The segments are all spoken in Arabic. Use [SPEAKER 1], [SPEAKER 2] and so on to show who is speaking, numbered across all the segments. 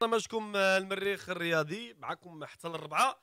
[SPEAKER 1] برنامجكم آه، المريخ الرياضي معكم حتى الربعه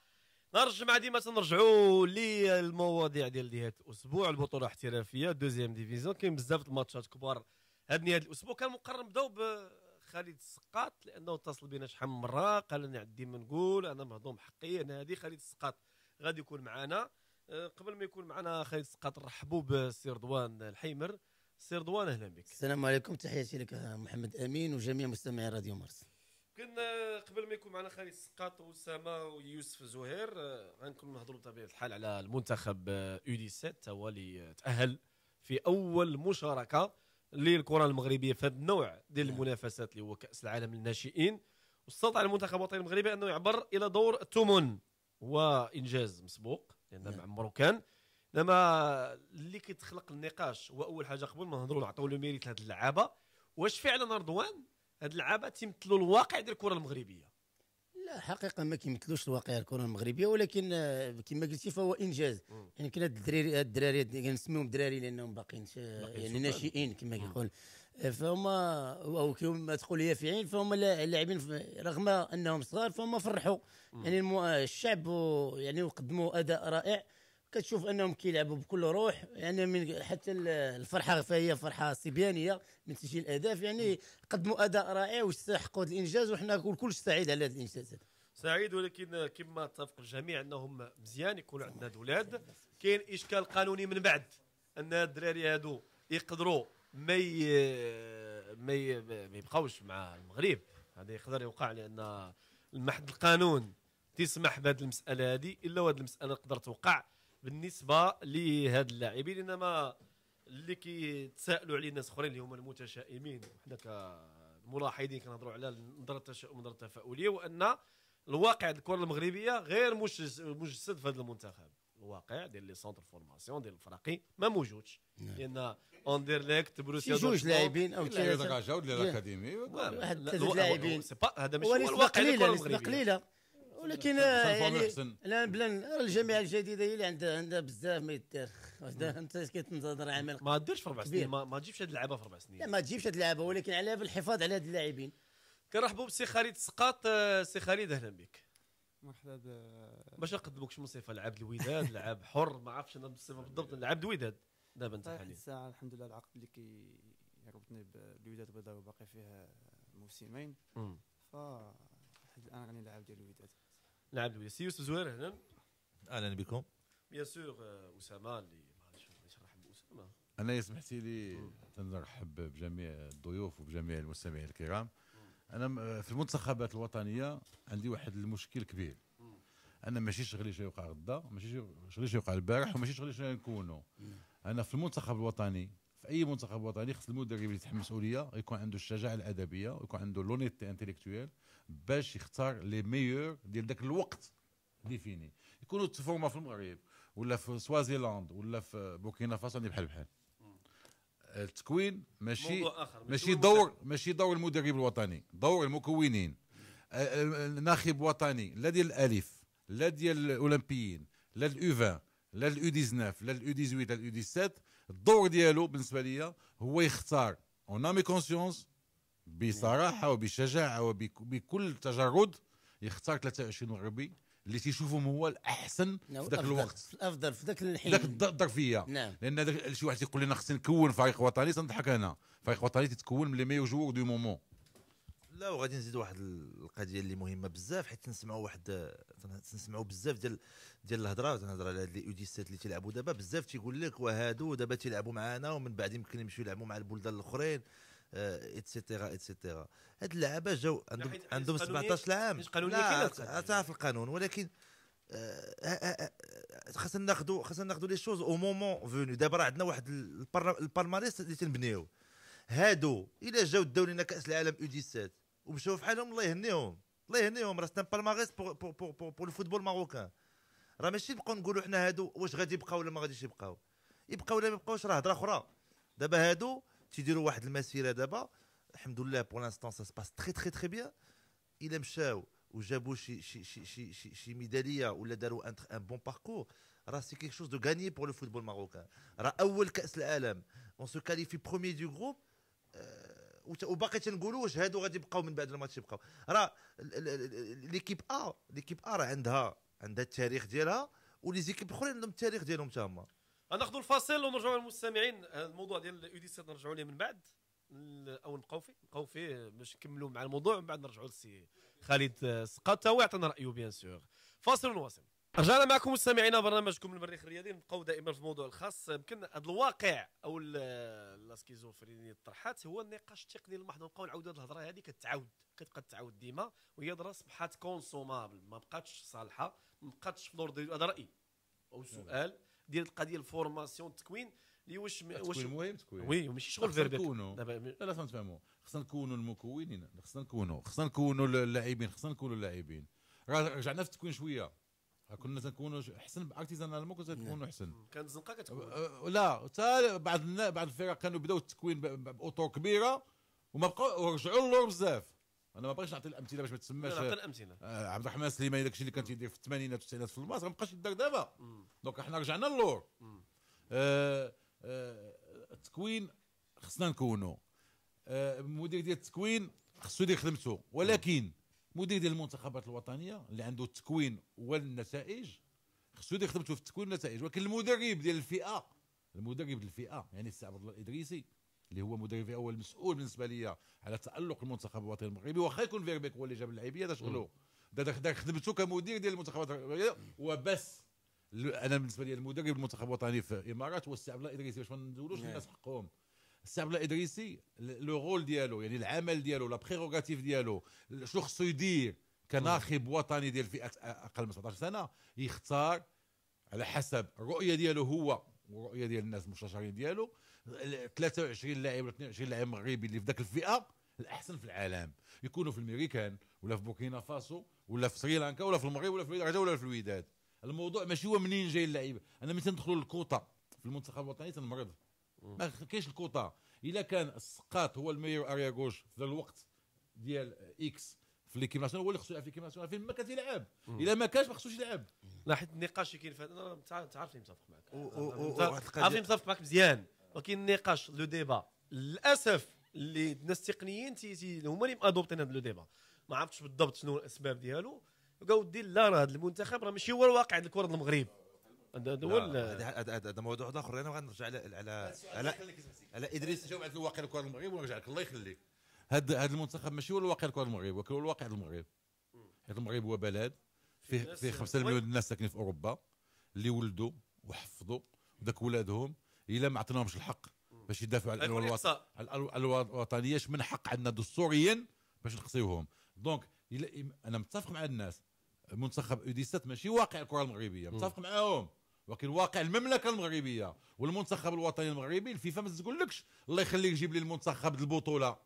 [SPEAKER 1] نهار الجمعه ديما تنرجعوا للمواضيع ديال نهايه الاسبوع البطوله الاحترافيه دوزيام ديفيزيون كاين بزاف الماتشات كبار هاد نهايه الاسبوع كان مقرر نبداو بخالد السقاط لانه اتصل بنا شحال من مره قال انا عندي ما نقول انا مهضوم حقي انا هادي خالد السقاط غادي يكون معنا آه، قبل ما يكون معنا خالد السقاط نرحبوا بالسي رضوان الحيمر سي رضوان اهلا بك
[SPEAKER 2] السلام عليكم تحياتي لك آه، محمد امين وجميع مستمعي راديو مارس
[SPEAKER 1] كنا قبل ما يكون معنا خالد السقاط وسامه ويوسف زهير آه، غنكون نهضروا بطبيعه الحال على المنتخب دي آه، 7 هو اللي تاهل في اول مشاركه للكره المغربيه في هذا النوع ديال نعم. المنافسات اللي هو كاس العالم للناشئين واستطاع المنتخب الوطني المغربي انه يعبر الى دور الثمن وانجاز مسبوق لان مع نعم. كان لما اللي كيتخلق النقاش هو اول حاجه قبل ما نهضروا نعطيو لو ميريت لهاد اللعابه واش فعلا رضوان هاد اللعابه تيمثلوا الواقع ديال الكره المغربيه
[SPEAKER 2] لا حقيقه ما كيمثلوش الواقع الكره المغربيه ولكن آه، كما قلتي فهو انجاز مم. يعني كاين الدراري الدراري كنسميهم دراري لانهم باقيين آه، يعني ناشئين كما كيقول آه، فهم او كما تقول هي في عين فهم اللاعبين رغم انهم صغار فهم فرحوا مم. يعني الشعب يعني وقدموا اداء رائع كتشوف انهم كيلعبوا بكل روح يعني من حتى الفرحه فهي فرحه استبيانيه من تسجيل الاهداف يعني قدموا اداء رائع ويستحقوا هذا الانجاز وحنا كل سعيد على هذا الانجاز هذا
[SPEAKER 1] سعيد ولكن كما اتفق الجميع انهم مزيان يكونوا عندنا الاولاد كاين اشكال قانوني من بعد ان الدراري هادو يقدروا ما ما ما يبقاوش مع المغرب هذا يقدر يوقع لان المحد القانون تسمح بهذه المساله هذه الا وهذه المساله تقدر توقع بالنسبه لهاد اللاعبين انما اللي كيتسائلوا عليه الناس اخرين اللي هما المتشائمين وحنا كملاحظين كنهضروا على نظره التشاؤم نظره التفاؤليه وان الواقع الكره المغربيه غير مجسد في هذا المنتخب الواقع ديال لي سونتر فورماسيون ديال الفرقي ما موجودش نعم. لان اندرليكت بروسيا جوج لاعبين او ثلاثه ولا الاكاديمي واحد ثلاثه لاعبين هذا ماشي هو الواقع الكره المغربيه قليله ولكن يعني
[SPEAKER 2] الان بلان الجامعه الجديده هي اللي عندها عندها بزاف ما يدير انت كتنتظر عمل ما ديرش في اربع سنين ما, تجيبش هاد اللعابه في
[SPEAKER 1] اربع سنين لا ما تجيبش هاد اللعابه
[SPEAKER 2] ولكن على الحفاظ على هاد اللاعبين كنرحبوا
[SPEAKER 1] بسي خالد سقاط آه، سي خالد اهلا بك مرحبا ب باش نقدموك شنو صفه لعبد الوداد لعب حر ما عرفتش انا الصفه بالضبط لعاب الوداد دابا انت حاليا
[SPEAKER 3] الساعه الحمد لله العقد اللي كيربطني بالوداد البيضاوي باقي فيها موسمين ف الان غادي لاعب ديال الوداد
[SPEAKER 1] نعبدوا سيوس بزوير اهلا اهلا بكم بيان سور آه، اسامه اللي معلش نرحب باسامه انا سمحتي
[SPEAKER 4] لي نرحب بجميع الضيوف وبجميع المستمعين الكرام انا في المنتخبات الوطنيه عندي واحد المشكل كبير انا ماشي شغلي شنو يوقع غدا ماشي شغلي شنو يوقع البارح وماشي شغلي شنو نكونوا انا في المنتخب الوطني في اي منتخب وطني خص المدرب اللي يتحمل المسؤوليه يكون عنده الشجاعه الادبيه ويكون عنده لونيتي انتليكتويل باش يختار لي ميور ديال ذاك الوقت ديفيني يكونوا تفورما في المغرب ولا في سوازيلاند ولا في بوركينا فاسو بحال بحال التكوين ماشي آخر. ماشي دور ماشي دور المدرب الوطني دور المكونين ناخب وطني لا ديال الالف لا ديال الاولمبيين لا الاو 20 لا الاو 19 لا الاو 18 لا الاو 17 الدور ديالو بالنسبه ليا هو يختار اون امي كونسيونس بصراحه وبشجاعه وبكل تجرد يختار 23 غربي اللي تيشوفهم هو الاحسن في
[SPEAKER 2] نعم، ذاك الوقت الافضل في ذاك الحين ذاك الظرفيه نعم
[SPEAKER 4] لان شي واحد يقول لنا خصني نكون فريق وطني تنضحك انا فريق وطني تتكون لي ميو جوغ دو مومون
[SPEAKER 5] لا وغادي نزيد واحد القضيه اللي مهمه بزاف حيت تنسمعوا واحد تنسمعوا بزاف ديال ديال الهضره تنهضر على هاد الاوديسات اللي تيلعبوا دابا بزاف تيقول لك وهادو دابا تيلعبوا معانا ومن بعد يمكن يمشيو يلعبوا مع البلدان الاخرين اتسيتيرا آه، اتسيتيرا هاد اللعابه جاو عندهم عندهم 17 عام لا تعرف القانون ولكن آه، آه، خاصنا ناخذوا خاصنا ناخذوا لي شوز او مومون فوني دابا راه عندنا واحد البارماريس اللي تنبنيو هادو الا جاو داو لنا كاس العالم اوديسات ومشاو فحالهم الله يهنيهم الله يهنيهم راه سان بالماغيس بور بور بور الفوتبول الماروكان راه ماشي نبقاو نقولوا حنا هادو واش غادي يبقاو ولا ما غاديش يبقاو يبقاو ولا ما يبقاوش راه هضره اخرى دابا هادو تيديروا واحد المسيره دابا الحمد لله بور لانستون سا سباس تري تري تري بيان الا مشاو وجابوا شي شي شي شي شي, شي ميداليه ولا داروا ان بون باركور راه سي كيك شوز دو غاني بور لو فوتبول ماروكان راه اول كاس العالم اون سو كاليفي بروميي دو جروب أه وباقي تنقولوا واش هادو غادي يبقاو من بعد الماتش يبقاو راه ليكيب ا ليكيب ا راه عندها عندها التاريخ ديالها وليزيكيب الاخرين عندهم التاريخ ديالهم حتى هما
[SPEAKER 1] ناخذوا الفاصل ونرجعوا للمستمعين الموضوع ديال الاو نرجعوا ليه من بعد او نبقاو فيه نبقاو فيه باش نكملوا مع الموضوع من بعد نرجعوا للسي خالد هو يعطينا رايه بيان سور فاصل ونواصل رجعنا معكم مستمعينا برنامجكم المريخ الرياضي نبقاو دائما في الموضوع الخاص يمكن هذا الواقع او الاسكيزوفرينيا طرحات هو النقاش التقني المحض نبقاو نعاودوا هذه الهضره هذه كتعاود كتبقى تعاود ديما وهي هضره صبحات كونسومابل ما بقاتش صالحه ما بقاتش في دور هذا رايي او سؤال ديال القضيه الفورماسيون التكوين اللي واش واش مهم تكوين
[SPEAKER 4] وي ماشي شغل فيربيك نكونوا لا لا فهمت خصنا نكونوا المكونين خصنا نكونوا خصنا نكونوا اللاعبين خصنا نكونوا اللاعبين رجعنا في التكوين شويه كنا تنكونوا احسن ارتيزانال المو كنا تنكونوا احسن نعم.
[SPEAKER 1] كانت زنقه كتكون أه، أه،
[SPEAKER 4] لا حتى بعض بعض الفرق كانوا بداو التكوين باطور كبيره وما بقاو ورجعوا للور بزاف انا ما بغيتش نعطي الامثله باش ما تسماش نعطي الامثله أه، عبد الرحمن سليماني داكشي اللي كان تيدير في الثمانينات والتسعينات في الماس ما بقاش يدار دابا دونك احنا رجعنا للور التكوين خصنا نكونوا المدير ديال التكوين خصو يدير خدمته ولكن مم. مدير ديال المنتخبات الوطنيه اللي عنده التكوين والنتائج خصو يدير خدمته في التكوين والنتائج ولكن المدرب ديال الفئه المدرب الفئه يعني السي عبد الله الادريسي اللي هو مدرب اول مسؤول بالنسبه ليا على تالق المنتخب الوطني المغربي واخا يكون فيربيك هو اللي جاب اللعيبيه هذا شغله هذا خدمته كمدير ديال المنتخبات وبس انا بالنسبه لي المدرب المنتخب الوطني في الامارات هو السي عبد الله الادريسي باش ما ندولوش نعم. الناس حقهم السي عبد الله ادريسي لو رول ديالو يعني العمل ديالو لا بريروغاتيف ديالو شنو خصو يدير كناخب وطني ديال فئه اقل من 17 سنه يختار على حسب الرؤيه ديالو هو والرؤيه ديال الناس المستشارين ديالو 23 لاعب ولا 22 لاعب مغربي اللي في ذاك الفئه الاحسن في العالم يكونوا في الميريكان ولا في بوركينا فاسو ولا في سريلانكا ولا في المغرب ولا في الوداد ولا في الوداد الموضوع ماشي هو منين جاي اللعيبه انا ملي تندخلوا الكوطه في المنتخب الوطني تنمرض ما كاينش الكوطه الا كان السقاط هو الميور اريا جوج في ذا الوقت ديال اكس
[SPEAKER 1] في ليكيب ناسيونال هو اللي خصو يلعب في ليكيب ناسيونال فين ما كان تيلعب الا ما كانش ما خصوش يلعب لا حيت النقاش اللي كاين في هذا انا تعرفني متفق معك عارفني متفق معك مزيان ولكن النقاش لو ديبا للاسف اللي الناس التقنيين هما اللي مادوبتين هذا لو ديبا ما عرفتش بالضبط شنو الاسباب ديالو قالوا ودي لا راه هذا المنتخب راه ماشي هو الواقع ديال الكره المغرب هذا هو
[SPEAKER 5] هذا موضوع اخر انا غنرجع على على على على ادريس جاوب على الواقع الكره المغرب ونرجع لك الله يخليك
[SPEAKER 4] هذا المنتخب ماشي هو الواقع الكره المغرب ولكن هو الواقع المغرب حيت المغرب هو بلد فيه فيه 5 مليون الناس طيب. ساكنين في اوروبا اللي ولدوا وحفظوا وداك ولادهم الا ما عطيناهمش الحق باش يدافعوا على الوطنيه الوطنيه من حق عندنا دستوريا باش نقصيوهم دونك انا متفق مع الناس منتخب اوديسات ماشي واقع الكره المغربيه متفق معاهم ولكن واقع المملكه المغربيه والمنتخب الوطني المغربي الفيفا ما تقولكش الله يخليك جيب لي المنتخب البطوله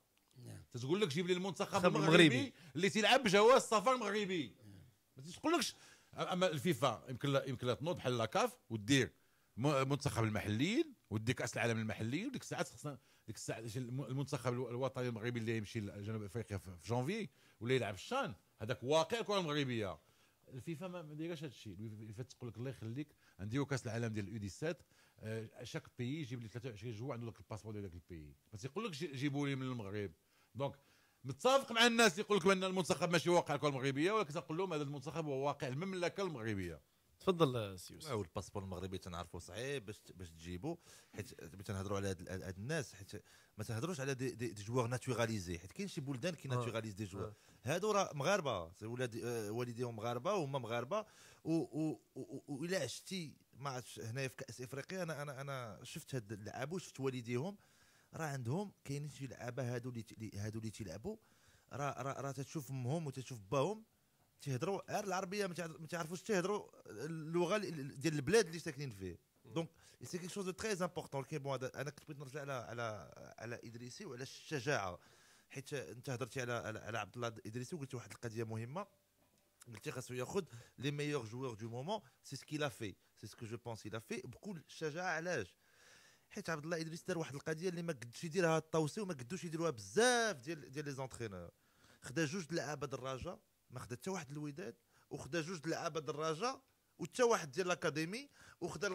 [SPEAKER 4] نعم تقول لك جيب لي المنتخب المغربي اللي تيلعب بجواز سفر مغربي ما تقولكش اما الفيفا يمكن يمكن تنوض بحال لاكاف ودير منتخب المحليين ودي كاس العالم المحليين وديك الساعات خصنا ديك الساعه المنتخب الوطني المغربي اللي يمشي لجنوب افريقيا في جانفي ولا يلعب الشان هذاك واقع الكره المغربيه الفيفا ما دايراش هذا الشيء الفيفا تقول لك الله يخليك نديرو كاس العالم ديال الاو آه، 17 شاك بيي يجيب لي 23 جوا عنده داك الباسبور ديال داك البيي ما تيقول لك جيبوا لي من المغرب دونك متفق مع الناس يقول لك بان المنتخب ماشي واقع الكره المغربيه ولكن تنقول لهم هذا المنتخب هو واقع المملكه المغربيه تفضل آه،
[SPEAKER 5] سيوس هو الباسبور المغربي تنعرفوا صعيب باش باش تجيبو حيت تنهضروا على هاد الناس حيت ما تنهضروش على دي, دي, دي جوار ناتوراليزي حيت كاين شي بلدان كي آه، ناتوراليز دي جوار آه. هادو راه مغاربه ولاد والديهم مغاربه وهما مغاربه والا عشتي ما عرفتش هنايا في كاس افريقيا انا انا انا شفت هاد اللعاب وشفت والديهم راه عندهم كاينين شي لعابه هادو اللي هادو اللي تيلعبوا راه راه را تشوف امهم وتشوف باهم تيهضروا غير العربيه ما تعرفوش تيهضروا اللغه ديال البلاد اللي ساكنين فيه دونك سي كيك شوز دو تري امبورطون كي بون انا كنت بغيت نرجع على على على ادريسي وعلى الشجاعه حيت انت هضرتي على على عبد الله ادريسي وقلتي واحد القضيه مهمه قلتي خاصو ياخذ لي ميور جوور دو مومون سي سكي لا في سي سكو جو بونس لا في بكل شجاعه علاش حيت عبد الله ادريس دار واحد القضيه اللي ما قدش يديرها الطوسي وما قدوش يديروها بزاف ديال ديال لي زونترينور خدا جوج لعابه الرجاء ما خدا حتى واحد الوداد وخدا جوج لعابه دراجه وحتى واحد ديال الاكاديمي وخدا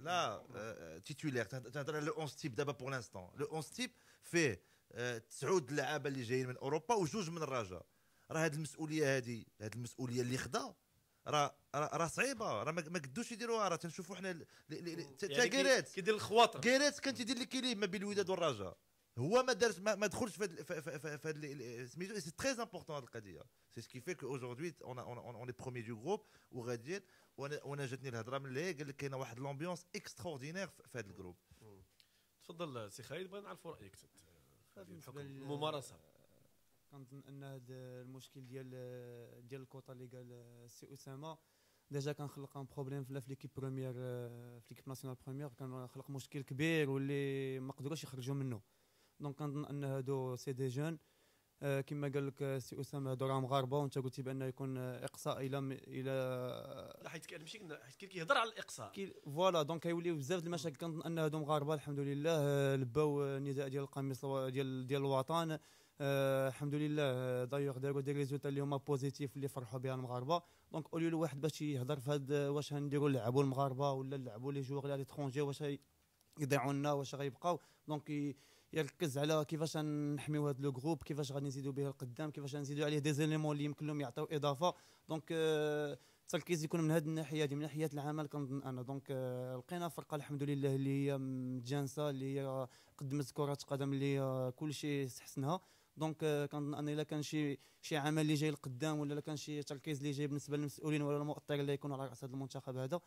[SPEAKER 5] لا آه، آه، تيتولير تهضر على لو 11 تيب دابا بور لانستون لو 11 تيب فيه آه، تسعود لعابه اللي جايين من اوروبا وجوج من الرجاء راه هاد المسؤوليه هادي هاد المسؤوليه اللي خدا راه راه صعيبه راه ما قدوش يديروها راه تنشوفوا حنا تا يعني كيدير الخواطر كيريت كان تيدير ليكيليب ما بين الوداد والرجاء هو ما دارش ما, دخلش في هاد سميتو سي تري امبورطون هذه القضيه سي سكي في اوجوردي اون اون لي برومي دو جروب وغاديين وانا جاتني الهضره من اللي قال لك كاينه واحد لومبيونس اكستراوردينير في هذا الجروب
[SPEAKER 1] تفضل سي خالد بغينا نعرفوا رايك بالنسبه للممارسه
[SPEAKER 3] كنظن ان هذا المشكل ديال ديال الكوطا اللي قال السي اسامه ديجا كان خلق ان بروبليم في ليكيب بروميير في ليكيب ناسيونال بروميير خلق مشكل كبير واللي ما قدروش يخرجوا منه دونك كنظن ان هادو سي دي جون كما قال لك سي اسامه هادو راه مغاربه وانت قلتي بان يكون اقصاء الى الى لا
[SPEAKER 1] حيت ماشي حيت كيهضر على الاقصاء
[SPEAKER 3] فوالا دونك كيوليو بزاف المشاكل كنظن ان هادو مغاربه الحمد لله آه، لباو النداء آه، ديال القميص ديال ديال الوطن آه الحمد لله آه، دايوغ داروا دي ريزولتا اللي هما بوزيتيف اللي فرحوا بها المغاربه دونك قولوا الواحد باش يهضر في هاد واش غنديروا نلعبوا المغاربه ولا نلعبوا لي جوغ لا ليترونجي واش يضيعوا لنا واش غيبقاو دونك يركز على كيفاش نحميو هذا لو جروب كيفاش غادي نزيدو به القدام كيفاش نزيدو عليه دي زيليمون اللي يمكن لهم يعطيو اضافه دونك euh, التركيز يكون من هذه الناحيه هذه من ناحيه العمل كنظن انا دونك euh, لقينا فرقه الحمد لله اللي هي متجانسه اللي هي قدمت كره قدم اللي آه، كل شيء استحسنها دونك euh, كنظن ان الا كان شي شي عمل اللي جاي لقدام ولا كان شي تركيز اللي جاي بالنسبه للمسؤولين ولا المؤطر اللي يكونوا على راس هذا المنتخب هذا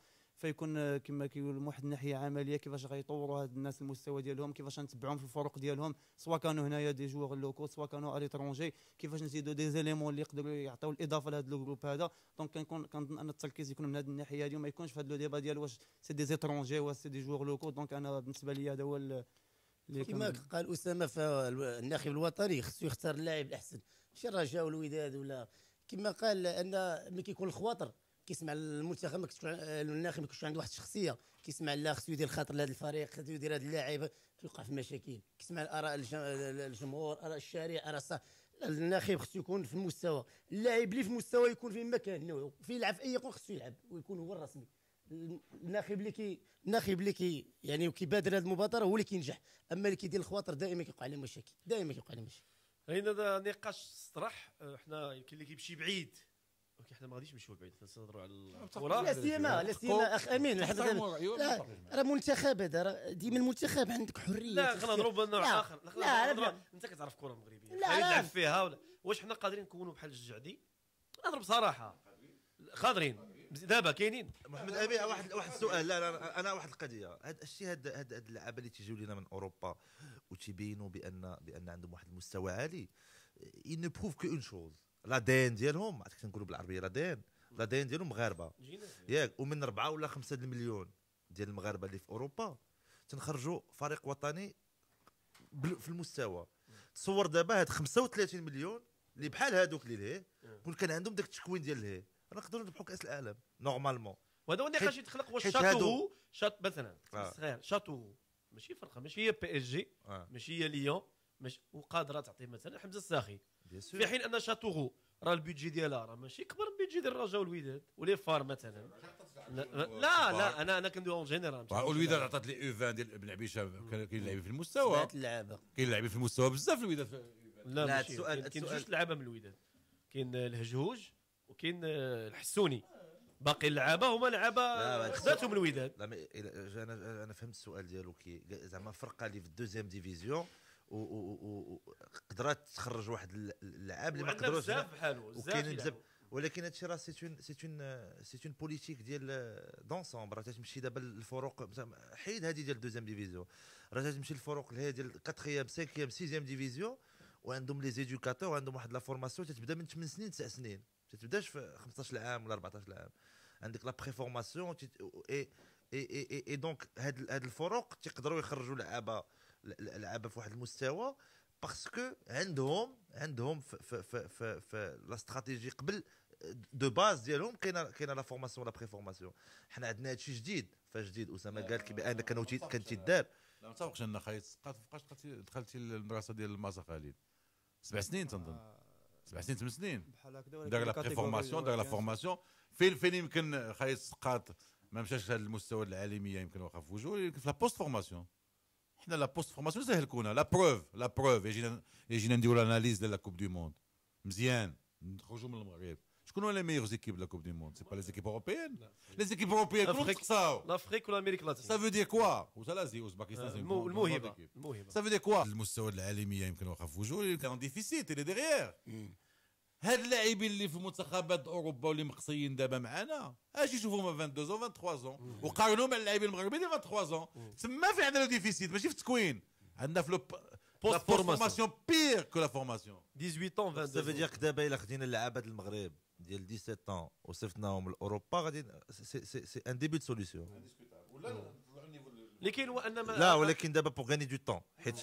[SPEAKER 3] فيكون كما كيقول من واحد الناحيه عمليه كيفاش غيطوروا هاد الناس المستوى ديالهم كيفاش نتبعهم في الفرق ديالهم سواء كانوا هنايا دي جوغ لوكو سواء كانوا اليترونجي كيفاش نزيدوا دي زيليمون اللي يقدروا يعطيو الاضافه لهذا الجروب هذا دونك كنكون كنظن ان التركيز يكون من هذه الناحيه هذه وما يكونش في هذا لو ديبا ديال واش سي دي زيترونجي واش سي دي جوغ لوكو دونك انا بالنسبه لي هذا هو كما قال اسامه فالناخب الوطني خصو يختار اللاعب الاحسن ماشي الرجاء
[SPEAKER 2] والوداد ولا كما قال ان ملي كيكون الخواطر كيسمع المنتخب ما كتكون الناخب ما كيكونش عنده واحد الشخصيه كيسمع لا خصو يدير خاطر لهذا الفريق خصو يدير هذا اللاعب كيوقع في مشاكل كيسمع الاراء الجمهور اراء الشارع اراء الناخب خصو يكون في المستوى اللاعب اللي في المستوى يكون في مكان في يلعب في اي يكون خصو يلعب ويكون هو الرسمي الناخب اللي كي الناخب اللي كي يعني كيبادر هذه المبادره هو اللي كينجح اما اللي كيدير الخواطر دائما كيوقع عليه مشاكل دائما كيوقع عليه مشاكل
[SPEAKER 1] هنا هذا نقاش صراح آه، حنا يمكن اللي كيمشي بعيد ولكن حنا ما غاديش نمشيو بعيد نهضروا على الكره لا سيما لا سيما اخ امين
[SPEAKER 2] راه منتخب هذا ديما المنتخب عندك حريه
[SPEAKER 1] لا خلينا نهضروا بنوع اخر لا لا انت كتعرف الكره المغربيه لا لا فيها ولا واش حنا قادرين نكونوا بحال الجعدي نهضر بصراحه قادرين دابا كاينين محمد امين واحد واحد السؤال لا, لا
[SPEAKER 5] انا واحد القضيه هاد الشيء هاد هاد اللعابه اللي تيجيو لنا من اوروبا وتيبينوا بان بان عندهم واحد المستوى عالي ينبروف كو اون شوز لادين ديالهم عاد كنقولوا بالعربيه لادين لادين ديالهم مغاربه ياك ومن اربعه ولا خمسه المليون ديال المغاربه اللي في اوروبا تنخرجوا فريق وطني في المستوى تصور دابا هاد 35 مليون اللي بحال هادوك اللي لهيه آه. كون كان عندهم داك التكوين ديال لهيه راه نقدروا نربحوا كاس العالم نورمالمون وهذا هو النقاش يتخلق واش شاتو شات مثلا آه. صغير شاتو ماشي فرقه ماشي هي بي اس جي
[SPEAKER 1] آه. ماشي هي ليون مش وقادره تعطي مثلا حمزه الساخي في حين ان شاتوغو راه البيدجي ديالها راه ماشي كبر من البيدجي ديال الرجاء والوداد ولي فار مثلا لا لا, لا انا انا كندوي اون جينيرال الوداد
[SPEAKER 4] عطات لي اوفان ديال ابن عبيشه كاين لعيبه في المستوى اللعابه كاين لعيبه في المستوى بزاف
[SPEAKER 1] الوداد لا, لا السؤال كاين جوج لعابه من الوداد كاين الهجهوج وكاين الحسوني باقي اللعابه هما لعابه خداتهم الوداد
[SPEAKER 5] لا انا انا فهمت السؤال ديالو كي زعما الفرقه اللي في الدوزيام ديفيزيون وقدرات تخرج واحد اللعاب اللي ما قدروش بزاف بحالو وكاين بزاف ولكن هادشي راه سيت سيتون سيت سيت بوليتيك ديال دونسون راه تمشي دابا للفروق حيد هذه ديال دوزيام ديفيزيون راه تمشي للفروق اللي هي ديال كاتخيام سانكيام سيزيام ديفيزيون وعندهم لي زيدوكاتور وعندهم واحد لا فورماسيون تتبدا من 8 سنين 9 سنين تتبداش في 15 عام ولا 14 عام عندك لا بري فورماسيون اي اي اي دونك هاد هاد الفروق تيقدروا يخرجوا لعابه اللعابه في واحد المستوى باسكو عندهم عندهم في في في لا استراتيجي قبل دو باز ديالهم كاينه كاينه لا فورماسيون ولا بري فورماسيون حنا عندنا هادشي جديد فجديد اسامه قال لك بان كانوا كان تيدار لا ما تفقش انا خايت
[SPEAKER 4] فوقاش دخلتي للمدرسه ديال المازا خالد سبع سنين تنظن آه، سبع سنين ثمان سنين بحال هكذا دار لا بري فورماسيون دار لا فورماسيون فين فين يمكن خايت سقاط ما مشاش لهذا المستوى العالميه يمكن واخا في وجوه يمكن في لا بوست فورماسيون la post-formation, c'est Helkuna. La preuve, la preuve. Et je n'ai l'analyse de la Coupe du Monde. Mzien, je connais les meilleures équipes de la Coupe du Monde. Ce pas les équipes européennes.
[SPEAKER 1] Les équipes européennes, comment ça L'Afrique ou l'Amérique latine.
[SPEAKER 4] Ça veut dire quoi Ou ça l'a dit, Ouzbakistan, c'est une euh, équipe. Ça veut dire quoi Le niveau l'Alimia, il est en déficit, il est derrière. Hmm. هاد اللاعبين اللي في منتخبات اوروبا واللي مقصيين دابا معانا اجي ما 22 زون 23 زون مع اللاعبين المغربيين 23 زون تما في عندنا لو ديفيسيت ماشي في التكوين عندنا في لو بوست فورماسيون بير كو لا فورماسيون 18 ans 22 فيدير
[SPEAKER 5] que دابا الا خدينا اللعابه المغرب ديال 17 ans وصفناهم لاوروبا غادي سي سي ان ديبي دو سوليسيون ولا
[SPEAKER 1] اللي كاين هو ان لا ولكن دابا بوغ
[SPEAKER 5] غاني دو طون حيت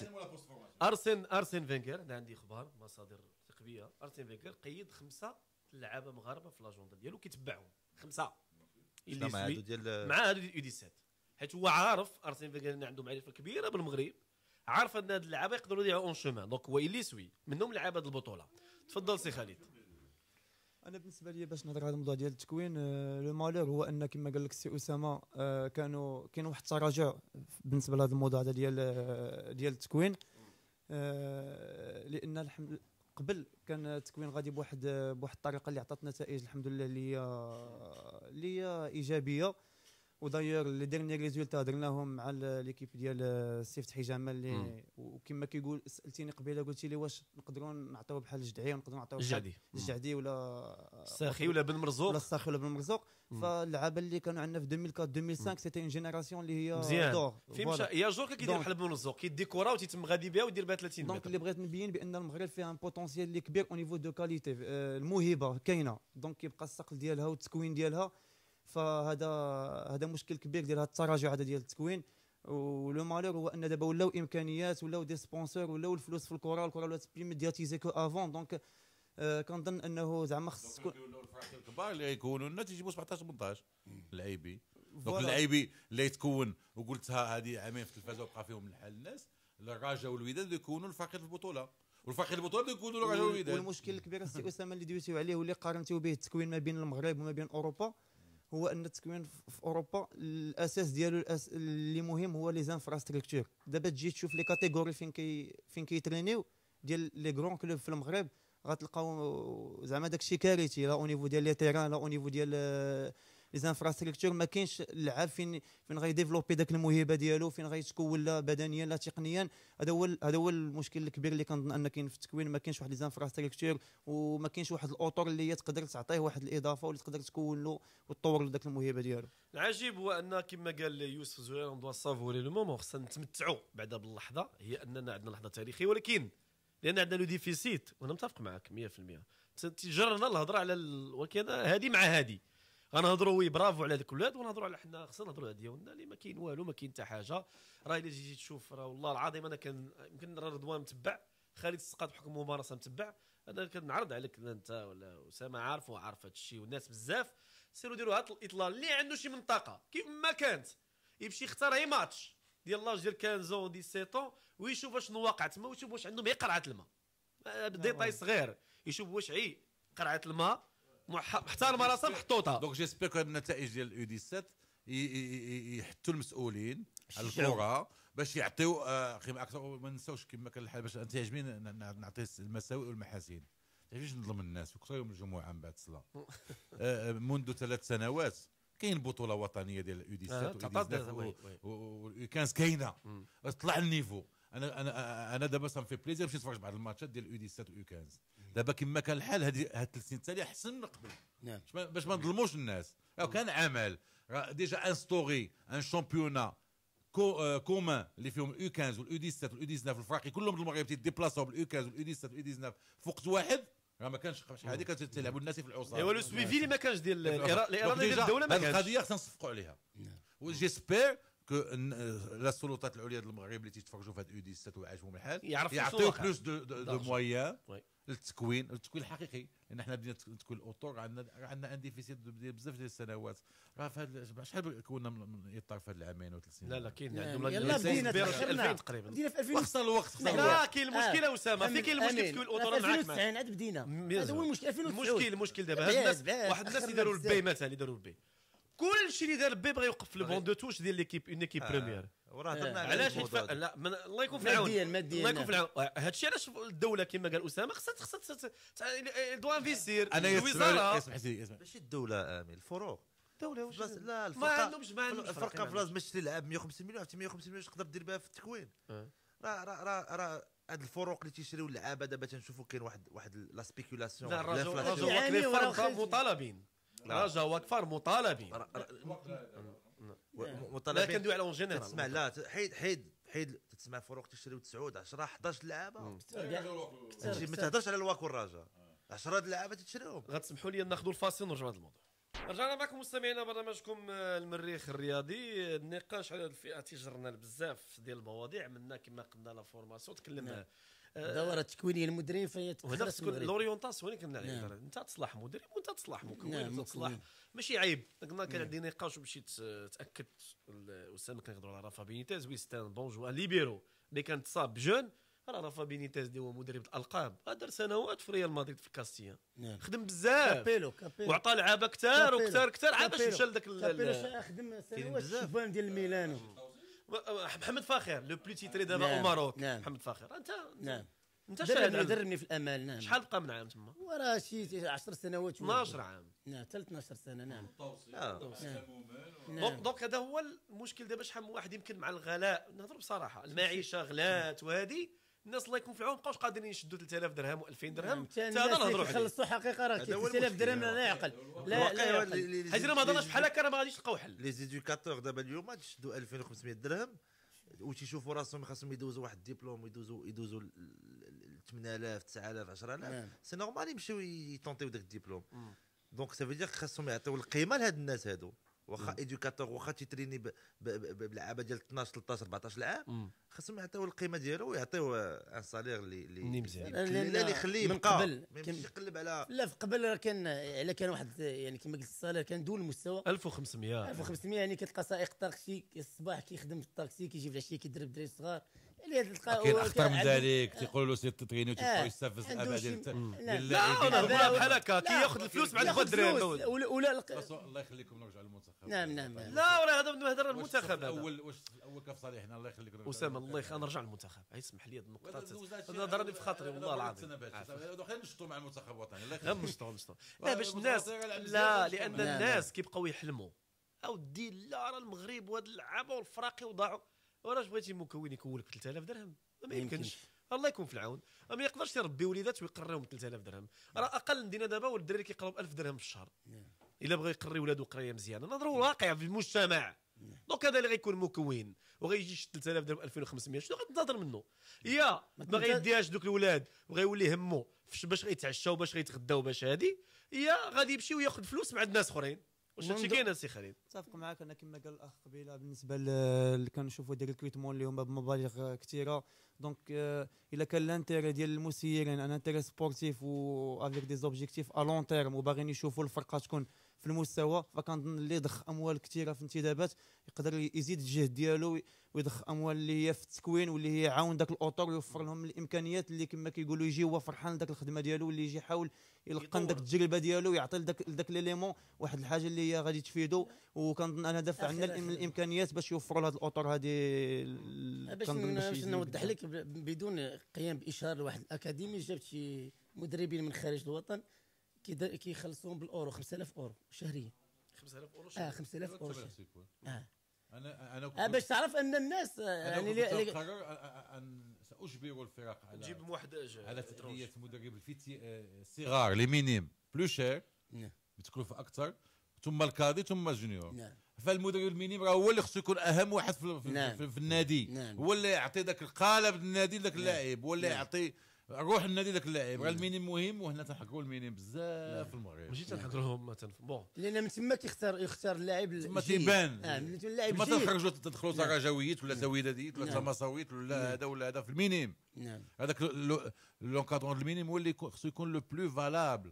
[SPEAKER 1] ارسن ارسن فينغر انا عندي اخبار مصادر قبيله ارسن فينغر قيد خمسه لعابه مغاربه في لاجوندا ديالو كيتبعهم خمسه مع هادو ديال مع هادو ديال 17 حيت هو عارف ارسن فينغر ان عنده معرفه كبيره بالمغرب عارف ان هاد اللعابه يقدروا يضيعوا اون شومان دونك هو اللي سوي منهم لعابه البطوله تفضل سي خالد
[SPEAKER 3] انا بالنسبه لي باش نهضر على الموضوع ديال التكوين لو آه، مالور هو ان كما قال لك السي اسامه آه، كانوا كاين واحد التراجع بالنسبه لهذا الموضوع هذا ديال آه، ديال التكوين لان الحمد قبل كان التكوين غادي بواحد بواحد الطريقه اللي عطات نتائج الحمد لله اللي اللي ايجابيه ودايور لي ديرني ريزولتا درناهم مع ليكيب ديال السي آه، فتحي اللي وكما كيقول سالتيني قبيله قلتي لي واش نقدروا نعطيو بحال الجدعي ونقدروا نعطيو الجعدي الجعدي ولا الساخي ولا بن مرزوق ولا الساخي ولا بن مرزوق فاللعابه اللي كانوا عندنا في 2004 2005 سيتي اون جينيراسيون اللي هي مزيان دور في مشا يا جور كيدير
[SPEAKER 1] بحال بن مرزوق كيدي كره وتيتم
[SPEAKER 3] غادي بها ويدير بها 30 دونك اللي بغيت نبين بان المغرب فيها ان بوتونسيال اللي كبير او نيفو دو كاليتي الموهبه كاينه دونك كيبقى الصقل ديالها والتكوين ديالها فهذا هذا مشكل كبير ديال هذا التراجع هذا ديال التكوين ولو مالور هو ان دابا ولاو امكانيات ولاو دي سبونسور ولاو الفلوس في الكره الكره ولات بلي ميدياتيزي كو افون دونك آه، كنظن انه زعما خص تكون
[SPEAKER 4] الكبار اللي غيكونوا لنا تيجيبوا 17 18 لعيبي دونك اللعيبي اللي يتكون وقلتها هذه عامين في التلفازه وبقى فيهم الحال الناس الرجاء والوداد يكونوا الفاقد في البطوله والفريق البطوله يكونوا الرجاء والوداد والمشكل الكبير السي
[SPEAKER 3] اسامه اللي دويتيو عليه واللي قارنتيو به التكوين ما بين المغرب وما بين اوروبا هو ان التكوين في اوروبا الاساس ديالو الأس... اللي مهم هو لي زانفراستركتور دابا تجي تشوف لي كاتيجوري فين كي فين كيترينيو ديال لي غرون كلوب في المغرب غتلقاو زعما داكشي كارثي لا او نيفو ديال لي تيران لا او نيفو ديال ليزانفراستركتور ما كاينش اللعاب فين فين غيديفلوبي داك الموهبه ديالو فين غيتكون لا بدنيا لا تقنيا هذا هو هذا هو المشكل الكبير اللي كنظن ان كاين في التكوين ما كاينش واحد ليزانفراستركتور وما كاينش واحد الاطر اللي هي تقدر تعطيه واحد الاضافه واللي تقدر تكون له وتطور له داك الموهبه ديالو
[SPEAKER 1] العجيب هو ان كما قال يوسف زوير دوا سافوري لو مومون خصنا نتمتعوا بعدا باللحظه هي اننا عندنا لحظه تاريخيه ولكن لان عندنا لو ديفيسيت وانا متفق معك 100% تجرنا الهضره على ال... ولكن هذه مع هذه غنهضروا وي برافو على هذوك الولاد ونهضروا على حنا خصنا نهضروا على ديالنا اللي ما كاين والو ما كاين حتى حاجه راه الا جيتي تشوف راه والله العظيم انا كان يمكن رضوان متبع خالد السقاط بحكم ممارسه متبع انا كنعرض عليك انت ولا اسامه عارف وعارف هذا الشيء والناس بزاف سيروا ديروا هذا الاطلال اللي عنده شي منطقه كيف ما كانت يمشي يختار اي ماتش ديال لاج ديال 15 اون 17 ويشوف اشنو واقع تما ويشوف واش عندهم هي قرعه الماء ديتاي صغير يشوف واش عي قرعه الماء محترمه راسها محطوطه دونك جيسبيغ النتائج ديال الاو 17
[SPEAKER 4] يحطوا المسؤولين الكره باش يعطيو قيمه آه، اكثر وما نساوش كما كان الحال باش انت يعجبني نعطي المساوئ والمحاسن تعجبنيش نظلم الناس وكثر يوم الجمعه من بعد الصلاه آه، آه، منذ ثلاث سنوات كاين بطوله وطنيه ديال الاو 17 و 15 كاينه طلع النيفو انا انا انا دابا صافي بليزير باش نتفرج بعض الماتشات ديال الاو 17 و 15 دابا كما كان الحال هذه هاد الثلاث سنين التاليه احسن من قبل نعم باش ما نظلموش الناس راه كان عمل ديجا انستوري ان شامبيونا كو آه، كومان اللي فيهم الاو 15 والاو 17 والاو 19 الفراقي كلهم المغرب تيديبلاصاو بالاو 15 والاو 17 والاو 19 في وقت واحد راه ما كانش شحال هذه كانت تلعبوا نعم. الناس في العصا ايوا لو سويفي اللي ما كانش ديال الاراده ديال الدوله ما كانش هذه القضيه خصنا نصفقوا عليها نعم. وجيسبير كو السلطات آه، العليا ديال المغرب اللي تيتفرجوا في هذا او 17 وعاجبهم الحال يعطيو بلوس دو مويان التكوين التكوين الحقيقي لان حنا بدينا تكوين الاوتور عندنا عندنا ان ديفيسيت بزاف ديال السنوات راه في هذا شحال كنا من اطار في هذا العامين وثلاث سنين لا لا كاين عندهم يلا بدينا في 2000 تقريبا بدينا في 2000 خصنا
[SPEAKER 2] الوقت لا كاين المشكله آه. اسامه فين كاين المشكل في تكوين الاوتور معاك 2009 عاد بدينا هذا هو المشكل 2009
[SPEAKER 1] المشكل المشكل دابا هاد الناس واحد الناس اللي داروا البي مثلا اللي داروا البي كلشي اللي دار ربي بغى يوقف في البون دو توش ديال ليكيب اون ايكيب بريمير وراه هضرنا على علاش لا من... الله يكون في العون ماديا ماديا الله يكون في العون هادشي علاش الدوله كما قال اسامه خصها خصها دو انفيستير انا الوزاره اسمح لي اسمح
[SPEAKER 5] ماشي الدوله امين الفروع الدوله
[SPEAKER 3] واش لا الفرقه ما عندهمش ما عندهمش الفرقه في بلاصه
[SPEAKER 5] باش تلعب 150 مليون عرفتي 150 مليون تقدر دير بها في التكوين راه راه راه راه هاد الفروق اللي تيشريو اللعابه دابا تنشوفوا كاين واحد واحد لا سبيكولاسيون لا الرجل الفرقه مطالبين رجا وكفار مطالبين مطالبين لا كندوي على اون جينيرال تسمع لا حيد حيد حيد تسمع فروق تشري وتسعود 10 11 لعابه ما تهضرش على الواك والرجا 10 آه. لعابه
[SPEAKER 1] تشريهم غتسمحوا لي ناخذوا الفاصل ونرجعوا لهذا الموضوع رجعنا معكم مستمعينا برنامجكم آه، المريخ الرياضي النقاش على هذه الفئه تجرنا بزاف ديال المواضيع منا كما قلنا لا فورماسيون تكلمنا نعم. دوره تكوينيه
[SPEAKER 2] للمدرب فهي وهنا تكون لوريونتاسيون هنا كنا نعم.
[SPEAKER 1] انت تصلح مدرب وانت تصلح مكون نعم تصلح ماشي عيب كنا كان نعم. عندي نقاش باش تاكد الاستاذ كنهضروا على رافا بينيتيز وي ستان بون جوا ليبيرو اللي كان تصاب جون راه رافا بينيتيز اللي هو مدرب الالقاب دار سنوات في ريال مدريد في الكاستيا نعم. خدم بزاف
[SPEAKER 2] كابيلو كابيلو وعطى لعابه كثار وكثار كثار عاد باش مشى لذاك كابيلو
[SPEAKER 1] خدم سنوات
[SPEAKER 2] في ديال ميلانو
[SPEAKER 1] محمد فاخر لو بلو تيتري دابا او نعم، ماروك نعم. محمد فاخر انت نعم
[SPEAKER 2] انت شاهد دربني في الامال نعم شحال بقى من عام تما؟ وراه شي 10 سنوات 12 عام نعم حتى 12 سنه نعم, آه. نعم. دونك
[SPEAKER 1] دونك هذا هو المشكل دابا شحال من واحد يمكن مع الغلاء نهضر بصراحه المعيشه غلات وهذه الناس الله يكون في العون مابقاوش قادرين يشدوا 3000 درهم و2000 درهم حتى نعم، هذا نهضروا عليه خلصوا حقيقه راه
[SPEAKER 2] 3000 درهم لا يعقل لا لا يعقل حيت ما هضرناش بحال هكا راه ما غاديش تلقاو
[SPEAKER 5] حل لي زيدوكاتور دابا اليوم تشدوا 2500 درهم وتيشوفوا راسهم خاصهم يدوزوا واحد الدبلوم يدوزوا يدوزوا 8000 9000 10000 سي نورمال يمشيو يطونطيو داك الدبلوم دونك سافي دير خاصهم يعطيو القيمه لهاد الناس هادو واخا ايديوكاتور واخا تيتريني بلعابه ديال 12 13 14 عام خاصهم يعطيو القيمه ديالو ويعطيو ان سالير اللي اللي مزيان لا اللي يخليه يبقى قبل يقلب
[SPEAKER 3] على لا في
[SPEAKER 2] قبل راه كان على كان واحد يعني كما قلت السالير كان دون المستوى 1500 1500 يعني كتلقى سائق طاكسي الصباح كيخدم في الطاكسي كيجيب العشيه كيدرب الدراري الصغار اللي الاخطر من ذلك
[SPEAKER 4] تيقولوا آه. له سير تتغيني وتبقى يستفز الاباء ديال لا انا بحال هكا كي ياخذ الفلوس بعد ياخذ الدراري ولا الله يخليكم نرجع
[SPEAKER 2] للمنتخب نعم
[SPEAKER 1] نعم, نعم. لا ولا هذا نهضر المنتخب اول
[SPEAKER 4] واش الاول كف صالحنا الله يخليكم اسامه الله يخليك نرجع للمنتخب اسمح لي هذه النقطه هذا ضرني في خاطري والله العظيم خلينا نشطوا مع المنتخب الوطني الله يخليك نشطوا نشطوا
[SPEAKER 1] لا باش الناس لا لان نعم. الناس كيبقاو يحلموا اودي لا راه المغرب وهاد اللعابه والفراقي وضاعوا واش بغيتي مكون يكون لك 3000 درهم ما يمكنش الله يكون في العون ما يقدرش يربي وليدات ويقريهم 3000 درهم نعم. راه اقل مدينه دابا والدراري كيقراو 1000 درهم في الشهر نعم. الا بغى يقري ولادو قرايه مزيانه نهضروا واقع في المجتمع نعم. دونك هذا اللي غيكون مكون وغيجي 3000 درهم 2500 شنو غتنتظر منه يا ما غيديهاش دوك الولاد وغيولي همو باش غيتعشاو باش غيتغداو باش هادي يا غادي يمشي وياخذ فلوس مع الناس اخرين واش هادشي كاين اسي خالد
[SPEAKER 3] اتفق معاك انا كما قال الاخ قبيله بالنسبه اللي كنشوفوا ديال الكويتمون اليوم هما بمبالغ كثيره دونك euh, الا كان لانتيري ديال المسيرين ان انتيري سبورتيف و افيك دي زوبجيكتيف ا لون تيرم وباغيين يشوفوا الفرقه تكون في المستوى فكنظن اللي ضخ اموال كثيره في انتدابات يقدر يزيد الجهد ديالو ويضخ اموال اللي هي في التكوين واللي هي عاون داك الاطر ويوفر لهم الامكانيات اللي كما كيقولوا يجي هو فرحان داك الخدمه ديالو واللي يجي يحاول يلقن داك التجربه ديالو ويعطي لذاك لذاك ليليمون واحد الحاجه اللي هي غادي تفيدو وكنظن انا دافع عندنا الامكانيات باش يوفروا لهاد الاطر هذه آه، باش نوضح
[SPEAKER 2] لك بدون قيام باشاره لواحد الاكاديمي جابت شي مدربين من خارج الوطن كيخلصوهم بالاورو 5000 اورو شهريا 5000 آه، اورو شهريا اه 5000 اورو شهريا اه انا انا كنت آه، باش تعرف ان الناس آه، يعني
[SPEAKER 4] اللي لي... قرر ان ساجبر الفرق على تجيب واحد على تقنيه مدرب الفتي صغار لي مينيم بلو شير بتكلفه اكثر ثم الكادي ثم الجونيور نعم. فالمدرب المينيم راه هو اللي خصو يكون اهم واحد في, نعم. في, في النادي نعم. هو اللي يعطي ذاك القالب للنادي لذاك نعم. اللاعب هو اللي نعم. يعطي روح النادي ذاك اللاعب المينيم مهم وهنا تنحكروا المينيم بزاف في المغرب ماشي تنحكروهم ما بون
[SPEAKER 2] لان من تما كيختار يختار اللاعب تما تيبان اه اللاعب ما تخرجوا تدخلوا نعم. تراجويت ولا نعم. زويداديت ولا نعم. تماصاويت ولا هذا ولا هذا في المينيم نعم
[SPEAKER 4] هذاك لونكادرون المينيم هو اللي خصو يكون لو بلو فالابل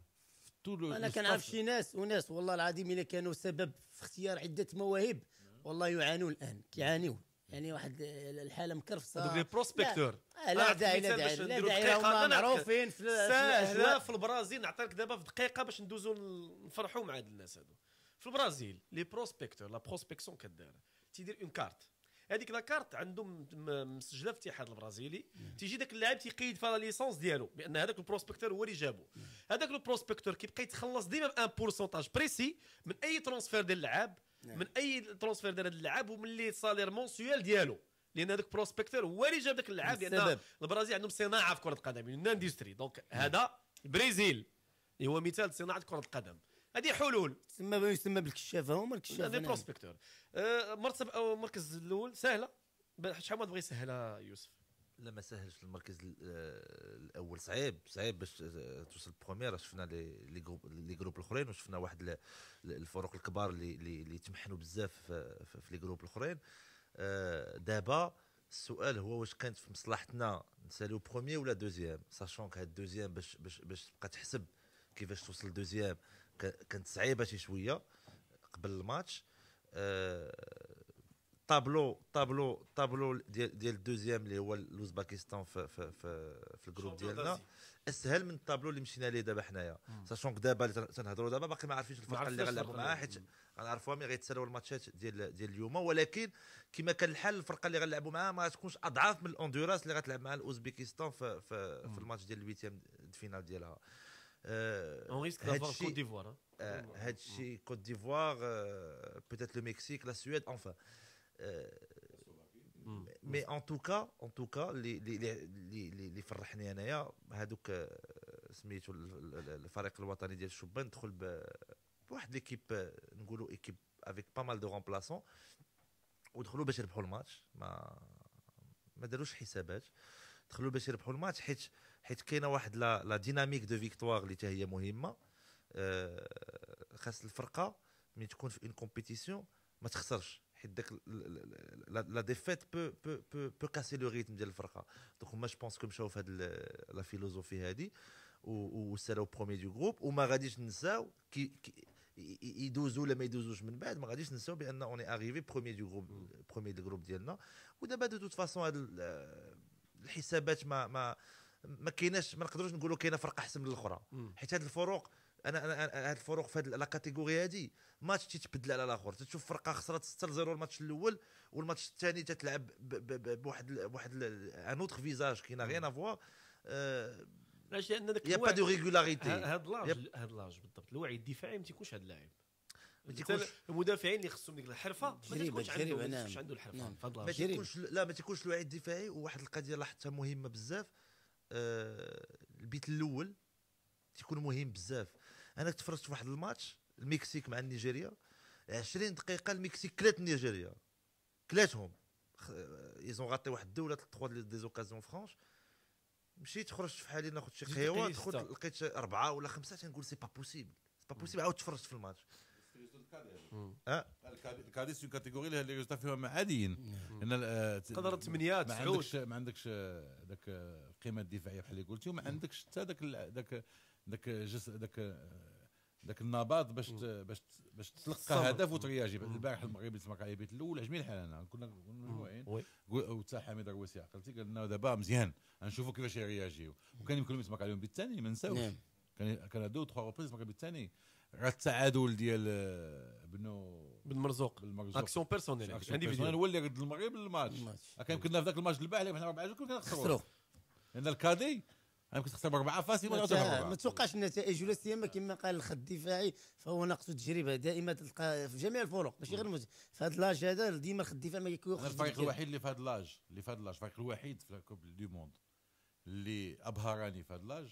[SPEAKER 2] انا كنعرف شي ناس وناس والله العظيم الا كانوا سبب في اختيار عده مواهب والله يعانون الان كيعانيون يعني واحد الحاله مكرفصه دوك لي بروسبكتور لا, آه، لا آه، داعي لا داعي لا داعي هما معروفين في ساهله في
[SPEAKER 1] البرازيل نعطيك دابا في دقيقه باش ندوزو نفرحوا مع هاد الناس هادو في البرازيل لي بروسبكتور لا بروسبكسيون كدير تيدير اون كارت هذيك لا كارت عندهم مسجله في الاتحاد البرازيلي تيجي داك اللاعب تيقيد في لا ليسونس ديالو بان هذاك البروسبكتور هو اللي جابو هذاك البروسبكتور كيبقى يتخلص ديما بان بورسونتاج بريسي من اي ترونسفير ديال اللعاب نعم. من اي ترونسفير دار هذا اللاعب ومن اللي سالير مونسيوال ديالو لان هذاك بروسبكتور هو اللي جاب ذاك اللاعب لان البرازيل عندهم صناعه في كره القدم اندستري دونك هذا البرازيل اللي هو مثال صناعه كره القدم هذه حلول تسمى يسمى بالكشافه هما الكشافه هذه بروسبكتور أه، مرتب او المركز الاول سهله شحال ما تبغي سهله يوسف
[SPEAKER 5] لا ما سهلش في المركز آه، الاول صعيب صعيب باش توصل بروميير شفنا لي جروب لي جروب الاخرين وشفنا واحد الفرق الكبار اللي اللي تمحنوا بزاف في لي جروب الاخرين آه، دابا السؤال هو واش كانت في مصلحتنا نساليو بروميير ولا دوزيام ساشونك هاد الدوزيام باش باش باش تبقى تحسب كيفاش توصل دوزيام كانت صعيبه شي شويه قبل الماتش آه، طابلو طابلو طابلو ديال ديال الدوزيام اللي هو الاوزباكستان في في في, في الجروب ديالنا اسهل من الطابلو اللي مشينا ليه دابا حنايا ساشون دابا اللي تنهضروا دابا باقي ما عارفينش الفرقه اللي غنلعبوا معاها حيت غنعرفوها مي غيتسالوا الماتشات ديال ديال اليوم ولكن كما كان الحال الفرقه اللي غنلعبوا معاها ما تكونش اضعاف من الاندوراس اللي غتلعب مع الاوزبكستان في في, في الماتش ديال الويتيام الفينال ديالها اون ريسك دافوار كوت ديفوار هادشي كوت ديفوار بيتيت لو مكسيك لا سويد انفان مي ان توكا ان توكا اللي اللي اللي فرحني انايا هذوك سميتو الفريق الوطني ديال الشبان دخل بواحد ليكيب نقولوا ايكيب افيك با مال دو رومبلاسون ودخلوا باش يربحوا الماتش ما ما داروش حسابات دخلوا باش يربحوا الماتش حيت حيت كاينه واحد لا, لا ديناميك دو فيكتوار اللي حتى هي مهمه آه، خاص الفرقه ملي تكون في اون كومبيتيسيون ما تخسرش حيت داك لا ديفيت بو بو بو بو كاسي لو ريتم ديال الفرقه دونك هما جو بونس كو مشاو في هاد لا فيلوزوفي هادي وسالاو برومي دو جروب وما غاديش نساو كي, يدوزوا ولا ما يدوزوش من بعد ما غاديش ننساو بان اوني اريفي برومي دو جروب برومي دو جروب ديالنا ودابا دو توت فاسون هاد الحسابات ما ما ما كايناش ما نقدروش نقولوا كاينه فرقه احسن من الاخرى حيت هاد الفروق انا انا هاد الفروق في هاد لا كاتيجوري هادي ماتش تيتبدل على الاخر تشوف فرقه خسرات 6 0 الماتش الاول والماتش الثاني تتلعب بواحد بواحد ان اوتر فيزاج كاين غير غيان علاش لان داك يا با دو ريغولاريتي هاد لاج هاد
[SPEAKER 1] لاج بالضبط الوعي الدفاعي ما تيكونش هاد اللاعب ما تيكونش المدافعين اللي خصهم ديك الحرفه ما تيكونش
[SPEAKER 5] عنده نعم. نعم. ما تيكونش عنده الحرفه نعم. ما تيكونش لا ما تيكونش الوعي الدفاعي وواحد القضيه لاحظتها مهمه بزاف euh، البيت الاول تيكون مهم بزاف انا تفرجت في واحد الماتش المكسيك مع النيجيريا 20 دقيقه المكسيك كلات النيجيريا كلاتهم آه، ايزون غاطي واحد الدوله 3 دي زوكازيون فرونش مشيت خرجت في حالي ناخذ شي قهيوة لقيت اربعه ولا خمسه تنقول سي با بوسيبل سي با بوسيبل عاود تفرجت في الماتش أه؟ الكادي سي كاتيغوري اللي
[SPEAKER 4] ريزولتا فيهم عاديين ان آه، تقدر ثمانيات ما عندكش ما عندكش ذاك القيمه الدفاعيه بحال اللي قلتي وما عندكش حتى ذاك ذاك ذاك ذاك ذاك النباض باش باش باش تلقى هدف وترياجي البارح المغرب اللي سمع قايبيت الاول عجبني الحال انا كنا مجموعين وتا حميد الرويسي عقلتي قال لنا دابا مزيان غنشوفوا كيفاش يرياجيو وكان يمكن يسمع عليهم بالثاني ما نساوش نعم. كان كان دو تخوا ريبريز المغرب الثاني راه التعادل ديال آه، بنو بن مرزوق اكسيون بيرسونيل بيرسونيل هو اللي رد المغرب للماتش كان يمكن في ذاك الماتش البارح اللي حنا ربعه كنا خسروا لان الكادي انا كنت اختار باربعه فاسي ما
[SPEAKER 2] توقعش النتائج ولا سيما كما قال الخد الدفاعي فهو ناقص التجربه دائما تلقى في جميع الفرق ماشي غير المز في هذا اللاج هذا ديما الخد الدفاع ما يكون الفريق الوحيد
[SPEAKER 4] اللي في هذا اللاج اللي في هذا اللاج الفريق الوحيد في كوب دي موند اللي ابهرني في هذا اللاج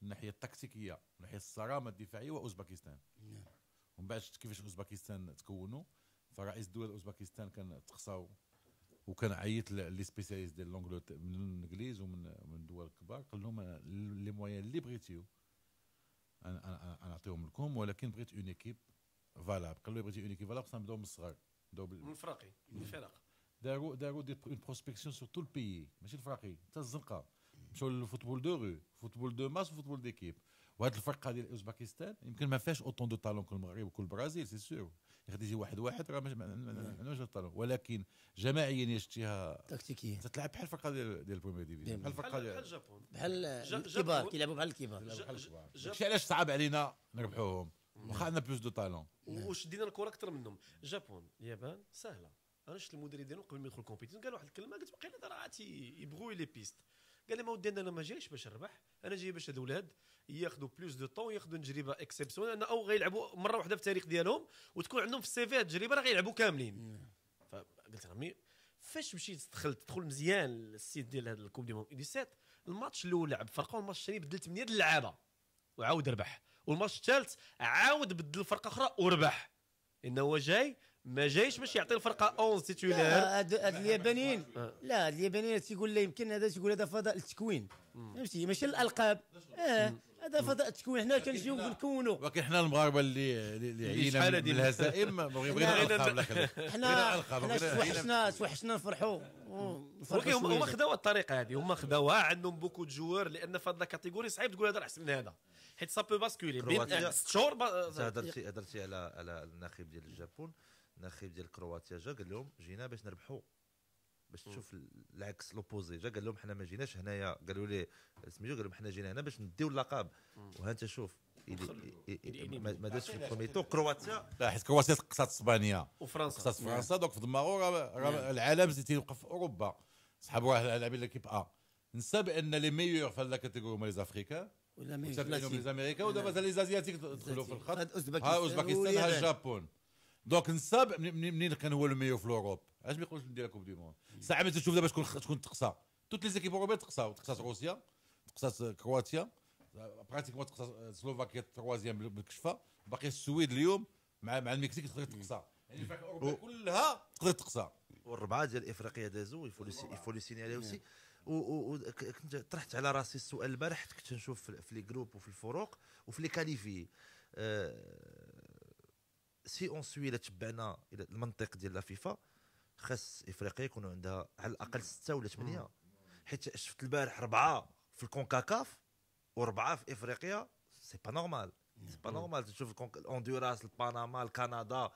[SPEAKER 4] من الناحيه التكتيكيه من ناحيه الصرامه الدفاعيه اوزباكستان نعم. ومن بعد شفت كيفاش اوزباكستان تكونوا فرئيس الدول اوزباكستان كان تخسروا وكان عيط لي سبيسياليست ديال لونجلوت من الانجليز ومن من دول كبار قال لهم لي مويان اللي بغيتيو انا نعطيهم لكم ولكن بغيت اون ايكيب فالاب قالوا لي بغيتي اون ايكيب فالاب خصنا نبداو من الصغار من الفراقي من الفرق داروا داروا دي اون بروسبكسيون سور تو البيي ماشي الفراقي حتى الزنقه مشاو للفوتبول دو رو فوتبول دو ماس وفوتبول ديكيب وهاد الفرقه ديال اوزباكستان يمكن ما فيهاش اوتون دو تالون كل المغرب وكل البرازيل سي سور يخديتي واحد واحد راه ماناش إيه. نهضروا ولكن جماعيا هي شفتيها تكتيكيا تتلعب بحال الفرقه ديال ديال البريمير ديفيزيون بحال الفرقه
[SPEAKER 2] ديال بحال جابون بحال الكبار كيلعبوا بحال الكبار
[SPEAKER 1] داكشي
[SPEAKER 4] علاش صعب علينا نربحوهم واخا عندنا بلوس دو طالون
[SPEAKER 1] وشدينا الكره اكثر منهم جابون اليابان سهله انا شفت المدرب ديالهم قبل ما يدخل الكومبيتيشن قال واحد الكلمه قلت باقي راه يبغوا لي بيست قال لي ما ودي انا ما جايش باش نربح انا جاي باش هاد الاولاد ياخذوا بلوس دو طون ياخذوا تجربه اكسبسيونيل او غيلعبوا مره واحده في التاريخ ديالهم وتكون عندهم في السيفي التجربه راه غيلعبوا كاملين فقلت عمي فاش مشيت دخلت تدخل مزيان السيت ديال هذا الكوب دي مون 17 الماتش الاول لعب فرقه والماتش الثاني بدل 8 اللعابه وعاود ربح والماتش الثالث عاود بدل فرقه اخرى وربح انه هو جاي ما جايش باش يعطي الفرقه 11 تيتولير هاد
[SPEAKER 2] اليابانيين لا هاد اليابانيين تيقول لا يمكن هذا تيقول هذا فضاء التكوين فهمتي ماشي الالقاب اه هذا فضاء التكوين حنا كنجيو نكونوا ولكن
[SPEAKER 1] حنا المغاربه اللي اللي عينا من الهزائم بغينا القاب حنا حنا توحشنا
[SPEAKER 2] توحشنا نفرحوا ولكن هما
[SPEAKER 1] خداوها الطريقه هذه هما خداوها عندهم بوكو جوار لان في هذه الكاتيجوري صعيب تقول هذا احسن من هذا حيت بو باسكولي بين ست شهور هضرتي
[SPEAKER 5] هضرتي على على الناخب ديال الجابون الناخب ديال كرواتيا جا قال لهم جينا باش نربحوا باش تشوف العكس لوبوزي جا قال لهم حنا ما جيناش هنايا قالوا لي سميتو قال لهم حنا جينا هنا باش نديو اللقب وها انت شوف ما دازش في البرومي تو كرواتيا لا حيت كرواتيا قصات اسبانيا وفرنسا قصات فرنسا دونك في
[SPEAKER 4] دماغو العالم زي تيوقف في اوروبا صحاب واحد لاعبين ليكيب ا نسى بان لي ميور في لا هما لي زافريكان ولا ميور ودابا لي دخلوا في الخط ها اوزباكستان ها الجابون دونك نسى منين كان هو لو ميور في اوروب علاش ما يقولوش ندير كوب دي موند ساعه ما تشوف دابا شكون شكون تقصى توت لي زيكيب اوروبيه تقصى تقصى روسيا تقصى كرواتيا براتيكمون تقصى آه، سلوفاكيا ثروازيام بالكشفه
[SPEAKER 5] باقي السويد اليوم مع مع المكسيك تقدر تقصى يعني الفرق الاوروبيه كلها تقدر تقصى والربعه ديال افريقيا دازو سيني عليها اوسي وكنت طرحت على راسي السؤال البارح كنت نشوف في لي جروب وفي الفروق وفي لي كاليفي أه سي اون سوي الا تبعنا المنطق ديال لا فيفا خاص افريقيا يكونوا عندها على الاقل سته ولا ثمانيه حيت شفت البارح اربعه في الكونكاكاف واربعه في افريقيا سي با نورمال سي با نورمال تشوف هندوراس البنما الكندا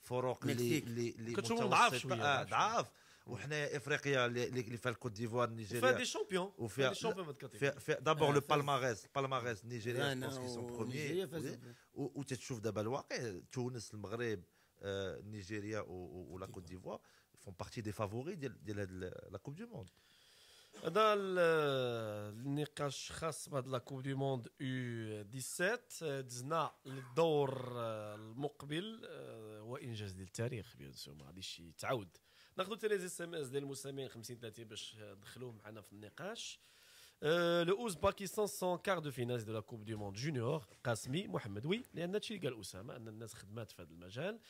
[SPEAKER 5] فروق اللي اللي كتشوفهم ضعاف شويه ضعاف وحنايا افريقيا اللي فيها الكوت ديفوار نيجيريا فيها دي شامبيون وفيها دي شامبيون في دابور لو بالماريس البالماريس نيجيريا جو سون برومي وتتشوف دابا الواقع تونس المغرب آه، نيجيريا ولا كوت ديفوار font partie des favoris de, de, la, de la Coupe du Monde. هذا
[SPEAKER 1] النقاش خاص بهذا لا كوب دي موند يو 17 دزنا للدور المقبل هو انجاز ديال التاريخ بيان سور ما غاديش يتعاود ناخذ حتى لي اس ديال المستمعين 50 30 باش دخلوه معنا في النقاش لو باكستان سون كار دو فينال دو لا كوب دي موند جونيور قاسمي محمد وي لان هادشي اللي قال اسامه ان الناس خدمات في هذا المجال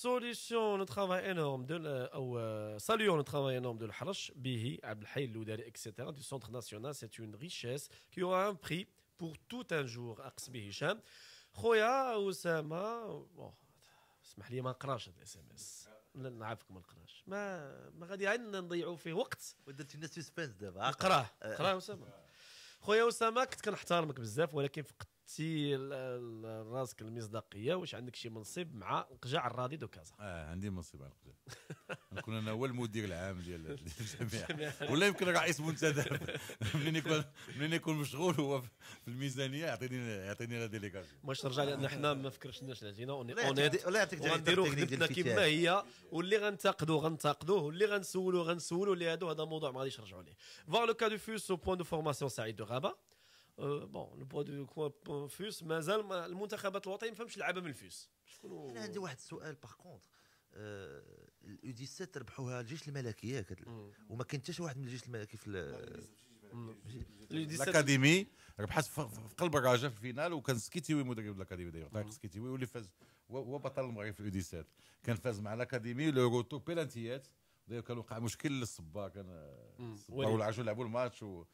[SPEAKER 1] سوليسيون ترافاي انورم دو او ساليون ترافاي انورم دو الحرش به عبد الحي اللوداري اكسيتيرا دو سونتر ناسيونال سي اون ريشيس كي اورا ان بري بور توت ان جور اقسم به هشام خويا اسامه اسمح لي ما نقراش هذا الاس ام اس نعرفك ما نقراش ما ما غادي عندنا نضيعوا فيه وقت ودرت لنا سسبنس دابا اقراه اقراه اسامه خويا اسامه كنت كنحترمك بزاف ولكن فقدت تي راسك المصداقيه واش عندك شي منصب مع القجع الراضي دو كازا اه عندي منصب على القجع نكون انا هو المدير العام ديال الجمعيه ولا يمكن رئيس منتدى منين
[SPEAKER 4] يكون منين يكون مشغول هو في الميزانيه يعطيني يعطيني لا ديليغاسيون باش ترجع لان
[SPEAKER 1] حنا ما فكرشناش العجينه ولا يعطيك غنديرو خدمتنا كما هي واللي غنتاقدو غنتقدوه واللي غنسولوا غنسولوا اللي هادو هذا موضوع ما غاديش نرجعوا ليه فوار لو كا دو فوس او بوان دو فورماسيون سعيد دو غابه بون لو بوا دو كوا فوس مازال المنتخبات الوطنيه ما فهمش لعبه من الفوس شكون انا عندي واحد السؤال باغ كونتر
[SPEAKER 5] الاو 17 ربحوها الجيش الملكي ياك وما كاين حتى شي واحد من الجيش الملكي في الاكاديمي ربحت في قلب الرجاء في الفينال وكان سكيتيوي مدرب الاكاديمي دايوغ
[SPEAKER 4] طارق سكيتيوي واللي فاز هو بطل المغرب في الاو 17 كان فاز مع الاكاديمي لو روتو بيلانتيات كان وقع مشكل للصبا كان الصبا والعجل لعبوا الماتش و...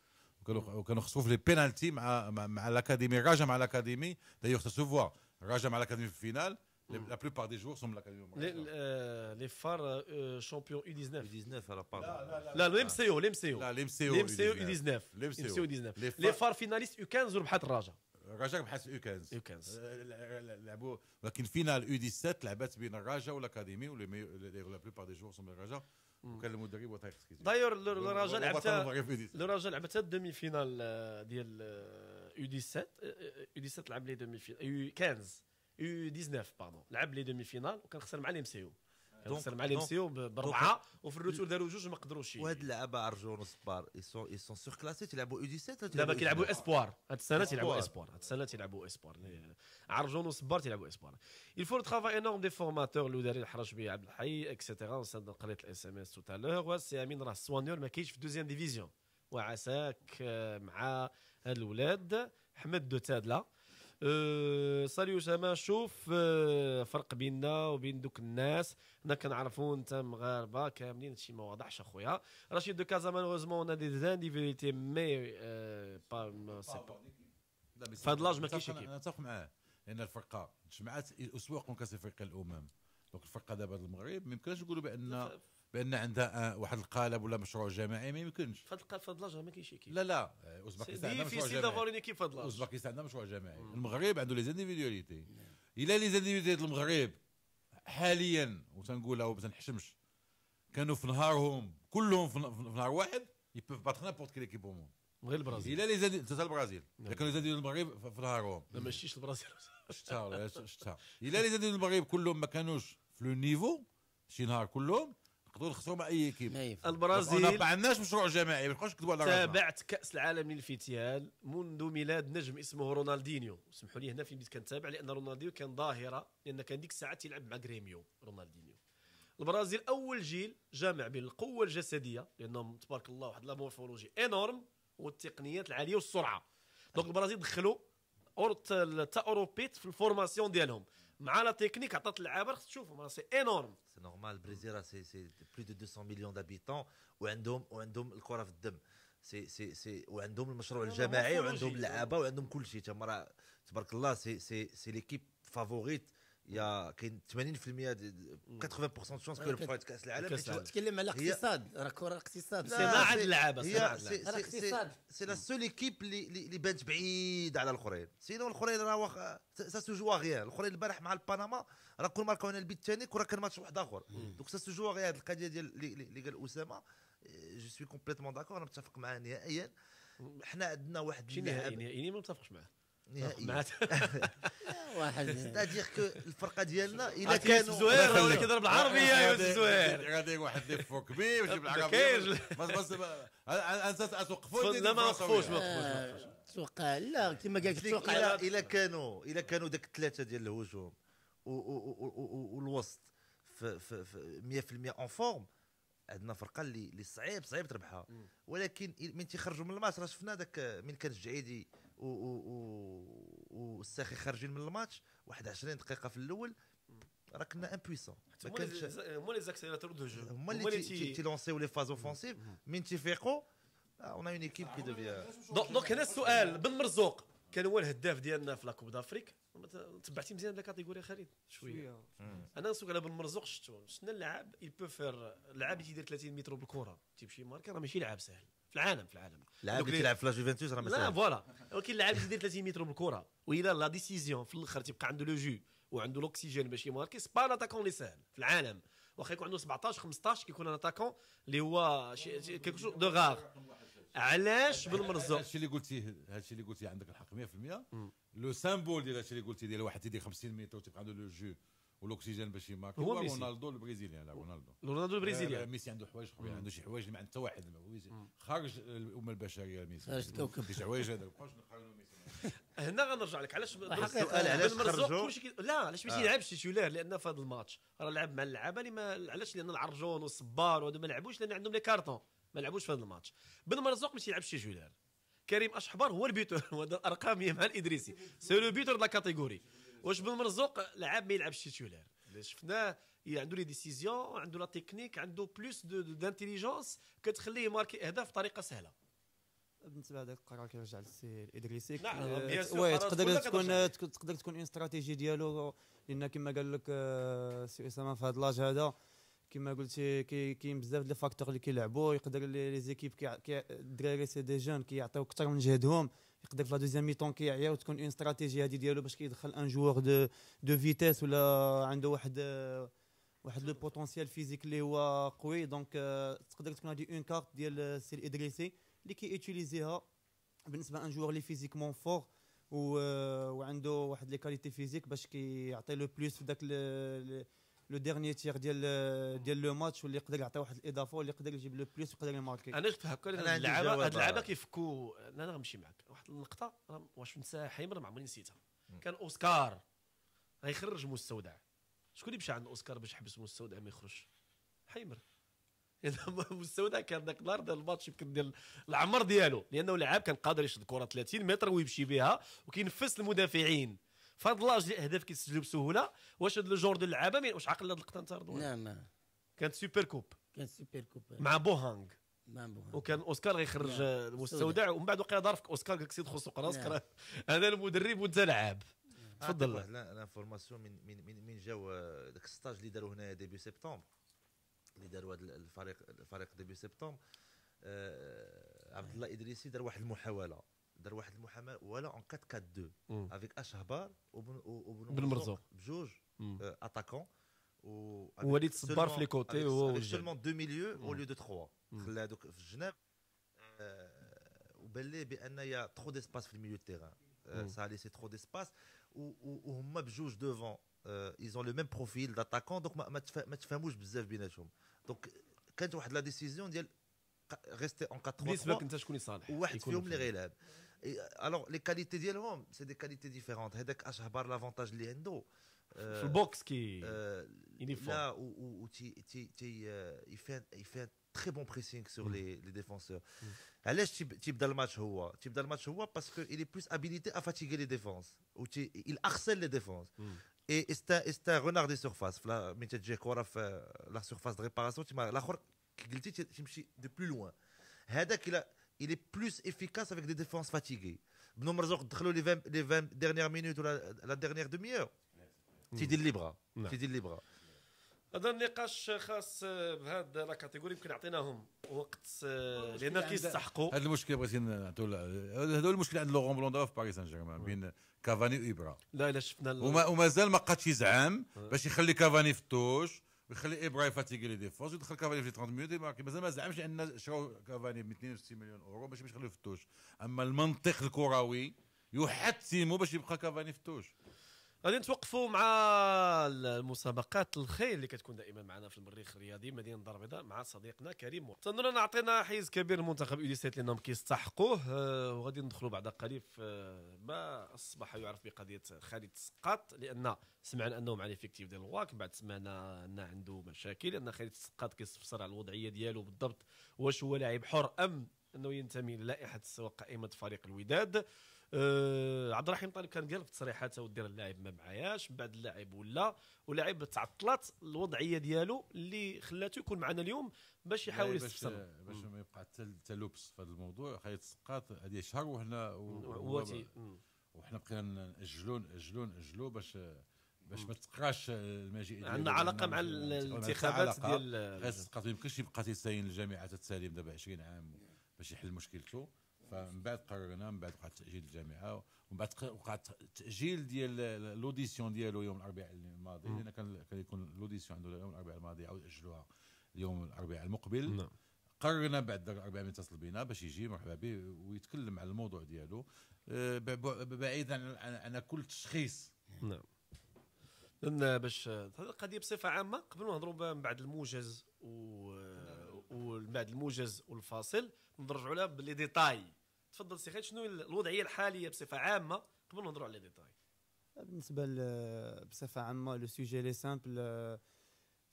[SPEAKER 4] Quand on retrouve les pénalties à l'Académie, Rajam à l'Académie, d'ailleurs, ça se voit, Rajam à l'Académie finale,
[SPEAKER 1] la plupart des jours sont de l'Académie. Les phares champions U19, 19, à la Là, le MCO, le MCO. Le MCO U19. Le MCO U19. Les phares finalistes U15, Zubhat Raja.
[SPEAKER 4] الرجاء بحث اوكانز اوكانز لعبوا لكن فينال او 17 لعبات بين الرجاء والاكاديمي ولا بلو بار دي جور سون الرجاء وكان المدرب وثائق سكيتي داير الرجاء لعبتها
[SPEAKER 1] الرجاء لعبتها الدومي فينال ديال او 17 او 17 لعب لي دومي فينال او 15 او 19 باردون لعب لي دومي فينال وكان خسر مع الام سي يو دونك سلم عليهم سيو بربعه وفي الروتور داروا جوج ما قدروش وهاد
[SPEAKER 5] اللعابه ارجون وصبار يسون يسون سور كلاسي تيلعبوا او 17 دابا كيلعبوا اسبوار هاد السنه تيلعبوا اسبوار هاد السنه تيلعبوا اسبوار عرجون
[SPEAKER 1] وصبار تيلعبوا اسبوار الفو ترافاي انورم دي فورماتور اللي داري الحرج به عبد الحي اكسيتيرا وصلنا قريت الاس ام اس تو تالور وسي امين راه سوانيور ما كاينش في دوزيام ديفيزيون وعساك مع هاد الولاد احمد دو تادلا أه صالي اسامه شوف أه، فرق بيننا وبين دوك الناس حنا كنعرفو انت مغاربه كاملين هادشي ما واضحش اخويا رشيد دو كازا مالوغوزمون اون دي زانديفيديتي مي با ما سي با فهاد لاج ما كاينش انا نتفق معاه
[SPEAKER 4] لان الفرقه جمعات اسبوع كون كاس افريقيا الامم دونك الفرقه دابا المغرب ما يمكنش نقولوا بان بان عندها آه، واحد القالب ولا مشروع جماعي ما يمكنش
[SPEAKER 1] القالب فضلجها ما كاينش كيف لا لا آه، اوزباكستان عندها مشروع
[SPEAKER 4] جماعي اوزباكستان عندها مشروع جماعي المغرب عنده لي زانديفيديوليتي نعم. الا لي زانديفيديوليتي المغرب حاليا وتنقولها وما تنحشمش كانوا في نهارهم كلهم في نهار واحد يبوف باتر نابورت كي ليكيب اون غير البرازيل الا لي زادي حتى البرازيل الا كانوا زادي المغرب في نهارهم لا ما البرازيل شتها شتا شتها الا لي زادي المغرب كلهم ما كانوش في لو نيفو شي نهار كلهم يقدروا يخسروا مع اي كيب البرازيل ما عندناش مشروع جماعي ما نبقاوش نكذبوا على تابعت
[SPEAKER 1] كاس العالم للفتيال منذ ميلاد نجم اسمه رونالدينيو سمحوا لي هنا في بديت كنتابع لان رونالدينيو كان ظاهره لان كان ديك الساعه تيلعب مع غريميو رونالدينيو البرازيل اول جيل جامع بين القوه الجسديه لانهم تبارك الله واحد لامورفولوجي انورم والتقنيات العاليه والسرعه دونك البرازيل دخلوا تا اوروبيت في الفورماسيون ديالهم مع لا
[SPEAKER 5] تكنيك عطات اللعابه خصك تشوفهم راه سي انورم سي نورمال راه سي سي بلو دو 200 مليون دابيتون وعندهم وعندهم الكره في الدم سي سي سي وعندهم المشروع الجماعي وعندهم اللعابه وعندهم كل شيء تما راه تبارك الله سي سي سي ليكيب فافوريت يا كاين 80% دي 80% شانس كو كاس العالم تتكلم على اقتصاد راه كره اقتصاد صناعه اللعابه صناعه الاقتصاد سي لا سول ايكيب اللي بانت بعيده على الاخرين سينو الاخرين راه واخ سا سو جوا غيان الاخرين البارح مع البنما راه كل ماركو هنا البيت الثاني كره كان ماتش واحد اخر دوك سا سو جوا غيان هذه القضيه ديال اللي قال اسامه جو سوي كومبليتمون داكور انا متفق معاه نهائيا حنا عندنا واحد شي نهائي ما متفقش معاه نهائيا واحد ستادير كو الفرقه ديالنا الا كانوا زوير ولا كيضرب العربيه يا زوير غادي
[SPEAKER 4] واحد ديفو كبير ويجيب العربيه بس بس انسى توقفوا لا ما وقفوش
[SPEAKER 5] ما آه، وقفوش توقع لا كما قال توقع الا كانوا الا كانوا داك الثلاثه ديال الهجوم والوسط في 100% اون فورم عندنا فرقه اللي صعيب صعيب تربحها ولكن من تيخرجوا من الماتش راه شفنا داك من كان الجعيدي و و والساخي خارجين من الماتش واحد 20 دقيقه في الاول راه كنا امبويسون
[SPEAKER 1] هما لي زاكسيلاتور دو جو هما اللي
[SPEAKER 5] تيلونسيو لي فاز اوفونسيف من تيفيقوا اون اون ايكيب كي دوفيا دونك هنا السؤال بن مرزوق كان هو الهداف ديالنا في لاكوب دافريك
[SPEAKER 1] تبعتي مزيان لا كاتيجوري خالد شويه انا نسوق على بن مرزوق شفتو شفنا اللاعب يبو فير اللاعب اللي تيدير 30 متر بالكره تيمشي ماركا راه ماشي لاعب سهل في العالم في العالم لاعب اللي كيلعب في لا جوفنتوس راه لا فوالا ولكن اللاعب اللي داير 30 متر بالكره ويلا لا ديسيزيون في الاخر تيبقى عنده لو جو وعنده لوكسيجين باش يماركي سبا لاتاكون اللي ساهل في العالم واخا يكون عنده 17 15 كيكون ان اتاكون اللي هو كيكو شو دو غار علاش بالمرزوق
[SPEAKER 4] هذا هادشي اللي قلتيه هادشي اللي قلتيه عندك الحق 100% لو سامبول ديال هادشي اللي قلتي ديال واحد تيدير 50 متر وتبقى عنده لو جو والاكسجين باش يمارك هو, رونالدو البرازيلي لا رونالدو رونالدو البرازيليان ميسي عنده حوايج قويه عنده شي حوايج ما عند حتى واحد خارج الامه البشريه ميسي خارج الكوكب شي حوايج هذا
[SPEAKER 1] بقاوش نقارنوا ميسي هنا غنرجع لك علاش السؤال علاش مرزوق لا علاش ما آه. تيلعبش تيتولير لان في هذا الماتش راه لعب مع اللعابه اللي ما علاش لان العرجون والصبار وهذو ما لعبوش لان عندهم لي كارطون ما لعبوش في هذا الماتش بن مرزوق ما تيلعبش تيتولير كريم اشحبر هو البيتور هو الارقاميه مع الادريسي سي لو بيتور دو لا كاتيجوري واش بن مرزوق لعاب ما يلعبش تيتولير شفناه عنده لي ديسيزيون عنده لا تكنيك عنده بلوس دانتيليجونس كتخليه ماركي اهداف بطريقه سهله
[SPEAKER 3] بالنسبه لهذاك القرار كيرجع للسي ادريسي نعم، وي تقدر تكون تقدر تكون اون استراتيجي ديالو لان كما قال لك آه، سي اسامه في هذا لاج هذا كما قلتي كاين بزاف ديال فاكتور اللي كيلعبوا يقدر لي زيكيب الدراري سي دي جون كيعطيو اكثر من جهدهم يقدر في لا دوزيام طون كيعيا وتكون اون استراتيجي هذه ديالو باش كيدخل ان جوغ دو دو فيتيس ولا عنده واحد واحد لو بوتونسيال فيزيك اللي هو قوي دونك آه، تقدر تكون هذه اون كارت ديال سير ادريسي اللي كيوتيليزيها بالنسبه لان جوغ اللي فيزيكمون فور آه، وعنده واحد لي كاليتي فيزيك باش كيعطي لو بلوس في داك لو ديرني تيغ ديال ديال لو ماتش واللي يقدر يعطي واحد الاضافه واللي يقدر يجيب لو بليس ويقدر يماركي انا شفت هكا اللعابه هاد اللعابه كيفكوا انا
[SPEAKER 1] غنمشي معاك واحد اللقطه واش نساها حيمر ما عمري نسيتها كان اوسكار غيخرج مستودع شكون اللي مشى عند اوسكار باش يحبس مستودع ما يخرجش حيمر مستودع كان ذاك النهار ديال الماتش يمكن ديال العمر ديالو لانه لعاب كان قادر يشد كره 30 متر ويمشي بها وكينفس المدافعين فهاد لاج ديال الاهداف كيتسجلوا بسهوله واش هاد لو جور ديال اللعابه واش عقل هاد اللقطه انت رضوان نعم،, نعم كانت سوبر كوب كانت سوبر كوب مع بوهانغ مع بوهانغ وكان اوسكار غيخرج المستودع نعم. ومن بعد وقيلا دار اوسكار قال لك سيد خصو راسك انا نعم. المدرب وانت لعاب تفضل لا
[SPEAKER 5] لا فورماسيون من من من, من جاو ذاك آه، الستاج اللي داروا هنايا ديبي سبتمبر اللي داروا هذا الفريق الفريق ديبي سبتمبر آه، عبد الله ادريسي دار واحد المحاوله Ou alors en 4-4-2 avec Ashah Bar ou Bouloum Murzor, attaquant ou les seulement deux milieux au lieu de trois. donc, Genève ou y Bénaïa trop d'espace sur le milieu de terrain, ça a laissé trop d'espace ou Mabjouge devant, ils ont le même profil d'attaquant, donc Matfemouj Bzèv Binachoum. Donc, quand tu vois la décision d'y rester en 4-3 ou à l'école, les réel. Euh, alors, les qualités d'Yelhom, c'est des qualités différentes. Hedek Ashhabar, l'avantage de Sur euh, Le box qui est euh, Là où, il, fait, il fait un très bon pressing sur mm. les, défenseurs. Mm. Allez, type dans le match, type dans le match, parce qu'il est plus habilité à fatiguer les défenses. Il harcèle les défenses. Mm. Et c'est un renard des surfaces. Là, la surface de réparation, la qui de plus loin. Hedek, il a il est plus efficace avec des défenses fatiguées. Nous avons les 20, les 20 dernières minutes ou la, dernière demi-heure.
[SPEAKER 1] هذا mm. خاص بهذا لا كاتيجوري يمكن وقت كيستحقوا
[SPEAKER 4] هذا المشكل نعطيو المشكل عند باريس سان جيرمان بين كافاني لا شفنا ما قادش ويخلي ابراي فاتيكي لي ديفونس ويدخل كافاني في 30 ديما مازال ما زعمش ان شراو كافاني ب 62 مليون اورو باش يخليه في التوش اما
[SPEAKER 1] المنطق الكروي يحتم باش يبقى كافاني في التوش غادي نتوقفوا مع المسابقات الخيل اللي كتكون دائما معنا في المريخ الرياضي مدينه الدار البيضاء مع صديقنا كريم مو انا عطينا حيز كبير المنتخب اوديسيت لانهم كيستحقوه آه، وغادي ندخلوا بعد قليل في آه، ما اصبح يعرف بقضيه خالد سقاط لان سمعنا انه مع ليفيكتيف ديال الواك بعد سمعنا ان عنده مشاكل لان خالد سقاط كيستفسر على الوضعيه ديالو بالضبط واش هو لاعب حر ام انه ينتمي للائحه سواء قائمه فريق الوداد أه عبد الرحيم طالب كان قال في تصريحاته ودير اللاعب ما معاياش من بعد اللاعب ولا ولاعب تعطلت الوضعيه ديالو اللي خلاته يكون معنا اليوم باش يحاول يستفسر باش ما
[SPEAKER 4] يبقى حتى لبس في هذا الموضوع خايت سقاط هذه شهر وهنا وحنا بقينا ناجلو ناجلو ناجلو باش باش ما تقراش المجيء عندنا علاقه مع الانتخابات ديال غير سقاط ما يمكنش يبقى تيساين الجامعه تتسالم دابا 20 عام باش يحل مشكلته فمن بعد قررنا من بعد وقع تاجيل الجامعه ومن بعد وقع تاجيل ديال لوديسيون ديالو يوم الاربعاء الماضي لان كان كان يكون لوديسيون عنده يوم الاربعاء الماضي عاود اجلوها اليوم الاربعاء المقبل نعم قررنا بعد دار الاربعاء يتصل بنا باش يجي مرحبا به ويتكلم على
[SPEAKER 1] الموضوع ديالو آه، بعيدا عن كل تشخيص نعم لان باش هذه القضيه بصفه عامه قبل ما نهضروا من بعد الموجز و نعم. ومن بعد الموجز والفاصل نرجعوا لها باللي ديتاي تفضل سي خالد شنو الوضعيه الحاليه بصفه عامه قبل نهضروا على لي ديتاي
[SPEAKER 3] بالنسبه بصفه عامه لو سوجي لي سامبل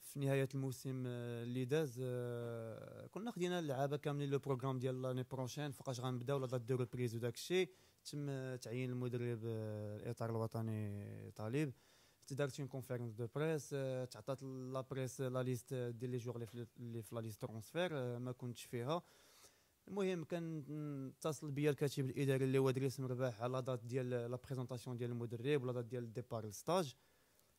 [SPEAKER 3] في نهاية الموسم آه، اللي داز آه، كنا خدينا اللعابه كاملين لو بروغرام ديال لاني بروشين فوقاش غنبداو لا دات دو ريبريز وداك الشيء تم آه، تعيين المدرب الاطار الوطني طالب تدارت اون كونفيرونس دو بريس تعطات لا بريس لا ليست ديال لي جوغ اللي في لا ليست ترونسفير ما كنتش فيها المهم كان اتصل بيا الكاتب الاداري اللي هو دريس مرباح على دات ديال لا بريزونطاسيون ديال المدرب ولا دات ديال ديبار ستاج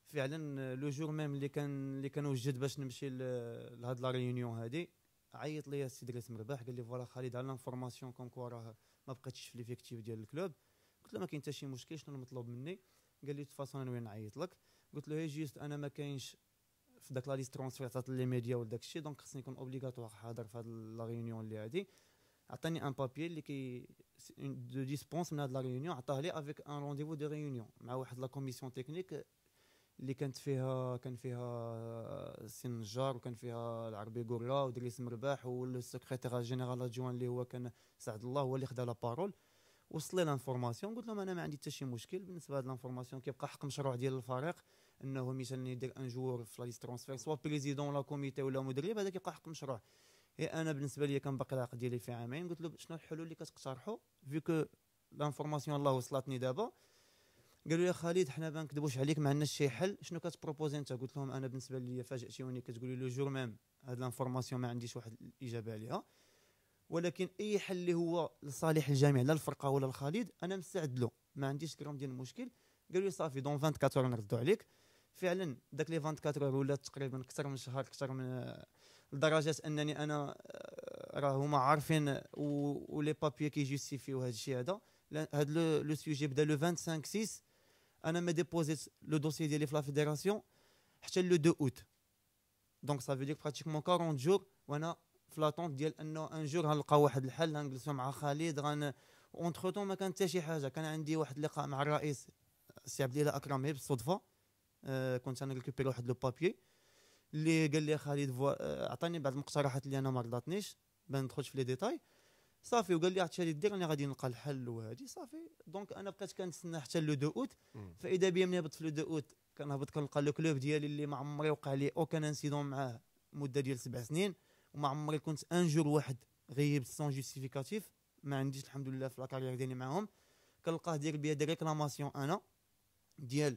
[SPEAKER 3] فعلا لو جور ميم اللي كان اللي كان وجد باش نمشي لهاد لا ريونيون هادي عيط ليا السي دريس مرباح قال لي فوالا خالد على لانفورماسيون كوم كوا راه ما بقيتش في ليفيكتيف ديال الكلوب قلت له ما كاين حتى شي مشكل شنو المطلوب مني قال لي تفاصيل وين نعيط لك قلت له هي إيه، جيست انا ما كاينش في داك لا ليست ترونسفير تاع لي ميديا ولا داك الشيء دونك خصني نكون اوبليغاتوار حاضر في هاد لا ريونيون اللي هادي عطاني ان بابي اللي كي دو ديسبونس من هاد لا ريونيون عطاه لي افيك ان رونديفو دو ريونيون مع واحد لا كوميسيون تكنيك اللي كانت فيها كان فيها السي نجار وكان فيها العربي غورلا ودريس مرباح والسكرتير جينيرال ادجوان اللي هو كان سعد الله هو اللي خدا لا بارول وصل لي لانفورماسيون قلت لهم انا ما عندي حتى شي مشكل بالنسبه لهاد لانفورماسيون كيبقى حق مشروع ديال الفريق انه مثلا يدير ان جور في لا ترونسفير سوا بريزيدون ولا كوميتي ولا مدرب هذا كيبقى حق مشروع اي انا بالنسبه لي كان باقي العقد ديالي في عامين قلت له شنو الحلول اللي كتقترحوا فيكو لانفورماسيون الله وصلتني دابا قالوا لي خالد حنا ما نكذبوش عليك ما عندناش شي حل شنو كتبروبوزي انت قلت لهم انا بالنسبه لي فاجاتوني كتقولي لو جور ميم هاد لانفورماسيون ما عنديش واحد الاجابه عليها ولكن اي حل اللي هو لصالح الجميع لا الفرقه ولا الخالد انا مستعد له ما عنديش كرام ديال المشكل قالوا لي صافي دون 24 نردو عليك فعلا داك لي 24 ولات تقريبا اكثر من شهر اكثر من آه، لدرجه انني انا آه، راه هما عارفين ولي بابي كيجيستيفيو هذا الشيء هذا هاد لو سوجي بدا لو 25 6 انا ما ديبوزيت لو دوسي ديالي في لا فيدراسيون حتى لو 2 اوت دونك سافو ديك براتيكمون 40 جور وانا في لاطونت ديال انه ان جور غنلقى واحد الحل غنجلس مع خالد غن اونتخ تو ما كان حتى شي حاجه كان عندي واحد اللقاء مع الرئيس السي عبد الاله اكرم هي بالصدفه أه كنت انا ريكوبيري واحد لو بابي اللي قال لي خالد فوا آه، عطاني بعض المقترحات اللي انا ما رضاتنيش ما ندخلش في لي ديتاي صافي وقال لي عرفتي دير انا غادي نلقى الحل وهادي صافي دونك انا بقيت كنتسنى حتى لو دو اوت فاذا بيا ملي هبط في لو دو اوت كنهبط كنلقى لو كلوب ديالي اللي ما عمري وقع لي او كان انسيدون معاه مده ديال سبع سنين وما عمري كنت ان جور واحد غيبت سون جوستيفيكاتيف ما عنديش الحمد لله في لاكارير ديالي معاهم كنلقاه داير بيا دي ريكلاماسيون انا ديال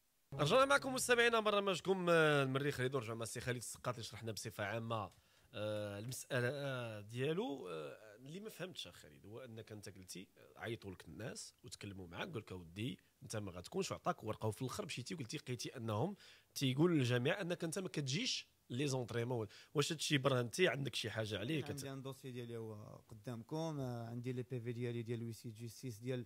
[SPEAKER 1] رجعنا معكم مستمعينا مره ما جكم المريخ ريدو رجع مع السي خالد السقاط اللي شرحنا بصفه عامه آه، المساله آه، ديالو آه، اللي ما فهمتش خالد هو انك انت قلتي عيطوا لك الناس وتكلموا معك قال لك اودي انت ما غتكونش وعطاك ورقه وفي الاخر مشيتي وقلتي لقيتي انهم تيقولوا للجميع انك انت ما كتجيش لي زونطريمون
[SPEAKER 3] واش هادشي برهنتي عندك شي حاجه عليه عندي ان دوسي ديالي هو قدامكم عندي لي بي في ديالي ديال ويسي جوستيس ديال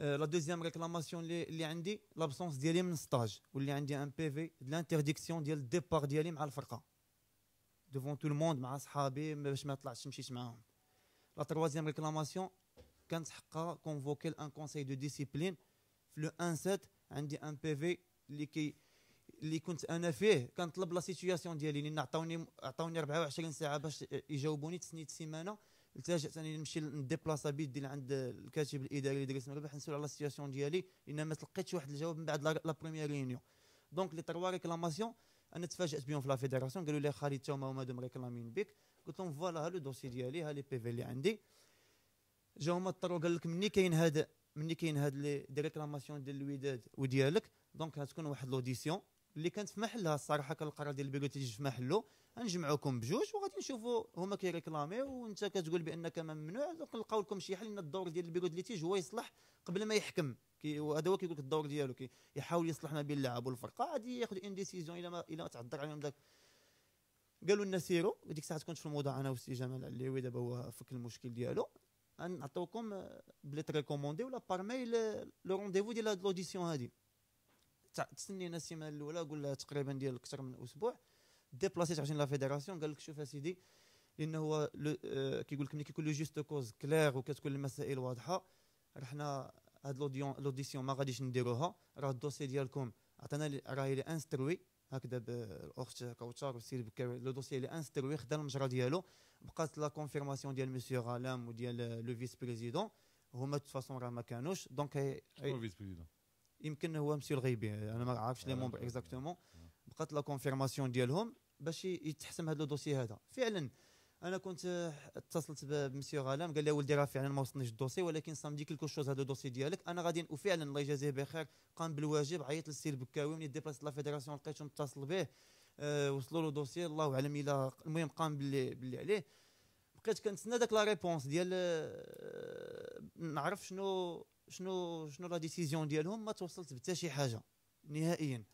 [SPEAKER 3] La deuxième réclamation, l'absence d'élimine stage, où il y un PV, l'interdiction de départ d'élimine al-Farqa Devant tout le monde, La troisième réclamation, quand convoqué a un conseil de discipline, le 1-7, il un PV qui a effet situation, il situation, a التجات اني نمشي نديبلاصا بيدي لعند الكاتب الاداري لدرس مربح نسول على السيتياسيون ديالي لان ما تلقيتش واحد الجواب من بعد لا بروميير ريونيون دونك لي تروا ريكلاماسيون انا تفاجات بهم في لا فيدراسيون قالوا لي خالد توما هما دوم ريكلامين بك قلت لهم فوالا ها لو دوسي ديالي ها لي بي في اللي عندي جاهم هما اضطروا قال لك مني كاين هذا مني كاين هاد لي دي ريكلاماسيون ديال الوداد وديالك دونك غتكون واحد لوديسيون اللي كانت في محلها الصراحه كان القرار ديال البيرو تيجي في محله نجمعوكم بجوج وغادي نشوفوا هما كيريكلامي وانت كتقول بانك ممنوع نلقاو لكم شي حل ان الدور ديال البيرو ليتيج هو يصلح قبل ما يحكم كي وهذا هو كيقول لك الدور ديالو كي يحاول يصلح ما بين اللاعب والفرقه غادي ياخذ ان ديسيزيون الا ما الا تعذر عليهم داك قالوا لنا سيروا ديك الساعه كنت في الموضوع انا وسي جمال العليوي دابا هو فك المشكل ديالو غنعطيوكم آه، بلي كوموندي ولا بار ميل لو رونديفو ديال هاد لوديسيون هادي تسنينا السيمانه الاولى قول تقريبا ديال اكثر من اسبوع ديبلاسيت عشان لا فيدراسيون قال لك شوف اسيدي لانه هو آه، كيقول لك ملي كيكون لو جوست كوز كلير وكتكون المسائل واضحه راه حنا هاد لوديسيون ما غاديش نديروها راه الدوسي ديالكم عطانا راه الى انستروي هكذا بالاخت كوتشار والسيد بكري لو دوسي اللي انستروي خدا المجرى ديالو بقات لا كونفيرماسيون ديال مسيو غلام وديال لو فيس بريزيدون هما فاسون راه ما كانوش دونك يمكن هو مسيو الغيبي انا ما عارفش لي مومبر اكزاكتومون بقات لا كونفيرماسيون ديالهم باش يتحسم هذا الدوسي هذا فعلا انا كنت اتصلت بمسيو غلام قال لي ولدي راه فعلا ما وصلنيش الدوسي ولكن سامدي كل شوز هذا الدوسي ديالك انا غادي وفعلا الله يجازيه بخير قام بالواجب عيط للسي البكاوي ملي ديبلاص لا فيدراسيون لقيته متصل به أه وصلوا له دوسي الله اعلم الا المهم قام باللي, باللي عليه بقيت كنتسنى داك لا ريبونس ديال آه، نعرف شنو شنو شنو لا ديسيزيون ديالهم ما توصلت بتا شي حاجه نهائيا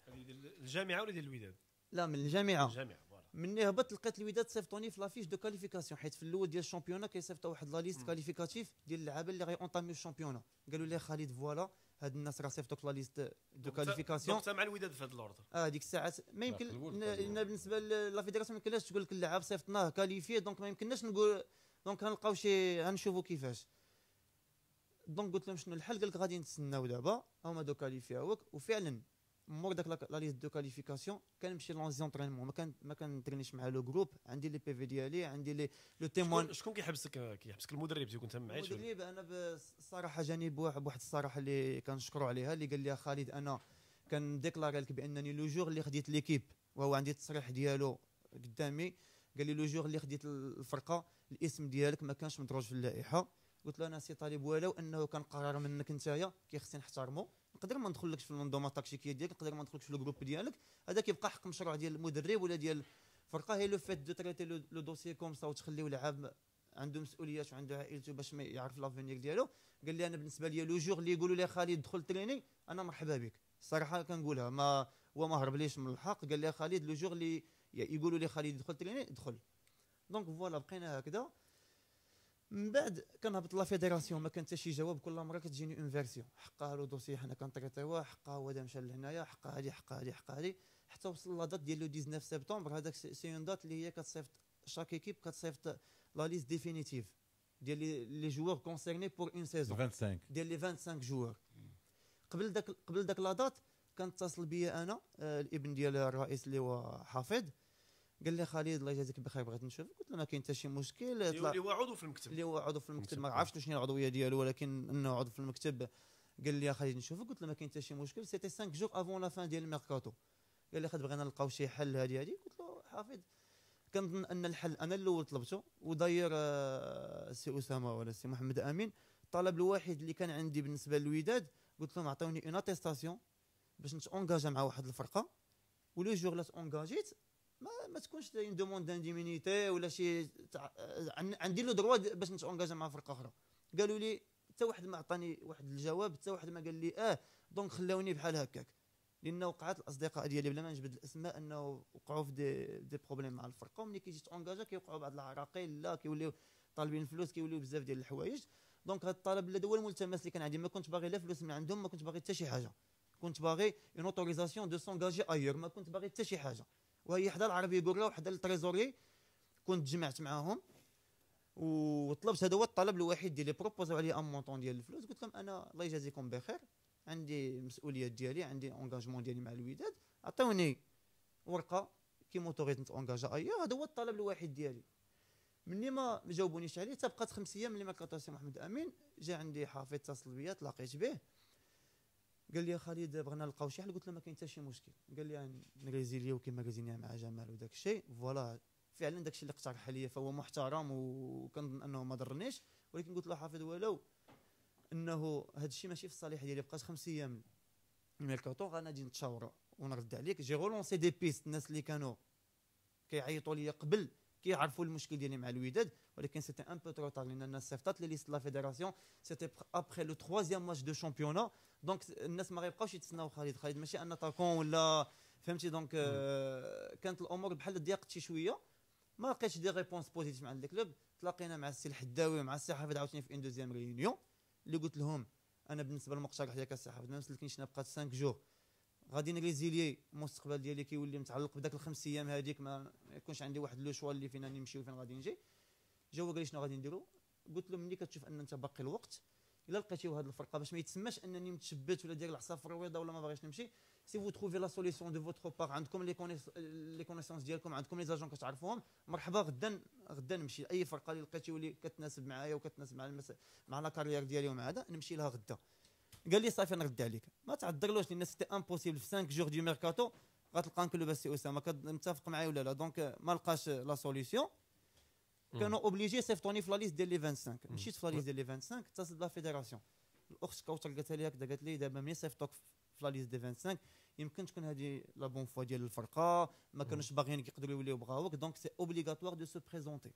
[SPEAKER 1] الجامعه ولا ديال الوداد
[SPEAKER 3] لا من الجامعه الجامعه مني هبط لقيت الوداد صيفطوني في لافيش دو كاليفيكاسيون حيت في الاول ديال الشامبيونا كيصيفطوا واحد لا ليست كاليفيكاتيف ديال اللعابه اللي غيونطاميو الشامبيونا قالوا لي خالد فوالا هاد الناس راه صيفطوك لا ليست دو كاليفيكاسيون مع الوداد في هاد الاوردر اه ديك الساعه ما يمكن بالنسبه لا فيدراسيون ما يمكنلاش تقول لك اللاعب صيفطناه كاليفي دونك ما يمكنناش نقول دونك غنلقاو شي غنشوفوا كيفاش دونك قلت لهم شنو الحل قال لك غادي نتسناو دابا هما دو كاليفيوك وفعلا مور داك لا ليست دو كاليفيكاسيون كنمشي لونز زونطرينمون ما كان ما كنترينيش مع لو جروب عندي لي بي في ديالي عندي لي لو تيمون شكون كيحبسك كيحبسك المدرب تيكون تما معايا المدرب انا بصراحه جاني بواحد الصراحه اللي كنشكرو عليها اللي قال لي خالد انا كنديكلاري لك بانني لو جور اللي خديت ليكيب وهو عندي التصريح ديالو قدامي قال لي لو جور اللي خديت الفرقه الاسم ديالك ما كانش مدروج في اللائحه قلت له انا سي طالب ولو انه كان قرار منك نتايا كيخصني نحترمه نقدر ما ندخلكش في المنظومه التكتيكيه ديالك نقدر ما ندخلكش في الجروب ديالك هذا كيبقى حق مشروع ديال المدرب ولا ديال الفرقه هي لو فيت دو تريتي لو دوسي كوم سا وتخليو لعاب عنده مسؤوليات وعنده عائلته باش ما يعرف لافونير ديالو قال لي انا بالنسبه لي لو جور اللي يقولوا لي خالد دخل تريني انا مرحبا بك الصراحه كنقولها ما هو ما هربليش من الحق قال لي خالد لو جور اللي يقولوا لي خالد دخل تريني دخل دونك فوالا بقينا هكذا من بعد كنهبط لا فيدراسيون ما كان حتى شي جواب كل مره كتجيني اون فيرسيون حقها لو دوسي حنا كنطريطيوه حقها هو هذا مشى لهنايا حقها هادي حقها هادي حقها هادي حتى وصل لا دات ديال لو 19 سبتمبر هذاك سي اون دات اللي هي كتصيفط شاك ايكيب كتصيفط لا ليست ديفينيتيف ديال لي جوور كونسيرني بور اون سيزون 25 ديال لي 25 جوور قبل داك قبل داك لا دات كنتصل بيا انا آه، الابن ديال الرئيس اللي هو حافظ قال لي خالد الله يجازيك بخير بغيت نشوف قلت له ما كاين حتى شي مشكل اللي هو عضو في المكتب اللي هو عضو في المكتب ما عرفتش شنو العضويه ديالو ولكن انه عضو في المكتب قال لي خالد نشوفك قلت له ما كاين حتى شي مشكل سيتي 5 جور افون لا فان ديال الميركاتو قال لي خالد بغينا نلقاو شي حل هذه هذه قلت له حافظ كنظن ان الحل انا الاول طلبته وداير آه، سي اسامه ولا سي محمد امين الطلب الوحيد اللي كان عندي بالنسبه للوداد قلت لهم عطوني اون اتيستاسيون باش نتونجاجا مع واحد الفرقه ولو جور لا تونجاجيت ما ما تكونش اون دوموند دانديمينيتي ولا شي تع... آه، عندي له دروا باش نتونجاج مع فرقه اخرى قالوا لي حتى واحد ما عطاني واحد الجواب حتى واحد ما قال لي اه دونك خلاوني بحال هكاك لان وقعت الاصدقاء ديالي بلا ما نجبد الاسماء انه وقعوا في دي, دي بروبليم مع الفرقه ومني كيجي تونجاج كيوقعوا بعض العراقيل لا كيوليو طالبين الفلوس كيوليو بزاف ديال الحوايج دونك هذا الطلب هذا هو الملتمس اللي كان عندي ما كنت باغي لا فلوس من عندهم ما كنت باغي حتى شي حاجه كنت باغي اون اوتوريزاسيون دو سونجاجي ايور ما كنت باغي حتى شي حاجه وهي حدا العربيه كورا وحدا التريزوري كنت تجمعت معاهم وطلبت هذا هو الطلب الوحيد ديالي بروبوزو عليا ان مونطون ديال الفلوس قلت لهم انا الله يجازيكم بخير عندي المسؤوليات ديالي عندي اونجاجمون ديالي مع الوداد عطيوني ورقه كي موتوريت نتونجاجا ايا هذا هو الطلب الوحيد ديالي مني ما جاوبونيش عليه تبقات خمس ايام ملي ما كلطاش محمد امين جا عندي حافظ اتصل بيا تلاقيت به قال لي يا خالد بغينا نلقاو شي حل قلت له ما كاين حتى شي مشكل قال لي نريزيليا يعني وكيما ريزيليا مع جمال وداك الشيء فوالا فعلا داك الشيء اللي اقترح عليا فهو محترم وكنظن انه ما ضرنيش ولكن قلت له حافظ ولو انه هذا الشيء ماشي في الصالح ديالي بقات خمس ايام الميركاتو غادي نتشاوروا ونرد عليك جي رولونسي دي بيست الناس اللي كانوا كيعيطوا لي قبل كيعرفوا المشكل ديالي مع الوداد ولكن سيتي ان بو ترو تار لان الناس صيفطات لي ليست لا فيدراسيون سيتي ابخي لو تخوازيام ماتش دو شامبيونا دونك الناس ما غيبقاوش يتسناو خالد خالد ماشي ان طاكون ولا فهمتي دونك آه، كانت الامور بحال ضيقت شي شويه ما لقيتش دي ريبونس بوزيتيف مع الكلوب تلاقينا مع السي الحداوي ومع السي حافظ عاوتاني في ان دوزيام ريونيون اللي قلت لهم انا بالنسبه للمقترح ديال السي حافظ ما مسلكنيش نبقى 5 جور غادي نريزيليي المستقبل ديالي كيولي متعلق بداك الخمس ايام هذيك ما يكونش عندي واحد لو شوا اللي فين نمشي وفين غادي نجي جاوا قال لي شنو غادي نديرو قلت له ملي كتشوف ان انت باقي الوقت الا لقيتيو هذه الفرقه باش ما يتسماش انني متشبت ولا داير العصا في الرويضه ولا ما باغيش نمشي سي فو تروفي لا سوليسيون دو فوتر بار عندكم لي لي كونيسونس ديالكم عندكم لي زاجون كتعرفوهم مرحبا غدا غدا نمشي اي فرقه اللي لقيتي واللي كتناسب معايا وكتناسب مع المس... مع لا كارير ديالي ومع هذا نمشي لها غدا قال لي صافي نرد عليك ما تعذرلوش لان سيتي امبوسيبل في 5 جور دي ميركاتو غتلقى انك لو باسي اسامه متفق معايا ولا لا دونك ما لقاش لا سوليسيون كانوا اوبليجي صيفطوني في لا ليست ديال لي 25 مشيت في لا ليست ديال لي 25 اتصلت لا الاخت كوثر قالت لي هكذا قالت لي دابا ملي صيفطوك في لا ليست ديال 25 يمكن تكون هذه لا بون فوا ديال الفرقه ما كانوش باغيين يقدروا يوليو بغاوك دونك سي اوبليغاتوار دو سو بريزونتي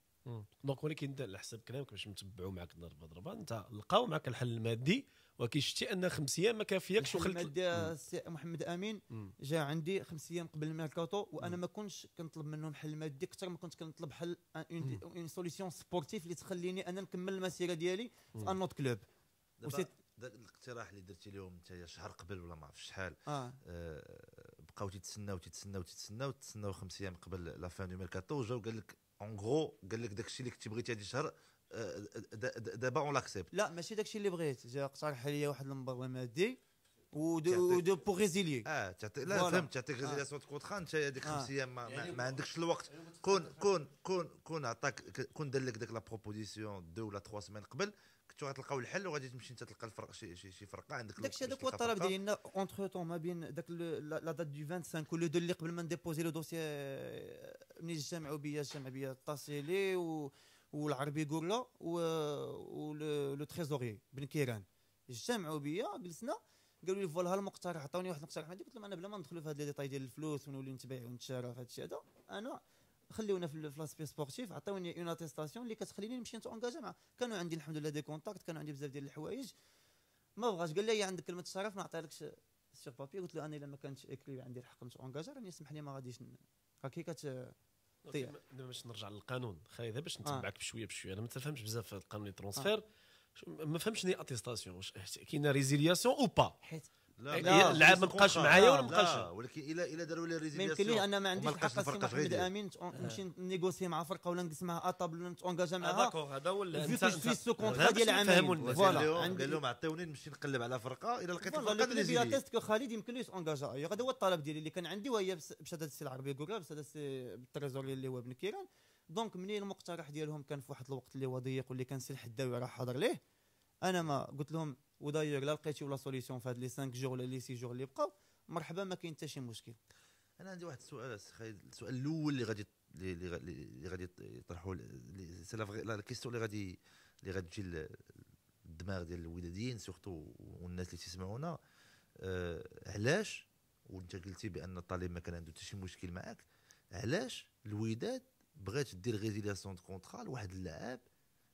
[SPEAKER 1] دونك ولكن انت على حسب كلامك باش نتبعوا معك ضربه ضربه انت لقاو معك الحل المادي ولكن شتي ان خمس ايام ما كافياكش وخلت المادي
[SPEAKER 3] السي محمد امين جا عندي خمس ايام قبل الميركاتو وانا ما كنتش كنطلب منهم حل مادي اكثر ما كنت كنطلب حل اون سوليسيون سبورتيف اللي تخليني انا نكمل المسيره ديالي في ان نوت كلوب
[SPEAKER 5] داك الاقتراح اللي درتي لهم انت شهر قبل ولا ما عرف شحال آه. آه بقاو تيتسناو تيتسناو تيتسناو تسناو خمس ايام قبل لا فان دو ميركاتو وجاو قال لك اون غرو قال لك داك الشيء اللي كنتي بغيتي هذا الشهر آه، دابا اون لاكسبت
[SPEAKER 3] لا ماشي داك الشيء اللي بغيت جا اقترح
[SPEAKER 5] عليا واحد المبرر مادي ودو دو بو ريزيلي اه تعطي لا فهمت تعطيك ريزيلياسيون كونتخا انت هذيك خمس ايام ما, يعني عندكش الوقت يعني كون كون كون كون عطاك كون دار لك ديك لا بروبوزيسيون دو ولا تخوا سمان قبل كنتو غتلقاو الحل وغادي تمشي انت تلقى الفرق شي شي, شي فرقه عندك داكشي هذاك هو الطلب ديالنا
[SPEAKER 3] اونتخ تو ما بين داك لا دات دو 25 ولو دو اللي قبل ما نديبوزي لو دوسي آه، ملي جمعوا بيا جمع بيا الطاسيلي و والعربي كورلا و لو تريزوري بن كيران اجتمعوا بيا جلسنا قالوا لي فوالا المقترح عطوني واحد المقترح قلت لهم انا بلا ما ندخلوا في هاد لي ديتاي ديال الفلوس ونولي نتبايع ونتشارى في الشيء هذا انا خليونا في لاسبي سبورتيف عطوني اون اتيستاسيون اللي كتخليني نمشي نتونجاجا مع كانوا عندي الحمد لله دي كونتاكت كانوا عندي بزاف ديال الحوايج ما بغاش قال لي إيه، عندك كلمه الشرف ما عطيلكش سيغ بابي قلت له انا الا ما كانتش اكري عندي الحق نتونجاجا راني سمح لي ما غاديش آه، كي طيب. كت
[SPEAKER 1] دابا باش نرجع للقانون دابا باش آه. نتبعك آه. بشويه بشويه انا ما تفهمش بزاف في القانون ترونسفير آه. ما فهمتش ني اتيستاسيون واش كاينه ريزيلياسيون او با حيت لا إيه، إيه، اللاعب ما معايا ولا ما بقاش
[SPEAKER 3] ولكن الا الا داروا لي ريزيلياسيون ما يمكن لي انا ما عنديش حق السي محمد امين نمشي نيغوسي مع فرقه ولا نجلس معها اطابل ولا نتونجاجا آه، معها داكور هذا هو في سو كونترا ديال عامين فوالا قال لهم عطيوني نمشي نقلب على فرقه الا لقيت فرقه فوالا تيست كو خالد يمكن له يتونجاجا هذا هو الطلب ديالي اللي كان عندي وهي باش هذا السي العربي كوكا باش هذا السي بالتريزوري اللي هو ابن كيران دونك مني المقترح ديالهم كان في واحد الوقت اللي هو ضيق واللي كان سي الحداوي راه حاضر ليه انا ما قلت لهم ودايوغ لا لقيتي ولا سوليسيون في هاد لي 5 جور ولا لي 6 جور اللي بقاو مرحبا ما كاين حتى شي مشكل
[SPEAKER 5] انا عندي واحد السؤال خالد السؤال الاول اللي غادي اللي غادي يطرحوا سي لا كيستيون اللي غادي اللي غادي تجي الدماغ ديال الوداديين سورتو والناس اللي تسمعونا أه علاش وانت قلتي بان الطالب ما كان عنده حتى شي مشكل معاك علاش الوداد بغات دير ريزيلاسيون دو كونترا لواحد اللاعب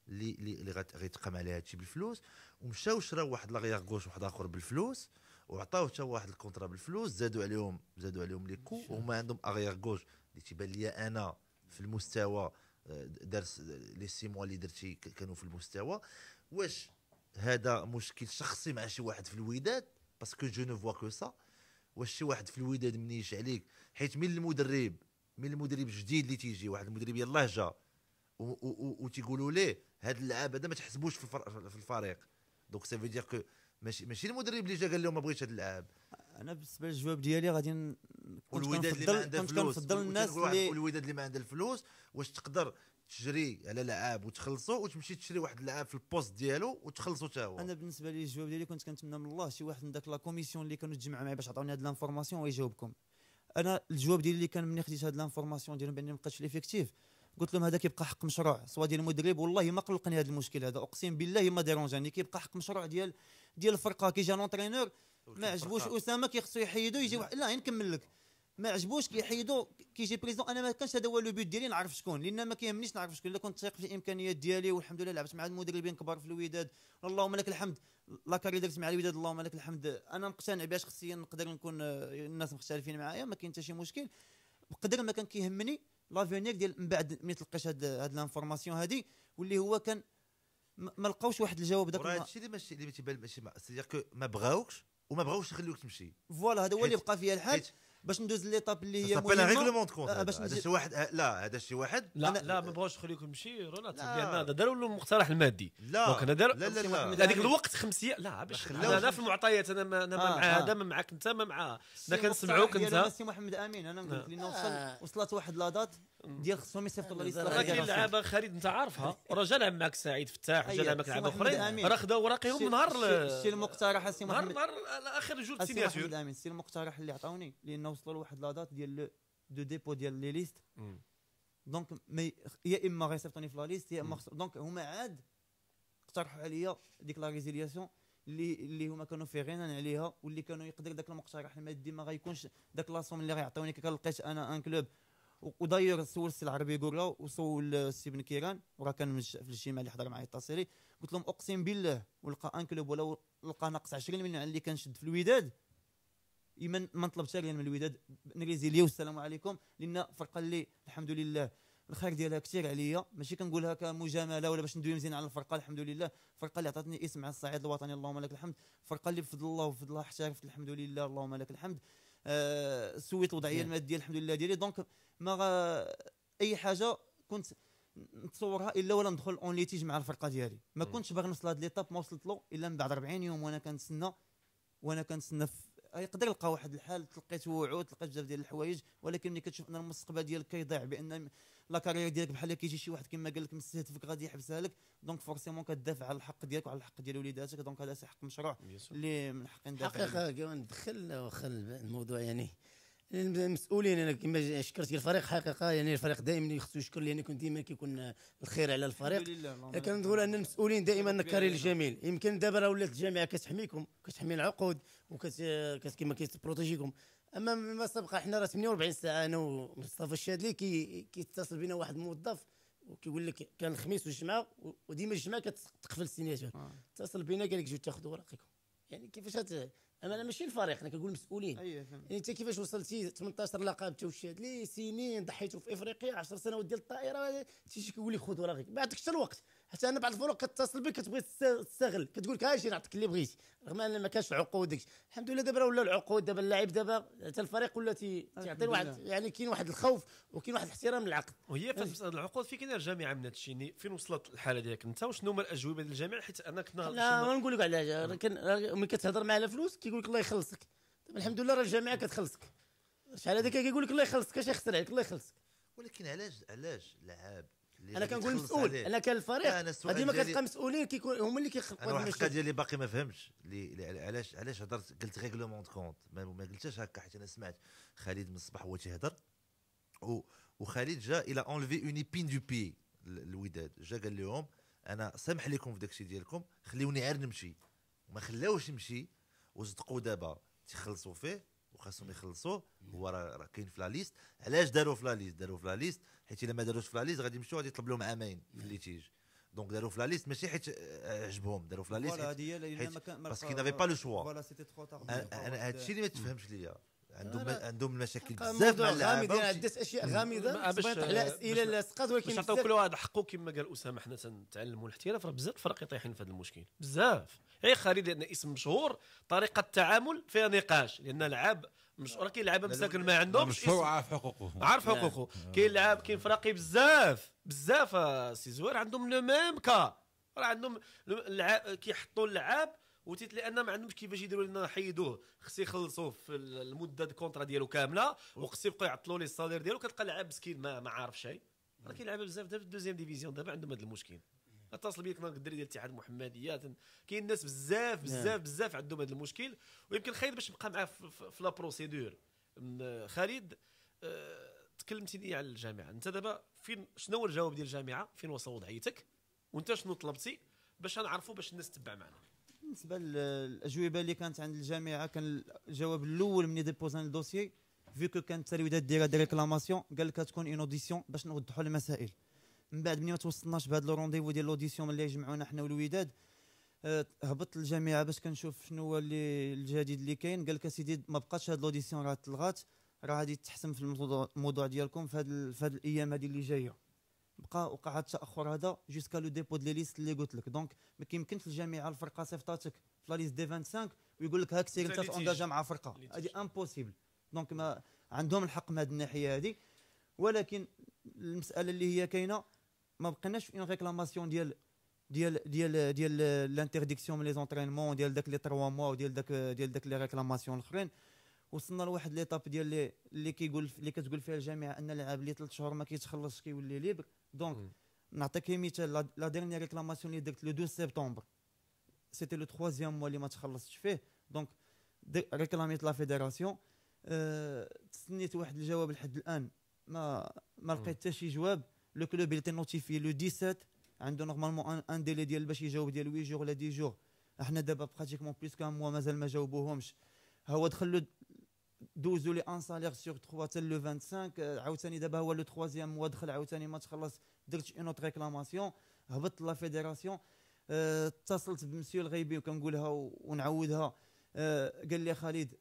[SPEAKER 5] اللي اللي غيتقام على هادشي بالفلوس ومشاو شراو واحد لاغيغ غوش واحد اخر بالفلوس وعطاو حتى واحد الكونترا بالفلوس زادوا عليهم زادوا عليهم لي كو وهما عندهم اغيغ غوش اللي تيبان ليا انا في المستوى آه، درس لي سي موا اللي درتي كانوا في المستوى واش هذا مشكل شخصي مع شي واحد في الوداد باسكو جو نو فوا كو سا واش شي واحد في الوداد منيش عليك حيت من المدرب من المدرب الجديد اللي تيجي واحد المدرب يلاه جا وتيقولوا ليه هذا اللاعب هذا ما تحسبوش في, في الفريق دونك سافي دير كو ماشي ماشي المدرب اللي جا قال لهم ما بغيتش هذا اللاعب انا بالنسبه للجواب ديالي غادي والوداد اللي ما عنده فلوس كنفضل الناس اللي والوداد اللي ما عندها الفلوس واش تقدر تجري على لعاب وتخلصو وتمشي تشري واحد اللاعب في البوست ديالو وتخلصو حتى هو انا بالنسبه لي الجواب ديالي
[SPEAKER 3] كنت كنتمنى من الله شي واحد من داك لا كوميسيون اللي كانوا تجمعوا معايا باش عطاوني هاد لانفورماسيون ويجاوبكم انا الجواب ديالي اللي كان ملي خديت هاد لانفورماسيون ديالهم باني ما بقيتش ليفيكتيف قلت لهم هذا كيبقى حق مشروع سواء ديال المدرب والله ما قلقني هذا المشكل هذا اقسم بالله ما ديرونجاني كيبقى حق مشروع ديال ديال الفرقه كي جا لونترينور ما عجبوش اسامه كيخصو يحيدو يجي لا نكمل لك ما عجبوش كيحيدو كيجي بريزون انا ما كانش هذا هو لو بيوت ديالي نعرف شكون لان ما كيهمنيش نعرف شكون الا كنت تيق في الامكانيات ديالي والحمد لله لعبت مع المدربين كبار في الوداد اللهم لك الحمد لا كاري درت مع الوداد اللهم لك الحمد انا مقتنع بها شخصيا نقدر نكون الناس مختلفين معايا ما كاين حتى شي مشكل بقدر ما كان كيهمني لافينيك ديال من بعد ملي تلقاش هاد هاد لانفورماسيون هادي واللي هو كان ما لقاوش واحد الجواب داك الشيء هادشي
[SPEAKER 5] اللي ماشي اللي ما تيبان ماشي سيدير كو ما بغاوكش وما بغاوش يخليوك تمشي فوالا هذا هو اللي بقى
[SPEAKER 3] فيها الحال باش ندوز ليطاب اللي هي مهمه ريغلومون كونت آه، باش هذا شي واحد
[SPEAKER 5] آه، لا هذا شي واحد لا لا
[SPEAKER 3] ما بغاوش تمشي
[SPEAKER 1] رونات لان هذا داروا له المقترح المادي لا دونك انا دار لا لا هذيك الوقت ايام لا باش انا في
[SPEAKER 3] المعطيات انا ما انا آه، مع هذا
[SPEAKER 1] ما معاك انت ما مع انا كنسمعوك انت سي محمد امين انا قلت لي
[SPEAKER 3] وصلت واحد لا دات ديال خصهم يصيفطوا راه كاين اللعابه خالد انت
[SPEAKER 1] عارفها راه جا لعب معك سعيد فتاح جا لعب معك لعابه اخرين راه خداو وراقيهم من نهار شتي المقترح سي محمد نهار اخر جوج آه، سيناتور
[SPEAKER 3] الامين سي المقترح اللي عطاوني لانه وصلوا لواحد لادات ديال دو ديبو ديال لي ليست دونك يا اما غيصيفطوني في لا ليست يا اما دونك هما عاد اقترحوا عليا ديك لا ريزيليسيون اللي اللي هما كانوا في غنى عليها واللي كانوا يقدر ذاك المقترح المادي ما غيكونش ذاك لاصوم اللي غيعطيوني كنلقيت انا ان كلوب وداير سول السي العربي قرة وسول السي بن كيران وراه كان في الاجتماع اللي حضر معايا التصيري قلت لهم اقسم بالله ولقى ان كلوب ولو لقى ناقص 20 مليون على اللي كنشد في الوداد يمن ما نطلبش ريال من الوداد ليه والسلام عليكم لان فرقه اللي الحمد لله الخير ديالها كثير عليا ماشي كنقولها كمجامله ولا باش ندوي مزيان على الفرقه الحمد لله الفرقه اللي عطاتني اسم على الصعيد الوطني اللهم لك الحمد الفرقه اللي بفضل الله الله احترفت الحمد لله اللهم لك الحمد آه سويت الوضعيه الماديه الحمد لله ديالي دونك ما اي حاجه كنت نتصورها الا ولا ندخل اون ليتيج مع الفرقه ديالي ما كنتش باغي نوصل لهاد ليطاب ما وصلت له الا من بعد 40 يوم وانا كنتسنى وانا كنتسنى يقدر يلقى واحد الحال تلقيت وعود تلقيت بزاف ديال الحوايج ولكن ملي كتشوف ان المستقبل ديالك كيضيع بان لا كارير ديالك بحال كيجي شي واحد كما قال لك مستهدفك غادي يحبسها لك دونك فورسيمون كدافع على الحق ديالك وعلى الحق ديال وليداتك دونك هذا سي حق مشروع اللي من حقي ندافع
[SPEAKER 2] حقيقه ندخل واخا الموضوع يعني المسؤولين انا كما شكرت الفريق حقيقه يعني الفريق دائما خصو يشكر لان كنت ديما كيكون الخير على الفريق لكن نقول ان المسؤولين دائما كاري الجميل يمكن دابا راه ولات الجامعه كتحميكم كتحمي العقود وكت كما كتبروتيجيكم اما ما سبق حنا راه 48 ساعه انا ومصطفى الشادلي كي كيتصل بنا واحد الموظف وكيقول لك كان الخميس والجمعه وديما الجمعه كتقفل السينياتور آه. اتصل بنا قال لك جيو تاخذوا ورقكم يعني كيفاش اما انا ماشي الفريق انا كنقول المسؤولين أيه يعني انت كيفاش وصلتي 18 لقب توشاد لي سنين ضحيتوا في افريقيا 10 سنوات ديال الطائره انت كيقول لي خذ راه ما عندكش حتى الوقت حتى انا بعض الفروق كتصل بك كتبغي تستغل كتقول لك هاجي نعطيك اللي بغيتي رغم ان ما كانش العقود الحمد لله دابا ولا العقود دابا اللاعب دابا حتى الفريق ولا تيعطي آه، واحد يعني كاين واحد الخوف وكاين واحد الاحترام للعقد وهي أه. في مساله
[SPEAKER 1] العقود فين كاينه الجامعه من هذا الشيء فين وصلت الحاله ديالك انت وشنو هما الاجوبه ديال الجامعه حيت انا كنا لا ما نقول
[SPEAKER 2] لك على حاجه آه. ملي كتهضر معاه على فلوس كيقول لك الله يخلصك دابا طيب، الحمد لله راه الجامعه كتخلصك شحال هذاك كيقول لك الله يخلصك اش يخسر عليك الله يخلصك
[SPEAKER 5] ولكن علاش علاش لعاب انا كنقول مسؤول انا كان الفريق هذه ما كتبقى
[SPEAKER 2] مسؤولين كيكون هما اللي كيخلقوا انا واحد القضيه ديالي
[SPEAKER 5] باقي ما فهمتش علاش علاش هضرت قلت ريغلومون دو كونت ما قلتش هكا حيت انا سمعت خالد من الصباح هو تيهضر وخالد جا الى اونلفي اون ايبين دو بي الوداد جا قال لهم انا سامح لكم في داكشي ديالكم خليوني عير نمشي ما خلاوش نمشي وصدقوا دابا تيخلصوا فيه خاصهم يخلصوه هو راه كاين في لا ليست علاش داروا في لا ليست داروا في لا ليست حيت الا ما داروش في لا ليست غادي يمشيو غادي يطلب لهم عامين في الليتيج دونك داروا في لا ليست ماشي حيت آه، عجبهم داروا في لا ليست باسكو نافي با لو شوا انا هادشي اللي ما تفهمش ليا عندهم عندهم مشاكل بزاف مع اللعابه غامض عدات يعني اشياء غامضه باش على اسئله لاصقات ولكن باش نعطيو كل واحد حقه
[SPEAKER 1] كما قال اسامه حنا تنتعلموا الاحتراف راه بزاف الفرق يطيحين في هذا المشكل بزاف اي خالد لان اسم مشهور طريقه التعامل فيها نقاش لان لعاب مش راه كاين لعابه مساكن ما عندهمش مشهور عارف
[SPEAKER 4] حقوقه عارف نعم. حقوقه
[SPEAKER 1] كاين لعاب كاين فراقي بزاف بزاف سي زوير عندهم لو ميم كا راه عندهم كيحطوا اللعاب وتيت لان ما عندهمش كيفاش يديروا لنا نحيدوه خصو يخلصوه في المده الكونترا ديالو كامله وخصو يبقى يعطلوا لي الصالير ديالو كتلقى لعاب مسكين ما, ما عارف شيء راه كيلعب بزاف دابا في الدوزيام ديفيزيون دابا عندهم هذا المشكل اتصل بيك نهار الدري ديال الاتحاد المحمديه كاين ناس بزاف نعم. بزاف بزاف عندهم هذا المشكل ويمكن خير باش نبقى معاه في لا بروسيدور خالد أه تكلمتيني على الجامعه انت دابا فين شنو هو الجواب ديال الجامعه فين وصل وضعيتك وانت شنو طلبتي باش نعرفوا باش الناس تتبع معنا
[SPEAKER 3] بالنسبه للاجوبه اللي كانت عند الجامعه كان الجواب الاول من ديبوزان في كو كانت الترويدات دير دي ريكلاماسيون قال لك تكون اون اوديسيون باش نوضحوا المسائل من بعد ملي ما توصلناش بهذا الرونديفو ديال الاوديسيون اللي يجمعونا حنا والوداد آه، هبط الجامعه باش كنشوف شنو هو اللي الجديد اللي كاين قال لك اسيدي ما بقاش هاد الاوديسيون راه تلغات راه غادي تحسم في الموضوع ديالكم في هاد في هاد الايام هادي اللي جايه بقى وقع التاخر هذا جوسكا لو ديبو دي ليست اللي قلت لك دونك ما كيمكنش الجامعه الفرقه صيفطاتك في لا ليست دي 25 ويقول لك هاك سير انت تونجاجا مع فرقه هذه امبوسيبل دونك ما عندهم الحق من هذه الناحيه هذه ولكن المساله اللي هي كاينه ما بقيناش في اون ريكلاماسيون ديال ديال ديال ديال لانترديكسيون من لي زونترينمون ديال داك لي 3 موا وديال داك ديال داك لي ريكلاماسيون الاخرين وصلنا لواحد ليطاب ديال اللي كيقول اللي كتقول فيها الجامعه ان اللاعب اللي ثلاث شهور ما كيتخلصش كيولي ليبر Donc, la, la dernière réclamation, le 12 septembre, c'était le troisième mois, les matchs je fais. Donc, réclamer la fédération. تسنيت واحد الجواب لحد الان ما لقيت حتى شي جواب لو كلوب اللي notifié لو 17 عنده نورمالمون ان ديلي ديال باش يجاوب ديال 8 جور ولا 10 جور احنا دابا براتيكمون بليس كان موا مازال ما جاوبوهمش هو دخل دوزوا لي ان سالير سور 3 حتى لو 25 آه، عاوتاني دابا هو لو تخوازيام موا دخل عاوتاني ما تخلص درت اون اوت ريكلاماسيون هبطت لا فيديراسيون آه، اتصلت بمسيو الغيبي وكنقولها ونعودها أه قال لي خالد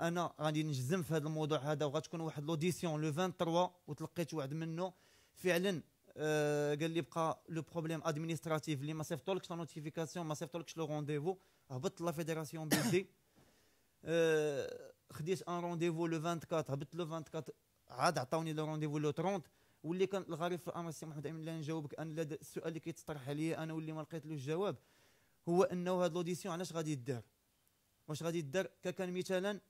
[SPEAKER 3] انا غادي نجزم في هذا الموضوع هذا وغتكون واحد لوديسيون لو 23 وتلقيت وعد منه فعلا أه قال لي بقى لو بروبليم ادمينستراتيف اللي ما صيفطولكش لا نوتيفيكاسيون ما صيفطولكش لو رونديفو هبط لا فيديراسيون بيدي آه، خديت ان رونديفو لو 24 هبطت لو 24 عاد عطاوني لو رونديفو لو 30 واللي كان الغريب في الامر سي محمد امين لا نجاوبك انا السؤال اللي كيتطرح عليا انا واللي ما لقيتلوش الجواب هو انه هاد لوديسيون علاش غادي يدار واش غادي يدار كان مثلا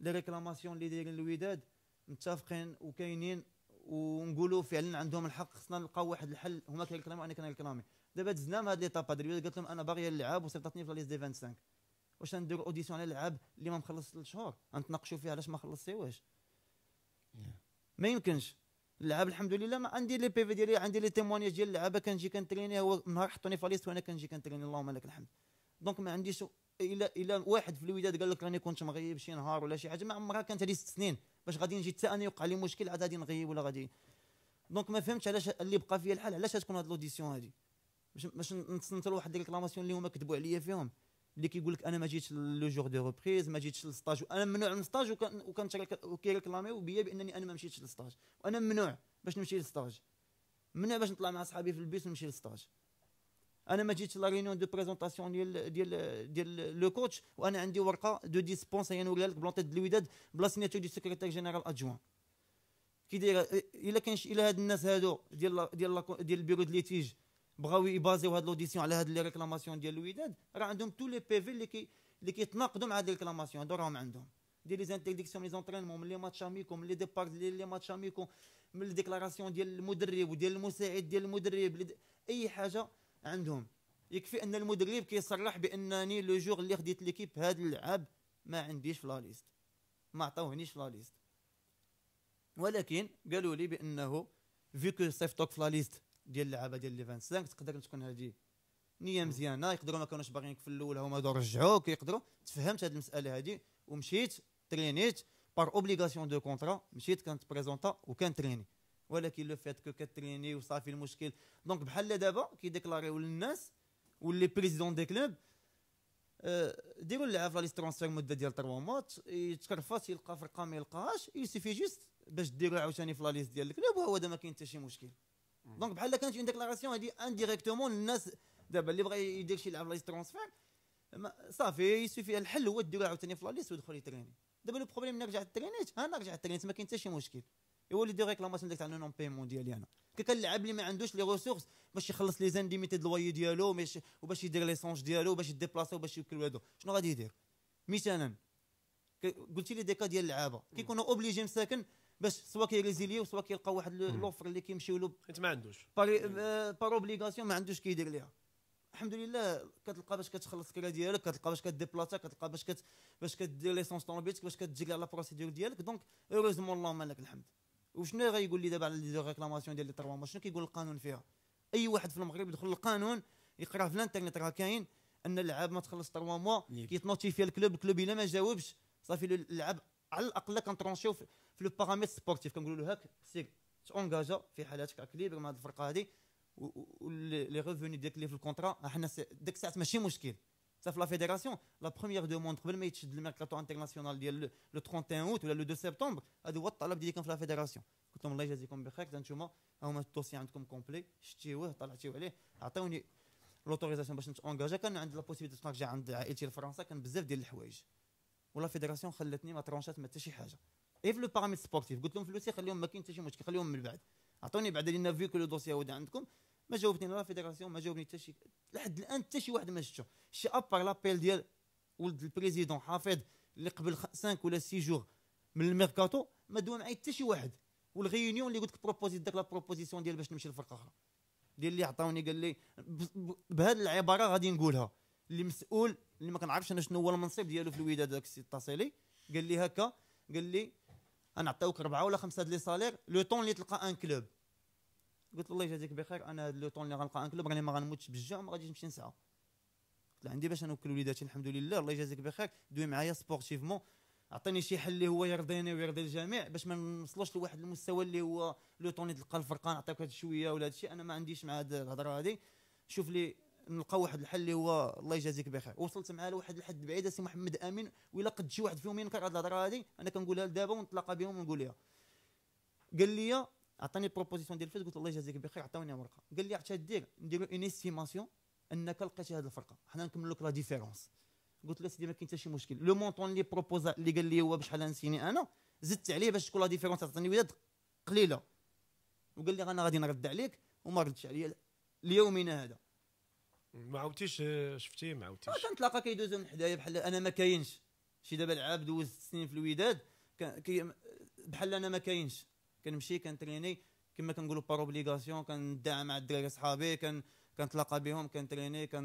[SPEAKER 3] لي ريكلاماسيون اللي دايرين الوداد متفقين وكاينين ونقولوا فعلا عندهم الحق خصنا نلقاو واحد الحل هما كيكلموا انا كنركلامي دابا دزنا من هاد ليطاب هاد قالت لهم انا باغي نلعب وصيفطتني في لا ليست دي 25 واش ندير اوديسيون على لعاب اللي ما مخلص ثلاث شهور غنتناقشوا فيها علاش ما خلصتيوهاش ما يمكنش اللعاب الحمد لله ما عندي لي بيفي ديالي عندي لي تيمونياج ديال اللعابه كنجي كنتريني هو نهار حطوني في ليست وانا كنجي كنتريني اللهم لك الحمد دونك ما عنديش الا الا واحد في الوداد قال لك راني كنت مغيب شي نهار ولا شي حاجه ما عمرها كانت هذه ست سنين باش غادي نجي حتى انا يوقع لي مشكل عاد غادي نغيب ولا غادي دونك ما فهمتش علاش اللي بقى فيا الحال علاش تكون هاد الاوديسيون هذه باش باش نتصنت لواحد لي ريكلاماسيون اللي هما كذبوا عليا فيهم اللي كيقول لك انا ما جيتش لو جور دو ريبريز ما جيتش للسطاج انا ممنوع من السطاج وكيريكلاميو بيا بانني انا ما مشيتش للسطاج وانا ممنوع باش نمشي للسطاج ممنوع باش نطلع مع صحابي في البيس ونمشي للسطاج انا ما جيتش لا ريونيون دو بريزونطاسيون ديال ديال ديال لو كوتش وانا عندي ورقه دو ديسبونس هي نوريها لك دو الوداد بلا سيناتور دي سكرتير جينيرال ادجوان كي داير الا كاين الا هاد الناس هادو ديال ديال ديال البيرو ديال ليتيج بغاو يبازيو هاد لوديسيون على هاد لي ريكلاماسيون ديال الوداد راه عندهم تو لي بي في اللي كي اللي كيتناقضوا مع هاد ريكلاماسيون هادو راهم عندهم دي لي زانتيديكسيون لي زونترينمون من لي ماتش اميكو من لي ديبار لي لي ماتش اميكو من ديكلاراسيون ديال المدرب وديال المساعد ديال المدرب اي حاجه عندهم يكفي ان المدرب كيصرح بانني لو جور اللي خديت ليكيب هاد اللعاب ما عنديش في لا ليست ما عطاوهنيش في لا ليست ولكن قالوا لي بانه فيكو سيفتوك في لا ليست ديال اللعابه ديال ليفانس دانك تقدر تكون هذه نيه مزيانه يقدروا ما كانوش باغينك في الاول هما دور رجعوك يقدروا تفهمت هذه المساله هذه ومشيت ترينيت بار اوبليغاسيون دو كونترا مشيت كانت بريزونتا وكان تريني ولكن لو فات كو كتريني وصافي المشكل دونك بحال دابا كيديكلاريو للناس واللي بريزيدون دي كلوب ديروا اللعاب في لا ليست ترونسفير مده ديال 3 مات يتكرفص يلقى فرقه ما يلقاهاش يسيفي جيست باش ديروا عاوتاني في لا ليست ديال الكلوب وهو دابا ما كاين حتى شي مشكل دونك بحال كانت اون ديكلاراسيون هادي انديريكتومون الناس دابا اللي بغى يدير شي لعب ليست ترونسفير صافي يسوفي الحل هو ديرو عاوتاني في لا ليست ويدخل يتريني دابا لو بروبليم ملي رجعت ترينيت انا رجعت ترينيت ما كاين حتى شي مشكل هو اللي دير ريكلاماسيون ديك تاع نون بيمون ديالي انا كنلعب اللي ما عندوش لي ريسورس باش يخلص لي زانديميتي دلوي ديالو وباش يدير ليسونج ديالو باش يديبلاسي وباش يوكل ولادو شنو غادي يدير مثلا قلتي لي ديكا ديال اللعابه كيكونوا اوبليجي مساكن باش سوا كيريزيلي سوا كيلقى واحد لوفر اللي كيمشيو له حيت ما عندوش بار اوبليغاسيون آه، ما عندوش كيدير ليها الحمد لله كتلقى باش كتخلص الكرا ديالك كتلقى باش كديبلاطا كتلقى باش كت باش كدير ليسونس طوموبيلتك باش كتجري على البروسيدور ديالك دونك اوروزمون اللهم لك الحمد وشنو غايقول لي دابا على لي ريكلاماسيون ديال لي تروا شنو كيقول القانون فيها اي واحد في المغرب يدخل للقانون يقرا في الانترنت راه كاين ان اللعاب ما تخلص تروا موا كيتنوتيفي الكلوب الكلوب الا ما جاوبش صافي اللعاب على الاقل كنترونشيو في لو باراميتر سبورتيف كنقولوا له هاك سير تونجاجا في حالاتك راك مع هذه الفرقه هذه ولي ريفوني ديالك اللي في الكونترا حنا ديك الساعه ماشي مشكل صافي لا فيدراسيون لا بروميير دوموند قبل ما يتشد الميركاتو انترناسيونال ديال لو 31 اوت ولا لو 2 سبتمبر هذا هو الطلب ديالي كان في لا فيدراسيون قلت لهم الله يجازيكم بخير حتى نتوما ها هما الدوسي عندكم كومبلي شتيوه طلعتيو عليه عطيوني لوتوريزاسيون باش نتونجاجا كان عندي لا بوسيبيتي نرجع عند عائلتي لفرنسا كان بزاف ديال الحوايج ولا فيدراسيون خلاتني ما ترونشات ما حتى شي حاجه اي في لو باراميتر سبورتيف قلت لهم فلوسي خليهم ما كاين حتى شي مشكل خليهم من بعد عطوني بعد لينا في كو لو دوسي هو عندكم ما جاوبتني لا فيدراسيون ما جاوبني حتى شي لحد الان حتى شي واحد ما شفتو شي ابار لابيل ديال ولد البريزيدون حافظ اللي قبل 5 ولا 6 جور من الميركاتو ما دوا معايا حتى شي واحد والغيونيون اللي قلت لك بروبوزي داك لا بروبوزيسيون ديال باش نمشي لفرقه اخرى ديال اللي عطاوني قال لي بهذه العباره غادي نقولها اللي مسؤول اللي ما كنعرفش انا شنو هو المنصب ديالو في الوداد داك السي التصيلي قال لي هكا قال لي نعطيوك ربعه ولا خمسه لي سالير لو طون اللي تلقى ان كلوب قلت له الله يجازيك بخير انا لو طون اللي غنلقى ان كلوب راني ما غنموتش بالجوع ما غاديش نمشي نسعى قلت له عندي باش نوكل وليداتي الحمد لله الله يجازيك بخير دوي معايا سبورتيفمون عطيني شي حل اللي هو يرضيني ويرضي الجميع باش ما نوصلوش لواحد المستوى اللي هو لو طون اللي تلقى الفرقان نعطيوك هاد شويه ولا هادشي انا ما عنديش مع هاد الهضره هادي شوف لي نلقى واحد الحل اللي هو الله يجازيك بخير وصلت معاه لواحد الحد بعيد سي محمد امين ولا قد شي واحد فيهم ينكر هذه الهضره هذه انا كنقولها لدابا ونتلاقى بهم ونقول لها قال لي عطاني بروبوزيسيون ديال الفيس قلت الله يجازيك بخير عطاوني ورقه قال لي عرفتي دير نديرو اون استيماسيون انك لقيتي هذه الفرقه حنا نكمل لك لا ديفيرونس قلت له سيدي ما كاين حتى شي مشكل لو مونطون اللي بروبوزا اللي قال لي هو بشحال نسيني انا زدت عليه باش تكون لا ديفيرونس تعطيني ولاد قليله وقال لي انا غادي نرد عليك وما ردش عليا ليومنا هذا ما عاودتيش شفتيه ما عاودتيش كنتلاقى كيدوزو من حدايا بحال انا ما كاينش شي دابا العاب دوز ست سنين في الوداد بحال انا ما كاينش كنمشي كنتريني كما كنقولوا باروبليغاسيون كندعى مع الدراري صحابي كان كنتلاقى بهم كنتريني كان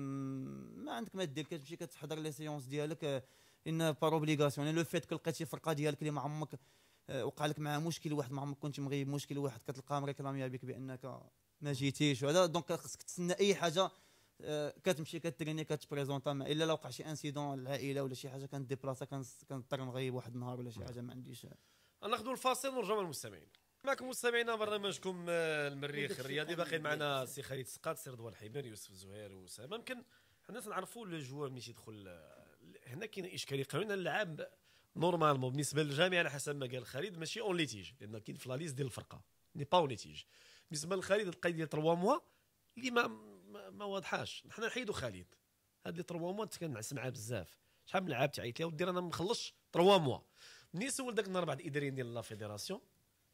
[SPEAKER 3] ما عندك ما دير كتمشي كتحضر لي سيونس ديالك ان باروبليغاسيون يعني لو فيت كلقيت شي فرقه ديالك اللي ما عمرك آه، وقع لك معها مشكل واحد ما عمرك كنت مغيب مشكل واحد كتلقاهم مريكلامي بك بانك ما جيتيش وهذا دونك خصك تسنى اي حاجه آه، كتمشي كتريني كتبريزونتا الا لو وقع شي انسيدون العائله ولا شي حاجه بلاصه كنضطر نغيب واحد النهار ولا شي حاجه ما عنديش
[SPEAKER 1] ناخذ الفاصل ونرجعوا للمستمعين معكم مستمعينا برنامجكم آه، المريخ الرياضي باقي معنا سي خالد سقاط سي رضوان الحيبر يوسف الزهير وسام يمكن حنا تنعرفوا لو جوار ملي تيدخل آه، هنا كاين اشكاليه قانون اللعاب نورمالمون بالنسبه للجامعه على حسب ما قال خالد ماشي اون ليتيج لان كاين في لا ليست ديال الفرقه ني با اون ليتيج بالنسبه لخالد القيد ديال 3 موا اللي ما ما, ما واضحاش حنا نحيدو خالد هاد لي 3 موا تكنعس معاه بزاف شحال من لعاب تعيط لي ودي رانا مخلصش 3 موا ملي سول داك النهار بعد الاداريين ديال لا فيديراسيون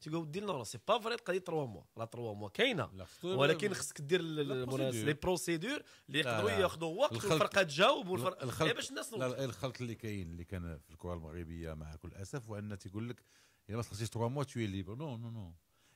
[SPEAKER 1] تيقول ودي لنا سي با فري تقضي 3 موا لا 3 موا كاينه ولكن خصك دير لي بروسيدور اللي يقدروا ياخذوا وقت والفرقه تجاوب والفرقه إيه، باش الناس لا إيه، الخلط اللي
[SPEAKER 4] كاين اللي كان في الكره المغربيه مع كل اسف وان تيقول لك الا ما تخلصتيش 3 موا توي ليبر نو نو نو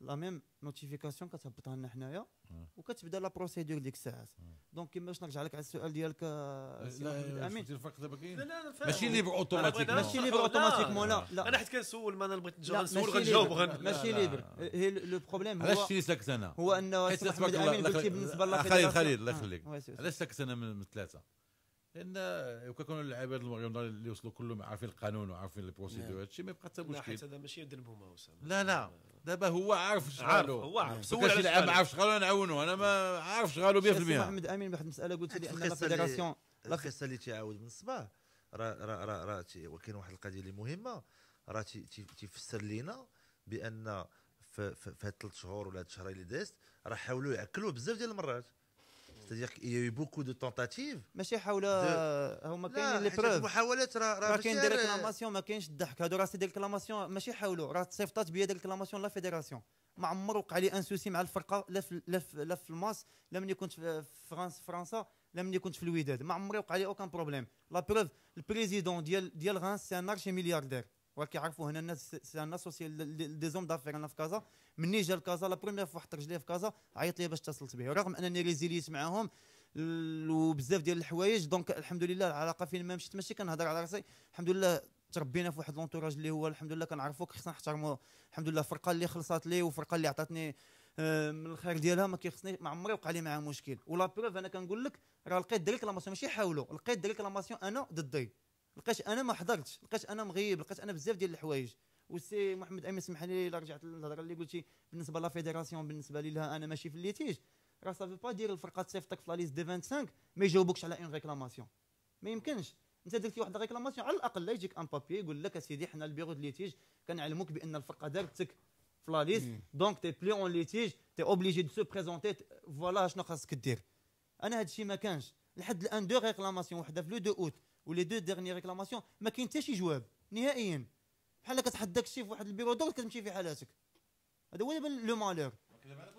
[SPEAKER 3] لا ميم نوتيفيكاسيون كتهبطها لنا حنايا وكتبدا لا بروسيدور ديك الساعات دونك كيما باش نرجع لك على السؤال ديالك لا امين الفرق دابا كاين لا لا ماشي ليبر اوتوماتيك ماشي ليبر مو لا لا انا حيت كنسول ما انا بغيت نسول غنجاوب ماشي ليبر هي لو بروبليم هو علاش ساكت انا هو انه حيت بالنسبه خالد خالد الله يخليك علاش
[SPEAKER 4] ساكت انا من الثلاثه لان كيكونوا اللعيبه هاد اللي وصلوا كلهم عارفين القانون وعارفين البروسيدور نعم. الشيء ما يبقى حتى مشكل لا حيت
[SPEAKER 1] هذا ماشي ذنبهم اسامه لا لا
[SPEAKER 4] دابا
[SPEAKER 5] هو عارف شغالو هو عارف سول شي لعاب ما عارفش
[SPEAKER 4] شغالو نعاونو انا ما
[SPEAKER 5] عارف شغالو 100% محمد امين واحد المساله قلت لي ان الفيدراسيون القصه اللي تعاود من الصباح راه راه راه وكاين واحد القضيه اللي مهمه راه تيفسر لينا بان في هاد ثلاث شهور ولا هاد الشهرين اللي دازت راه حاولوا يعكلوه بزاف ديال المرات C'est-à-dire qu'il y a eu beaucoup de tentatives.
[SPEAKER 3] ماشي حول هما
[SPEAKER 5] كاينين لي بروف محاولات راه راه كاين دي ريكلاماسيون
[SPEAKER 3] ما كاينش الضحك هادو راه سي دي ريكلاماسيون ماشي حاولوا راه صيفطات بيا دي ريكلاماسيون لا فيديراسيون ما عمر وقع لي ان سوسي مع الفرقه لا في لا في, لا في الماس لا ملي كنت في فرنسا فرنسا لا ملي كنت في الوداد ما عمري وقع لي اوكان بروبليم لا بروف البريزيدون ديال ديال غانس سي ان ملياردير ولكن يعرفوا هنا الناس سي ان اسوسي دي زوم دافير انا في كازا مني جا لكازا لا بروميير فوا حط رجليه في كازا عيط لي باش اتصلت به ورغم انني ريزيليت معاهم وبزاف ديال الحوايج دونك الحمد لله العلاقه فين ما مشيت ماشي كنهضر على راسي الحمد لله تربينا في واحد لونتوراج اللي هو الحمد لله كنعرفو خصنا نحترمو الحمد لله الفرقه اللي خلصات لي وفرقه اللي عطاتني آه، من الخير ديالها ما كيخصني ما عمري وقع لي معاه مشكل ولا بروف انا كنقول لك راه لقيت دريك لاماسيون ماشي حاولوا لقيت دريك لاماسيون انا ضدي لقيت انا ما حضرتش لقيت انا مغيب لقيت انا بزاف ديال الحوايج وسي محمد امين سمح لي الا رجعت للهضره اللي قلتي بالنسبه لا فيدراسيون بالنسبه لي لها انا ماشي في الليتيج راه سافي با دير الفرقه تصيفطك في لا ليست دي 25 ما يجاوبوكش على اون ريكلاماسيون ما يمكنش انت درتي واحد ريكلاماسيون على الاقل لا يجيك ان بابي يقول لك اسيدي حنا البيرو دو ليتيج كنعلموك بان الفرقه دارتك في لا ليست دونك تي بلي اون ليتيج تي اوبليجي دو سو بريزونتي فوالا شنو خاصك دير انا هادشي ما كانش لحد الان دو ريكلاماسيون وحده في لو دو اوت ولي دو ديرني ريكلاماسيون ما كاين حتى شي جواب نهائيا بحال كتحداك شي في واحد البيرو دور كتمشي في حالاتك هذا هو دابا لو مالور
[SPEAKER 4] دابا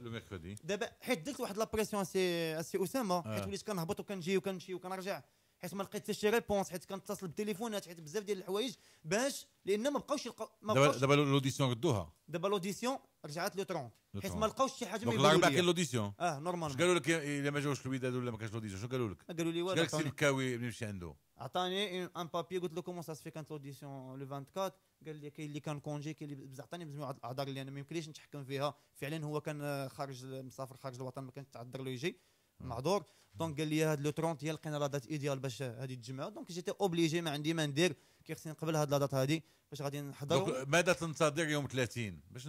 [SPEAKER 4] لو ميركودي
[SPEAKER 3] دابا حيت درت واحد لابريسيون سي سي اسامه آه. حيت وليت كنهبط وكنجي وكنمشي وكنرجع حيت ما لقيت حتى شي ريبونس حيت كنتصل بالتليفونات حيت بزاف ديال الحوايج باش لان ما بقاوش يلقاو ما بقاوش دابا
[SPEAKER 4] لوديسيون ردوها
[SPEAKER 3] دابا لوديسيون رجعت لو 30 حيت ما لقاوش شي حاجه ما يقولوا
[SPEAKER 4] لك باقي لوديسيون اه نورمال قالوا لك الا ما جاوش الوداد ولا ما كانش لوديسيون شنو قالوا لك؟ قالوا لي والو قال لك سي بكاوي نمشي عنده
[SPEAKER 3] عطاني ان بابي قلت له كومون ساسفي كانت لوديسيون لو 24 قال لي كاين اللي كان كونجي كاين اللي عطاني مجموعه الاعذار اللي انا ما يمكنليش نتحكم فيها فعلا هو كان خارج مسافر خارج الوطن ما كانش تعذر له يجي معذور دونك قال لي هاد لو 30 هي لقينا لا دات ايديال باش هادي تجمعوا دونك جيتي اوبليجي ما عندي ما ندير كي خصني نقبل هاد لا دات هادي باش غادي نحضر
[SPEAKER 4] ماذا تنتظر يوم 30 باش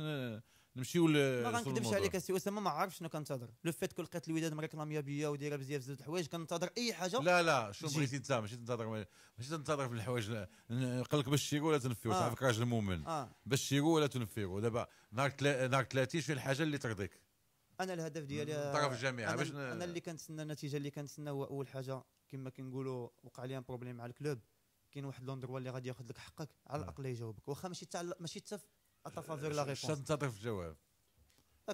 [SPEAKER 4] نمشيو ل ما غنكذبش عليك
[SPEAKER 3] السي اسامه ما عارف شنو كنتظر لو فيت كو لقيت الوداد مريكلاميه بيا ودايره بزاف زاد الحوايج كنتظر اي حاجه لا لا شنو بغيتي انت ماشي تنتظر
[SPEAKER 4] ماشي تنتظر في الحوايج نقول لك باش شيرو ولا تنفيرو آه. تعرفك راجل مؤمن آه. باش شيرو ولا تنفيرو دابا نهار نهار 30 شنو الحاجه اللي ترضيك
[SPEAKER 3] انا الهدف ديالي طرف الجامعه باش أنا, أنا, اللي كنتسنى النتيجه اللي كنتسنى هو اول حاجه كما كنقولوا وقع لي ان بروبليم مع الكلوب كاين واحد لوندروا اللي غادي ياخذ لك حقك على الاقل يجاوبك واخا ماشي تاع ماشي حتى اتفافير لا ريبونس تنتظر
[SPEAKER 4] في الجواب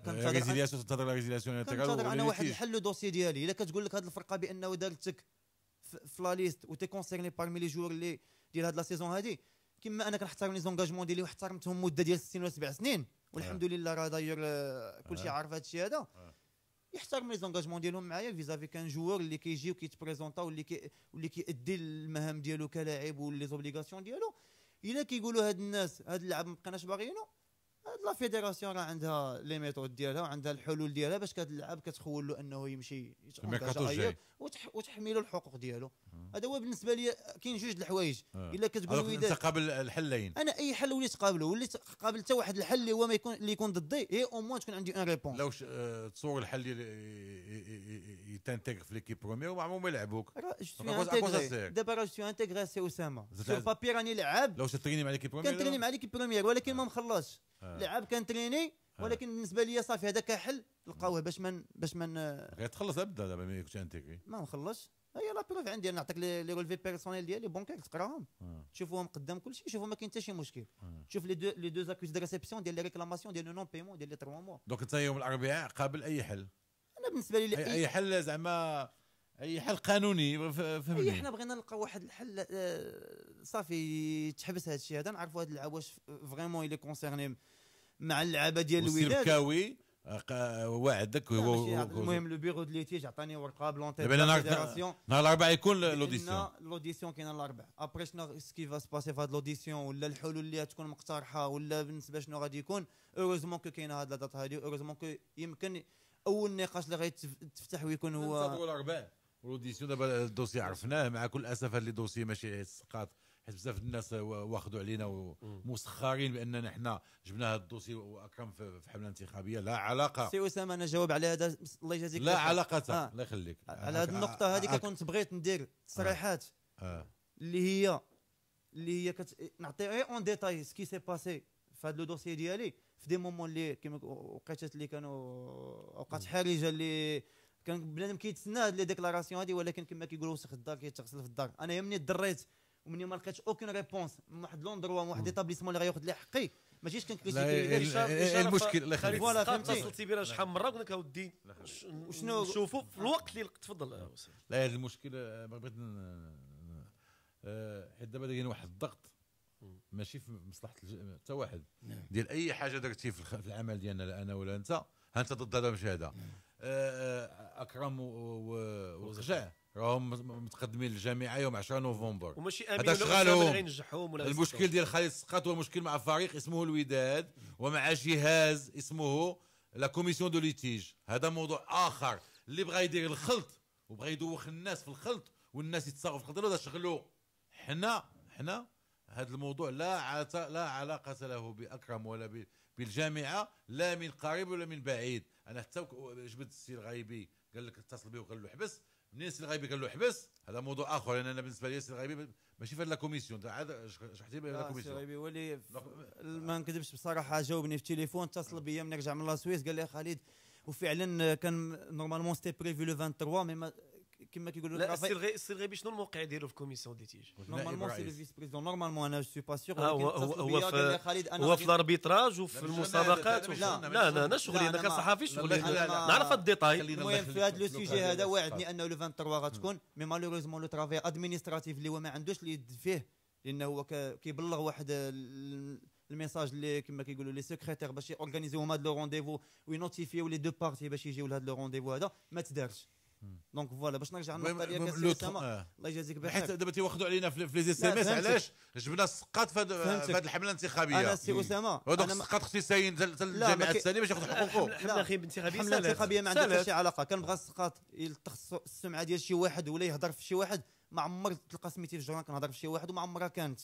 [SPEAKER 4] ريزيلياسيون تنتظر لا ريزيلياسيون تنتظر انا واحد
[SPEAKER 3] الحل دوسي ديالي الا كتقول لك هذه الفرقه بانه دارتك في لا ليست وتي كونسيرني بارمي لي جور اللي ديال هاد لا سيزون هادي كما انا كنحترم لي زونجاجمون ديالي واحترمتهم مده ديال 60 ولا سبع سنين والحمد آه. لله راه داير آه، كلشي آه. عارف هادشي هذا يحترم لي زونجاجمون ديالهم معايا فيزافي كان جوور اللي كيجي وكيتبريزونتا واللي كي واللي كيأدي المهام ديالو كلاعب ولي زوبليغاسيون ديالو الا كيقولوا هاد الناس هاد اللاعب ما بقيناش باغيينو لا فيدراسيون راه عندها لي ميثود ديالها وعندها الحلول ديالها باش كتلعب كتخول له انه يمشي وتح وتحمي له الحقوق ديالو آه. هذا هو بالنسبه لي كاين جوج الحوايج آه. الا كتقول انت قابل الحلين انا اي حل وليت قابله وليت قابل حتى واحد الحل اللي هو ما يكون اللي يكون ضدي اي او موان تكون عندي ان ريبون لو
[SPEAKER 4] آه، تصور الحل يتانتيغ في ليكيب بروميير ومعمرهم ما يلعبوك
[SPEAKER 3] دابا راه جو انتيغري سي اسامه سور بابير راني
[SPEAKER 4] لعاب لو تريني مع ليكيب بروميير كنتريني مع
[SPEAKER 3] ليكيب بروميير ولكن ما مخلصش لعب كان تريني آه. ولكن بالنسبه لي صافي هذا كحل لقاوه باش من باش من آه،
[SPEAKER 4] غير تخلص ابدا دابا ما يكونش انتيكري
[SPEAKER 3] ما نخلصش هي لا بروف عندي انا نعطيك لي رولفي بيرسونيل ديالي بونكير تقراهم تشوفوهم آه. قدام كل شيء شوفوا ما كاين حتى شي مشكل شوف لي دو لي دو زاكوز دو ريسبسيون ديال لي ريكلاماسيون ديال لو نون بيمون ديال لي 3 موا
[SPEAKER 4] دونك انت يوم الاربعاء قابل اي حل
[SPEAKER 3] انا بالنسبه لي اي, أي حل
[SPEAKER 4] زعما اي حل قانوني فهمني اي حنا
[SPEAKER 3] بغينا نلقى واحد الحل صافي تحبس هذا الشيء هذا نعرفوا هذا العواش واش فريمون الي كونسيرني مع اللعابه ديال الوداد السركاوي
[SPEAKER 4] وعدك هو المهم
[SPEAKER 3] لو بيرو دو ليتيج عطاني ورقه بلونتي دابا نهار الاربعاء يكون لوديسيون لوديسيون كاينه الاربعاء ابري شنو سكي فا باسي في هاد لوديسيون ولا الحلول اللي تكون مقترحه ولا بالنسبه شنو غادي يكون اوروزمون كو كاينه هاد لاطات هادي اوروزمون كو يمكن اول نقاش اللي غيتفتح ويكون هو
[SPEAKER 4] الاربعاء ولوديسيون دابا الدوسي عرفناه مع كل اسف هاد لي دوسي ماشي سقاط حيت بزاف الناس واخذوا علينا ومسخرين باننا حنا جبنا هذا الدوسي واكرم في حمله انتخابيه لا علاقه سي
[SPEAKER 3] اسامه انا جاوب على هذا الله يجازيك لا علاقه آه. الله يخليك على هذه آه. النقطه هذه آه. كنت بغيت ندير تصريحات آه. آه. اللي هي اللي هي كت... نعطي غير اون ديتاي سكي سي باسي في هذا لو ديالي في دي مومون اللي كيما وقيتات اللي كانوا اوقات حرجه اللي كان بنادم كيتسنى هذه لي ديكلاراسيون هذه ولكن كما كيقولوا وسخ الدار كيتغسل في الدار انا يمني دريت ومن يوم ما لقيتش اوكين ريبونس من واحد لوندروا من واحد ايتابليسمون اللي غياخذ لي حقي ما جيتش كنكريتيكي المشكل الله يخليك فوالا فهمتي اتصلتي
[SPEAKER 1] بنا شحال من مره لك ودي شنو نشوفوا في الوقت اللي تفضل لا
[SPEAKER 4] هذا المشكل بغيت أه، حيت دابا كاين واحد الضغط ماشي في مصلحه حتى واحد نعم. ديال اي حاجه درتي في العمل ديالنا لا انا ولا انت انت ضد هذا ماشي هذا اكرم ورجع راهم متقدمين للجامعه يوم 10 نوفمبر وماشي هذا شغالهم المشكل ديال خالد السقاط هو مشكل مع فريق اسمه الوداد ومع جهاز اسمه لا كوميسيون دو ليتيج هذا موضوع اخر اللي بغى يدير الخلط وبغى يدوخ الناس في الخلط والناس يتصاغوا في الخلط هذا شغلو حنا حنا هذا الموضوع لا لا علاقة له بأكرم ولا بالجامعة لا من قريب ولا من بعيد أنا حتى جبت السي الغايبي قال لك اتصل به وقال له حبس من ياسر الغيبي قال له حبس هذا موضوع اخر لان انا بالنسبه لي ياسر الغيبي ماشي في لا كوميسيون هذا شحتي لا آه، كوميسيون الغيبي
[SPEAKER 3] هو اللي ما نكذبش بصراحه جاوبني في التليفون اتصل بيا من نرجع من لاسويس قال لي خالد وفعلا كان نورمالمون سيتي بريفي لو 23 مي كما كيقولوا لا سير
[SPEAKER 1] الغيبي سير الغيبي شنو الموقع ديالو في كوميسيون ديتيج نورمالمون سي لو فيس
[SPEAKER 3] بريزيدون نورمالمون انا جو سو با سيغ هو هو في هو في الاربيتراج وفي المسابقات لا لا انا شغلي انا كصحفي شغلي نعرف الديتاي المهم في هذا لو سوجي هذا وعدني انه لو 23 غتكون مي مالوريزمون لو ترافي ادمينستراتيف اللي هو ما عندوش اللي يد فيه لانه هو كيبلغ واحد الميساج اللي كما كيقولوا لي سكرتير باش يورغانيزيو هما هاد لو رونديفو وينوتيفيو لي دو بارتي باش يجيو لهاد لو رونديفو هذا ما تدارش دونك فوالا باش نرجع للنقطه ديالك آه. الله يجازيك بخير حيت دابا تيواخذوا علينا في لي اس ام اس علاش جبنا السقاط في هذه آه، الحمله الانتخابيه انا سي اسامه هذوك السقاط اختي ساين الجامعه الثانيه باش ياخذ حقوقه الحمله الانتخابيه الحمله الانتخابيه ما عندها حتى شي علاقه كنبغى السقاط يلتخص السمعه ديال شي واحد ولا يهضر في شي واحد ما عمر تلقى سميتي في الجورنال كنهضر في شي واحد وما عمرها كانت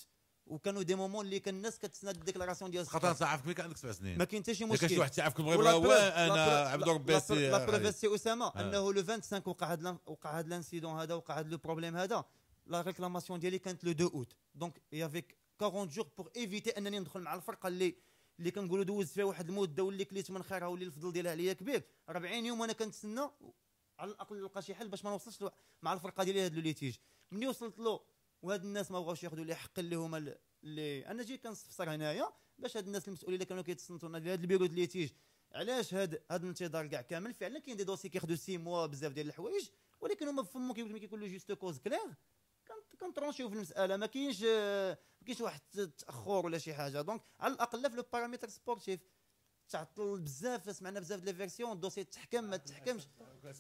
[SPEAKER 3] وكانوا دي مومون اللي كان الناس كتسنى ديكلاراسيون ديال خاطر تعرفك
[SPEAKER 4] ملي كان عندك سبع سنين ما كاين حتى شي مشكل ما كانش واحد تعرفك المغرب هو انا عبد ربي سي لا بروف اسامه اسامه انه
[SPEAKER 3] لو 25 وقع هذا وقع هذا الانسيدون هذا وقع هذا لو بروبليم هذا لا ريكلاماسيون ديالي كانت لو 2 اوت دونك يافيك 40 جور بور ايفيتي انني ندخل مع الفرقه اللي اللي كنقولوا دوزت فيها واحد المده واللي كليت من خيرها واللي الفضل ديالها عليا كبير 40 يوم انا كنتسنى على الاقل نلقى شي حل باش ما نوصلش مع الفرقه ديالي هذا لو ليتيج ملي وصلت له وهاد الناس ما بغاوش ياخذوا لي حق اللي هما اللي انا جيت كنصفصر هنايا باش هاد الناس المسؤولين اللي كانوا كيتصنتوا لنا هاد البيرو تيجي علاش هاد هاد الانتظار كاع كامل فعلا كاين دي دوسي كياخذوا سي موا بزاف ديال الحوايج ولكن هما فمهم كيقول كيقول جوست كوز كلير كنترونشيو في المساله ما كاينش ما كاينش واحد التاخر ولا شي حاجه دونك على الاقل في لو بارامتر سبورتيف تعطل بزاف سمعنا بزاف لي فيرسيون الدوسي تحكم ما تحكمش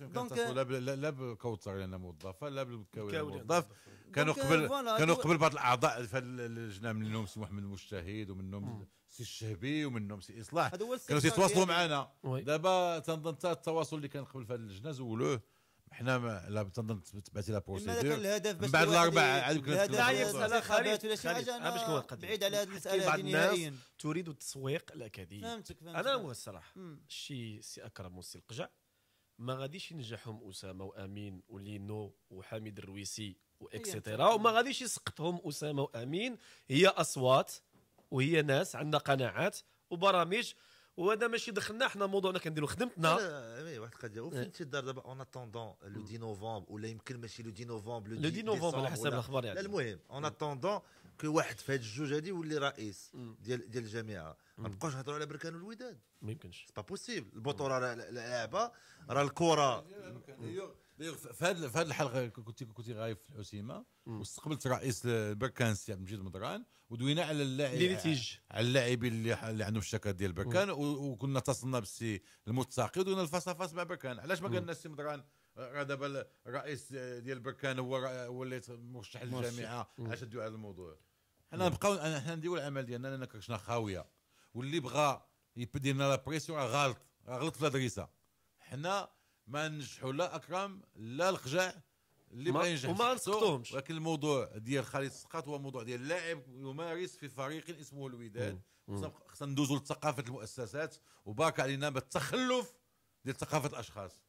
[SPEAKER 3] دونك euh, لا
[SPEAKER 4] لا بالكوثر يعني، لان موظفه لا بالمكاوي موظف كانوا euh, قبل كانوا قبل بعض الاعضاء في اللجنه منهم سي محمد المجتهد ومنهم سي الشهبي ومنهم سي اصلاح كانوا تيتواصلوا معنا دابا تنظن التواصل اللي كان قبل في هذه اللجنه زولوه حنا لا تنظن تبعتي لا بروسيدور الهدف باش من بعد الاربع عاد يمكن لا على خارج ولا
[SPEAKER 3] شي حاجه انا بعيد على هذه المساله بعض الناس تريد
[SPEAKER 1] التسويق الاكاديمي فهمتك فهمتك انا هو الصراحه شي سي اكرم وسي القجع ما غاديش ينجحهم اسامه وامين ولينو وحامد الرويسي واكسيتيرا وما غاديش يسقطهم اسامه وامين هي اصوات وهي ناس عندنا قناعات وبرامج وهذا ماشي دخلنا حنا موضوعنا كنديروا خدمتنا
[SPEAKER 5] واحد القضيه وفين إيه. تدار دابا اون اتوندون لو دي نوفمبر ولا يمكن ماشي لو دي نوفمبر لو دي نوفمبر على حسب الاخبار يعني المهم اون اتوندون كو واحد في هاد الجوج هادي يولي رئيس ديال ديال الجامعه ما نبقاوش نهضروا على بركان الوداد ما يمكنش سي با بوسيبل البطوله راه لعبه راه الكره
[SPEAKER 4] في هذه في هذه الحلقه كنت كنت غايب في الحسيمه واستقبلت رئيس البركان السي عبد المجيد مدران ودوينا على اللاعب على اللاعبين اللي, اللي عندهم الشكات ديال بركان وكنا اتصلنا بالسي المتساقي ودوينا الفصافص مع بركان علاش ما قالنا السي مدران راه دابا الرئيس ديال بركان هو هو اللي مرشح للجامعه علاش تدوي على الموضوع حنا نبقاو حنا نديرو العمل ديالنا لان كرشنا خاويه واللي بغى يدير لنا لا بريسيون راه غلط راه غلط في الادريسه حنا ما ننجحوا لا اكرم لا الخجع اللي ما ينجح وما نسقطوهمش ولكن الموضوع ديال خالد السقاط هو موضوع ديال لاعب يمارس في فريق اسمه الوداد خصنا ندوزوا لثقافه المؤسسات
[SPEAKER 1] وبارك علينا بالتخلف ديال ثقافه الاشخاص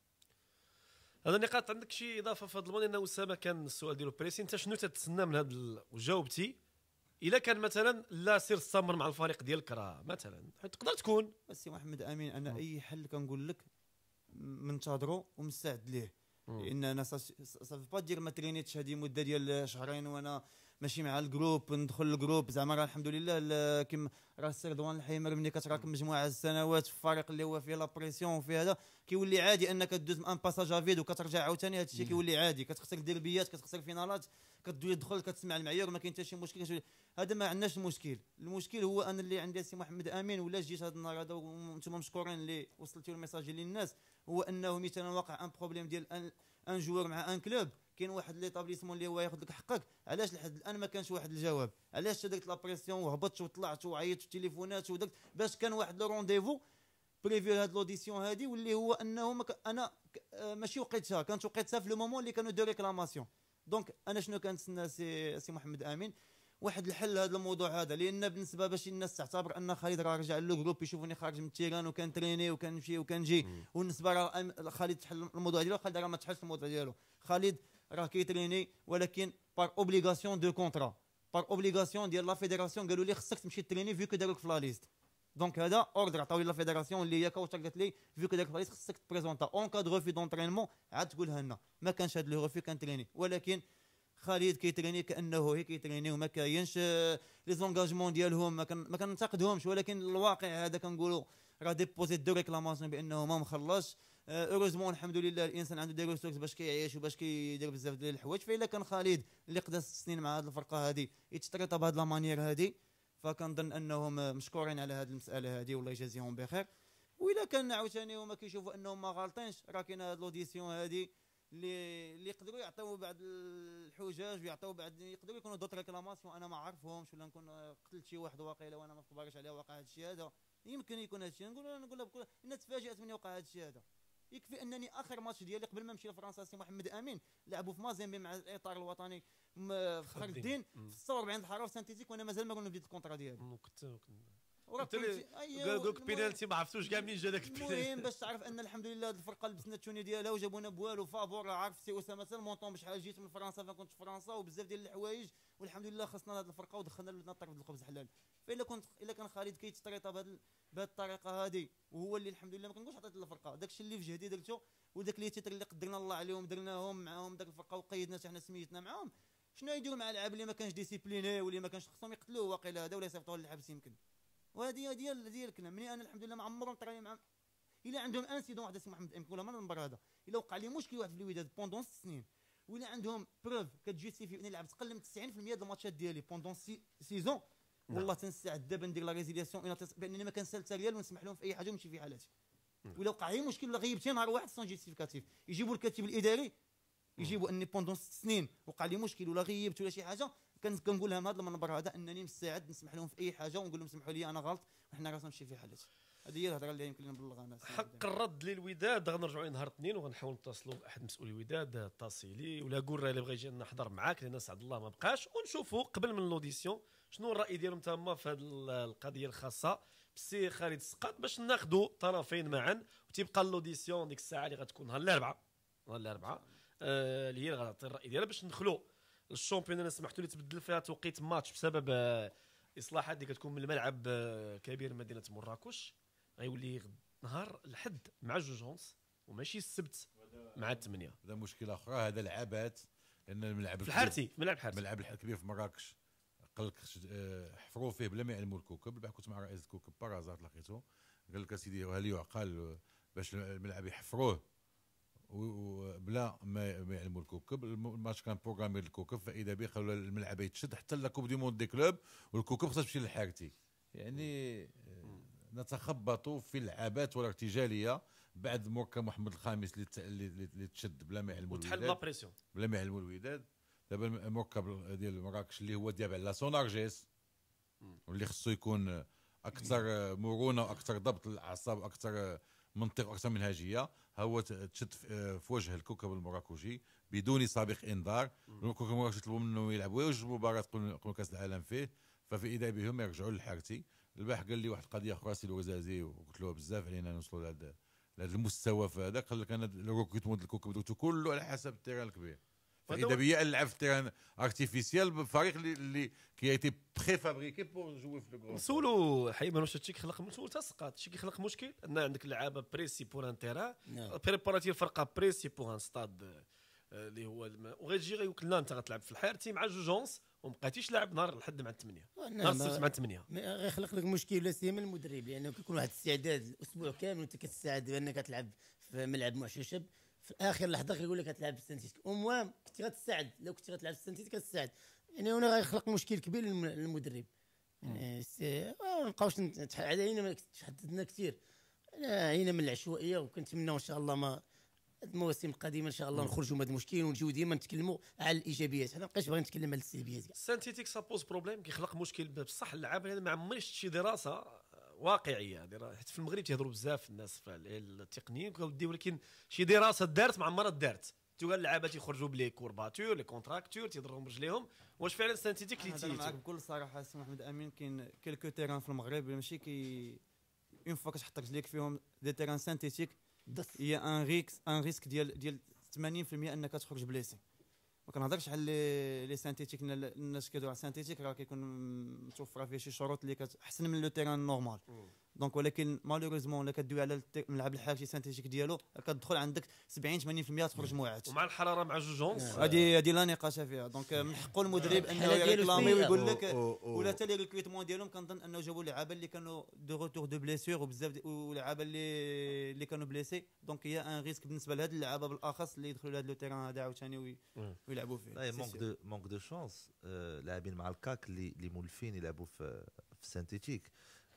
[SPEAKER 1] هذا النقاط عندك شي اضافه في هذا الموضوع لان اسامه كان السؤال ديالو بريسي انت شنو تتسنى من هذا ال... وجاوبتي
[SPEAKER 3] الا كان مثلا لا سير استمر مع الفريق ديالك راه مثلا تقدر تكون السي محمد امين انا اي حل كنقول لك منتظرو ومستعد ليه لان انا صافي با دير ما ترينيتش هذه مده ديال شهرين وانا ماشي مع الجروب ندخل الجروب زعما راه الحمد لله كيما راه السير دوان الحيمر ملي كتراكم مجموعه السنوات في الفريق اللي هو فيه لا بريسيون وفي هذا كيولي عادي انك دوز ان باساج افيد وكترجع عاوتاني هذا الشيء كيولي عادي كتخسر ديربيات كتخسر فينالات كدوي تدخل كتسمع المعايير ما كاين حتى شي مشكل هذا ما عندناش المشكل المشكل هو انا اللي عندي سي محمد امين ولا جيت هذا النهار هذا وانتم مشكورين اللي وصلتوا الميساج للناس هو انه مثلا وقع ان بروبليم ديال ان, جوور جوار مع ان كلوب كاين واحد لي طابليسمون اللي هو ياخذ لك حقك علاش لحد الان ما كانش واحد الجواب علاش درت لا بريسيون وهبطت وطلعت وعيطت التليفونات ودرت باش كان واحد لو رونديفو بريفيو هاد لوديسيون هادي واللي هو انه مك... انا آه، ماشي وقيتها كانت وقيتها في لو مومون اللي كانوا دو ريكلاماسيون دونك انا شنو كنتسنى سي سي محمد امين واحد الحل لهذا الموضوع هذا لان بالنسبه باش الناس تعتبر ان خالد راه رجع لو جروب يشوفوني خارج من التيران وكنتريني وكنمشي وكنجي والنسبه راه خالد تحل الموضوع ديالو خالد راه ما تحلش الموضوع ديالو خالد راه كيتريني ولكن بار اوبليغاسيون دو كونترا بار اوبليغاسيون ديال لا فيدراسيون قالوا لي خصك تمشي تريني فيو كو داروك في لا ليست دونك هذا اوردر عطاو لي لا فيدراسيون اللي هي كوتش قالت لي فيو كو داروك في لا ليست خصك تبريزونتا اون كاد غوفي دونترينمون عاد تقولها لنا ما كانش هذا لو كان كنتريني ولكن خالد كيتريني كانه هي كيتريني وما كاينش لي زونجاجمون ديالهم ما كننتقدهمش ولكن الواقع هذا كنقولوا راه ديبوزي دو ريكلاماسيون بانه ما مخلصش اوروزمون أه، الحمد لله الانسان عنده دي ريسورس باش كيعيش وباش كيدير بزاف ديال الحوايج فالا كان خالد اللي قدا ست سنين مع هذه الفرقه هذه يتشطريطها لا مانيير هذه فكنظن انهم مشكورين على هذه المساله هذه والله يجازيهم بخير وإلا كان عاوتاني هما كيشوفوا انهم ما غالطينش راه كاينه هذه الاوديسيون هذه اللي اللي يقدروا يعطيو بعض الحجج ويعطيو بعض يقدروا يكونوا دوت ريكلاماسيون انا ما عرفهمش ولا نكون قتلت شي واحد واقيلا وانا ما خبرش عليه وقع هذا الشيء هذا يمكن يكون هذا الشيء نقول نقول بكل انا تفاجات من وقع هذا الشيء هذا يكفي انني اخر ماتش ديالي قبل ما نمشي لفرنسا سي محمد امين لعبوا في مازيمبي مع الاطار الوطني فخر الدين في 46 حراره سانتيتيك وانا مازال ما قلنا بديت الكونترا ديالي وراك أيوه، قال لك بينالتي ما عرفتوش كاع منين جا داك البينالتي المهم باش تعرف ان الحمد لله الفرقه لبسنا التوني ديالها وجابونا بوالو فافور عارف سي اسامه مثلا مونطون بشحال جيت من فرنسا فين كنت في فرنسا وبزاف ديال الحوايج والحمد لله خصنا هذه الفرقه ودخلنا لنا الطرف الخبز حلال فالا كنت الا كان خالد كيتشطريطها بهذه الطريقه هذه وهو اللي الحمد لله ما كنقولش عطيت الفرقه داك الشيء اللي في جهدي درته وداك اللي تيتر اللي قدرنا الله عليهم درناهم معاهم داك الفرقه وقيدنا حتى حنا سميتنا معاهم شنو يديروا مع العاب اللي ما كانش ديسيبليني واللي ما كانش خصهم يقتلوه واقيلا هذا ولا يصيفطوه للحبس يمكن وهذه ديال ديال الكلام مني انا الحمد لله ما عمرهم طرا مع الا عندهم انسيدون واحد اسمه محمد امكولا من المباراه هذا الا وقع لي مشكل واحد في الوداد بوندون ست سنين ولا عندهم بروف كتجيستيفي اني لعبت قل من 90% ديال الماتشات ديالي بوندون سي سيزون والله تنستعد دابا ندير لا ريزيلياسيون بانني ما كنسال حتى ريال ونسمح لهم في اي حاجه ونمشي في حالاتي نعم. ولا وقع لي مشكل ولا غيبتي نهار واحد سون جيستيفيكاتيف يجيبوا الكاتب الاداري يجيبوا نعم. اني بوندون ست سنين وقع لي مشكل ولا غيبت ولا شي حاجه كنت كنقول لهم هذا المنبر هذا انني مستعد نسمح لهم في اي حاجه ونقول لهم سمحوا لي انا غلط وحنا راسنا نمشي في حالتي هذه هي الهضره اللي يمكن نبلغ انا حق
[SPEAKER 1] الرد للوداد غنرجعوا نهار الاثنين وغنحاولوا نتصلوا باحد مسؤول الوداد اتصلي ولا قول اللي بغى يجي نحضر معاك لان سعد الله ما بقاش ونشوفوا قبل من لوديسيون شنو الراي ديالهم تما في هذه القضيه الخاصه بالسي خالد السقاط باش ناخذوا طرفين معا وتبقى لوديسيون ديك الساعه اللي غتكون نهار الاربعاء نهار الاربعاء آه، اللي هي غتعطي الراي ديالها باش ندخلوا الشامبيون انا سمحتوا لي تبدل فيها توقيت ماتش بسبب آه، اصلاحات اللي كتكون من الملعب آه، كبير مدينه مراكش غيولي نهار الحد مع جوج ونص وماشي السبت مع الثمانيه هذا مشكله اخرى
[SPEAKER 4] هذا لعبات لان الملعب في الحارتي ملعب الحارتي ملعب الكبير في مراكش قال آه، لك حفروا فيه بلا ما يعلموا الكوكب بعد كنت مع رئيس الكوكب بارازار لقيته قال لك اسيدي هل يعقل باش الملعب يحفروه بلا ما, يعلموا الكوكب الماتش كان بروغرامي للكوكب فاذا به خلوا الملعب يتشد حتى لا كوب دي موند دي كلوب والكوكب خصها تمشي للحاكتي يعني نتخبط في العابات والارتجاليه بعد موكا محمد الخامس اللي تشد بلا ما يعلموا وتحل لابريسيون بلا ما يعلموا الوداد دابا موكا ديال مراكش اللي هو دابا على سونارجيس واللي خصو يكون اكثر مرونه واكثر ضبط للاعصاب واكثر منطق اكثر منهجيه هو تشد آه، في وجه الكوكب المراكشي بدون سابق انذار الكوكب المراكشي طلبوا منه يلعبوا جوج مباراه قبل كاس العالم فيه ففي ايدي بهم يرجعوا للحارتي الباح قال لي واحد القضيه اخرى سي الوزازي وقلت له بزاف علينا نوصلوا لهذا المستوى فهذا قال لك انا الكوكب كله على حسب التيران الكبير فاذا بيا نلعب في تيران ارتيفيسيال بفريق اللي اللي كي ايتي
[SPEAKER 1] بري فابريكي بور جوي في
[SPEAKER 4] الكرو نسولو
[SPEAKER 1] حي منوش هادشي كيخلق مشكل تسقط سقط هادشي كيخلق مشكل ان عندك لعابه بريسي بور ان تيران بريباراتي الفرقه بريسي بور ان ستاد اللي هو تجي وغيجي غيوكلنا انت غتلعب في الحارتي مع جوج اونس وما بقيتيش لاعب نهار لحد مع الثمانيه نهار السبت مع الثمانيه
[SPEAKER 2] غيخلق لك مشكل ولا من المدرب لانه كيكون واحد الاستعداد اسبوع كامل وانت كتستعد بانك تلعب في ملعب محشوشب في اخر لحظه كيقول لك غتلعب بالسنتيتيك ومهم كنت غتستعد لو كنت غتلعب السنتيت كتستعد يعني هنا غيخلق مشكل كبير للمدرب يعني ما نبقاوش علينا تحددنا كثير هنا من العشوائيه وكنتمناو ان شاء الله ما المواسم القادمه ان شاء الله نخرجوا من هذا المشكل ونجيو ديما نتكلموا على الايجابيات حنا مابقيتش باغي نتكلم على السلبيات
[SPEAKER 1] السانتيتيك سابوز بروبليم كيخلق مشكل بصح اللعابه ما عمري شفت شي دراسه واقعيه يعني حيت في المغرب تيهضروا بزاف الناس في التقنيين ودي ولكن شي دراسه دارت ما عمرها دارت تلقى اللعابه
[SPEAKER 3] تيخرجوا بلي كورباتور لي كونتراكتور تيضربهم برجليهم واش فعلا سانتيتيك اللي تيجي معك بكل صراحه سي محمد امين كاين كيلكو تيران في المغرب ماشي كي اون فوا كتحط رجليك فيهم دي تيران سانتيتيك هي ان ريسك ان ريسك ديال ديال 80% انك تخرج بليسي ما كنهضرش على لي سانتيتيك الناس كيدوا على سانتيتيك راه كيكون متوفره فيه شي شروط اللي كتحسن من لو تيران نورمال دونك ولكن مالوريزمون ملي كدوي على الملعب الحرشي سانتيتيك ديالو كتدخل عندك 70 80% تخرج موعد ومع الحراره مع
[SPEAKER 1] جوج جونس هذه هذه
[SPEAKER 3] لا نقاش فيها دونك من حق المدرب انه يكلامي ويقول لك ولا حتى لي ريكروتمون ديالهم كنظن انه جابوا لعابه اللي كانوا دو روتور دو بليسيور وبزاف ولعابه اللي اللي كانوا بليسي دونك هي ان ريسك بالنسبه لهاد اللعابه بالاخص اللي يدخلوا لهاد لو تيران هذا عاوتاني ويلعبوا فيه مونك دو
[SPEAKER 5] مونك دو شونس لاعبين مع الكاك اللي مولفين يلعبوا في سانتيتيك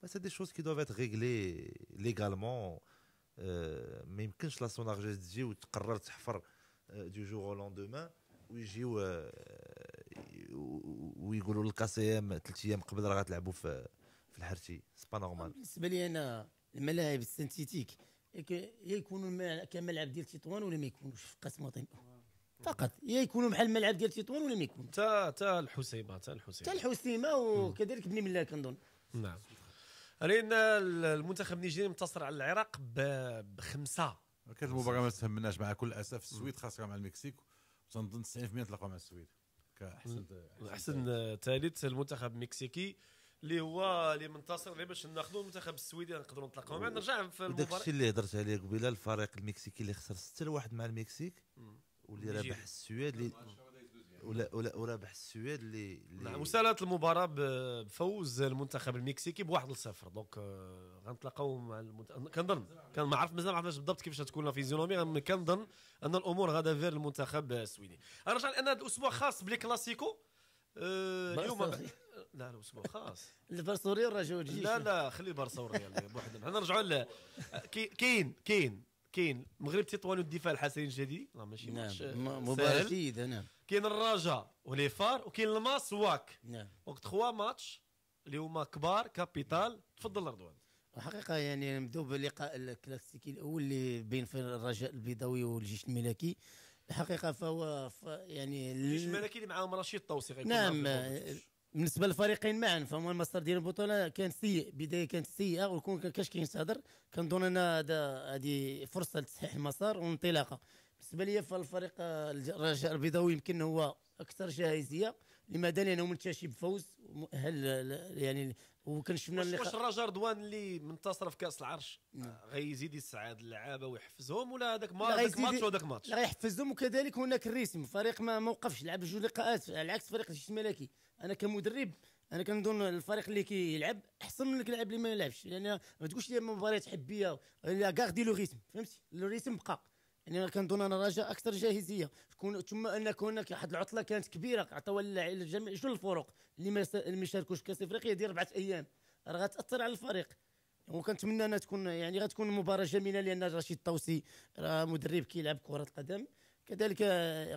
[SPEAKER 5] Bah, c'est des choses qui doivent être réglées légalement. ما يمكنش لا سونارجي تجي وتقرر تحفر دو جور او لوندومان ويجيو ويقولوا للكاسي ام ثلاث ايام قبل راه غتلعبوا في في الحرتي سي با نورمال بالنسبه
[SPEAKER 2] لي انا الملاعب السنتيتيك يا يكونوا كملعب ديال تطوان ولا ما يكونوش في قسم وطني فقط يا يكونوا بحال
[SPEAKER 1] الملعب ديال تطوان ولا ما يكونوش تا تا الحسيمه تا الحسيمه تا الحسيمه وكذلك بني ملاك كنظن نعم لان المنتخب النيجيري منتصر على العراق بخمسه كانت المباراه ما
[SPEAKER 4] تهمناش مع كل اسف السويد خاسره مع المكسيك تنظن 90% تلقاو مع السويد كاحسن
[SPEAKER 1] احسن ثالث المنتخب المكسيكي اللي هو اللي منتصر اللي باش ناخذوا المنتخب السويدي نقدروا نطلقوا معاه نرجع في المباراه داك الشيء
[SPEAKER 5] اللي هضرت عليه قبيله الفريق المكسيكي اللي خسر 6 لواحد مع المكسيك واللي ربح السويد اللي ولا ولا ورابح السويد اللي, نعم
[SPEAKER 1] وسالت المباراه بفوز المنتخب المكسيكي بواحد لصفر دونك آه، غنتلاقاو مع المنتخب كنظن كان ما عرفت مازال ما عرفناش بالضبط كيفاش تكون لا فيزيونومي كنظن ان الامور غادا فير المنتخب السويدي رجع لان هذا الاسبوع خاص بلي كلاسيكو آه، اليوم لا لا اسبوع خاص البرصا والريال راه جاو لا لا خلي البرصا والريال بوحدهم حنا نرجعوا ل كاين كاين كاين المغرب تطوانو الدفاع الحسين الجديد ماشي نعم، ماتش مباراه جيده نعم كاين الرجاء ولي فار وكاين الماس واك نعم دونك تخوا ماتش اللي هما كبار كابيتال تفضل رضوان الحقيقه يعني نبداو باللقاء الكلاسيكي الاول
[SPEAKER 2] اللي بين في الرجاء البيضاوي والجيش الملكي الحقيقه فهو يعني الجيش الملكي
[SPEAKER 1] اللي معاهم رشيد طوسي نعم
[SPEAKER 2] بالنسبه للفريقين معا فهما المسار ديال البطوله كان سيء بدايه كانت سيئه والكون كان كاش كينصدر كنظن ان هذه فرصه لتصحيح المسار وانطلاقه بالنسبه لي فالفريق آه، الرجاء البيضاوي يمكن هو اكثر جاهزيه لماذا لانه منتشي بفوز هل آه، يعني شفنا واش, واش
[SPEAKER 1] الرجاء رضوان اللي منتصر في كاس العرش نعم. آه، غيزيد يسعد اللعابه ويحفزهم ولا هذاك ما هذاك ماتش وهذاك ماتش
[SPEAKER 2] غيحفزهم وكذلك هناك الرسم فريق ما موقفش لعب جوج لقاءات على عكس فريق الجيش الملكي انا كمدرب انا كنظن الفريق اللي كيلعب احسن من اللاعب اللي ما يلعبش لان يعني ما تقولش لي مباريات حبيه لا كاردي لو ريتم فهمتي لو ريتم بقى يعني كنظن انا الرجاء اكثر جاهزيه تكون ثم ان كونك واحد العطله كانت كبيره عطاوها للجميع جل الفرق اللي ما اللي ما يشاركوش كاس افريقيا ديال اربعه ايام راه غتاثر على الفريق يعني وكنتمنى انها تكون يعني غتكون مباراه جميله لان رشيد الطوسي راه مدرب كيلعب كره القدم كذلك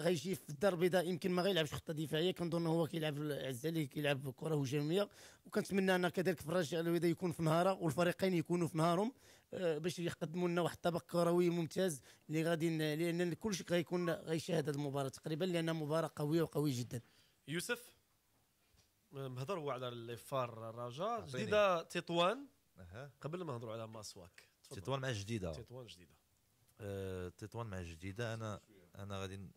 [SPEAKER 2] غيجي في الدار البيضاء يمكن ما غيلعبش خطه دفاعيه كنظن هو كيلعب عز عليه كيلعب كره هجوميه وكنتمنى ان كذلك في الرجاء الوداد يكون في نهاره والفريقين يكونوا في نهارهم آه، باش يقدموا لنا واحد الطبق كروي ممتاز اللي غادي لان كلشي غيكون غيشاهد هذه المباراه تقريبا لانها مباراه قويه وقويه جدا
[SPEAKER 1] يوسف مهضر آه، هو على ليفار الرجاء جديده تطوان قبل ما نهضروا على ماسواك تطوان مع جديده تطوان جديده
[SPEAKER 5] أه تطوان مع جديده انا انا غادي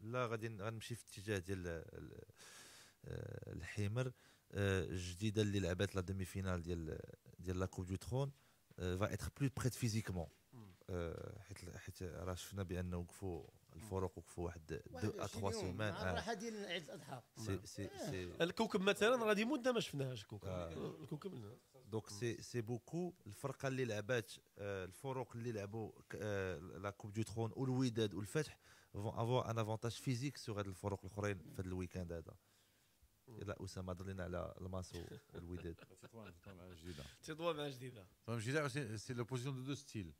[SPEAKER 5] لا غادي غنمشي في الاتجاه ديال آه، الحمر أه اللي لعبات لا ديمي فينال ديال ديال لا كوب دو ترون آه، va être plus prête physiquement Euh, حيت راه شفنا بانه وقفوا الفرق وقفوا واحد ا 3 سيمان راه ديال عيد الاضحى سي سي سي
[SPEAKER 1] الكوكب مثلا راه دي مده ما شفناهاش الكوكب آه. الكوكب
[SPEAKER 5] دونك سي سي بوكو الفرقه اللي لعبات الفرق اللي لعبوا لا كوب دو ترون والوداد والفتح فون افوا ان افونتاج فيزيك سوغ هاد الفرق الاخرين في هذا الويكاند هذا يلا اسامه ضلينا على الماس والوداد تطوان مع جديده تطوان مع جديده تطوى مع جديده سي لوبوزيسيون دو دو ستيل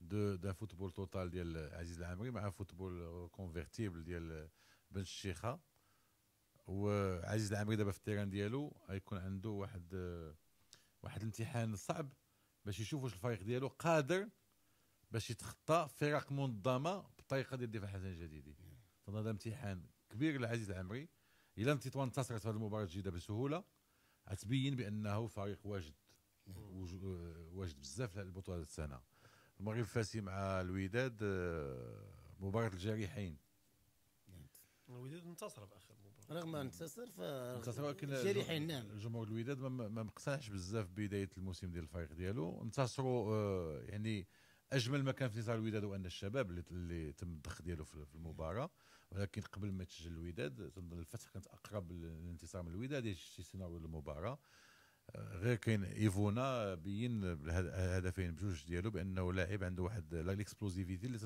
[SPEAKER 4] دو دان فوتبول توتال ديال عزيز العامري مع فوتبول كونفيرتيبل ديال بن الشيخه وعزيز العامري دابا في التيران ديالو غيكون عنده واحد واحد الامتحان صعب باش يشوف واش الفريق ديالو قادر باش يتخطى فرق منظمه بطريقه ديال الدفاع حسن الجديدي فهذا امتحان كبير لعزيز العمري ان تطوان انتصرت في هذه المباراه الجديده بسهوله غتبين بانه فريق واجد واجد بزاف البطوله هذه السنه المغرب فاسي مع الوداد آه، مباراه الجريحين
[SPEAKER 1] الوداد انتصر باخر مباراه رغم انتصر ف انتصر ولكن الجريحين نعم
[SPEAKER 4] جمهور الوداد ما مقتنعش بزاف بدايه الموسم ديال الفريق ديالو انتصروا آه، يعني اجمل ما كان في انتصار الوداد هو ان الشباب اللي تم الضخ ديالو في المباراه ولكن قبل ما تسجل الوداد تنظن الفتح كانت اقرب للانتصار من الوداد شي سيناريو المباراه آه، غير كاين ايفونا بين هدفين بجوج ديالو بانه لاعب عنده واحد ليكسبلوزيفيتي اللي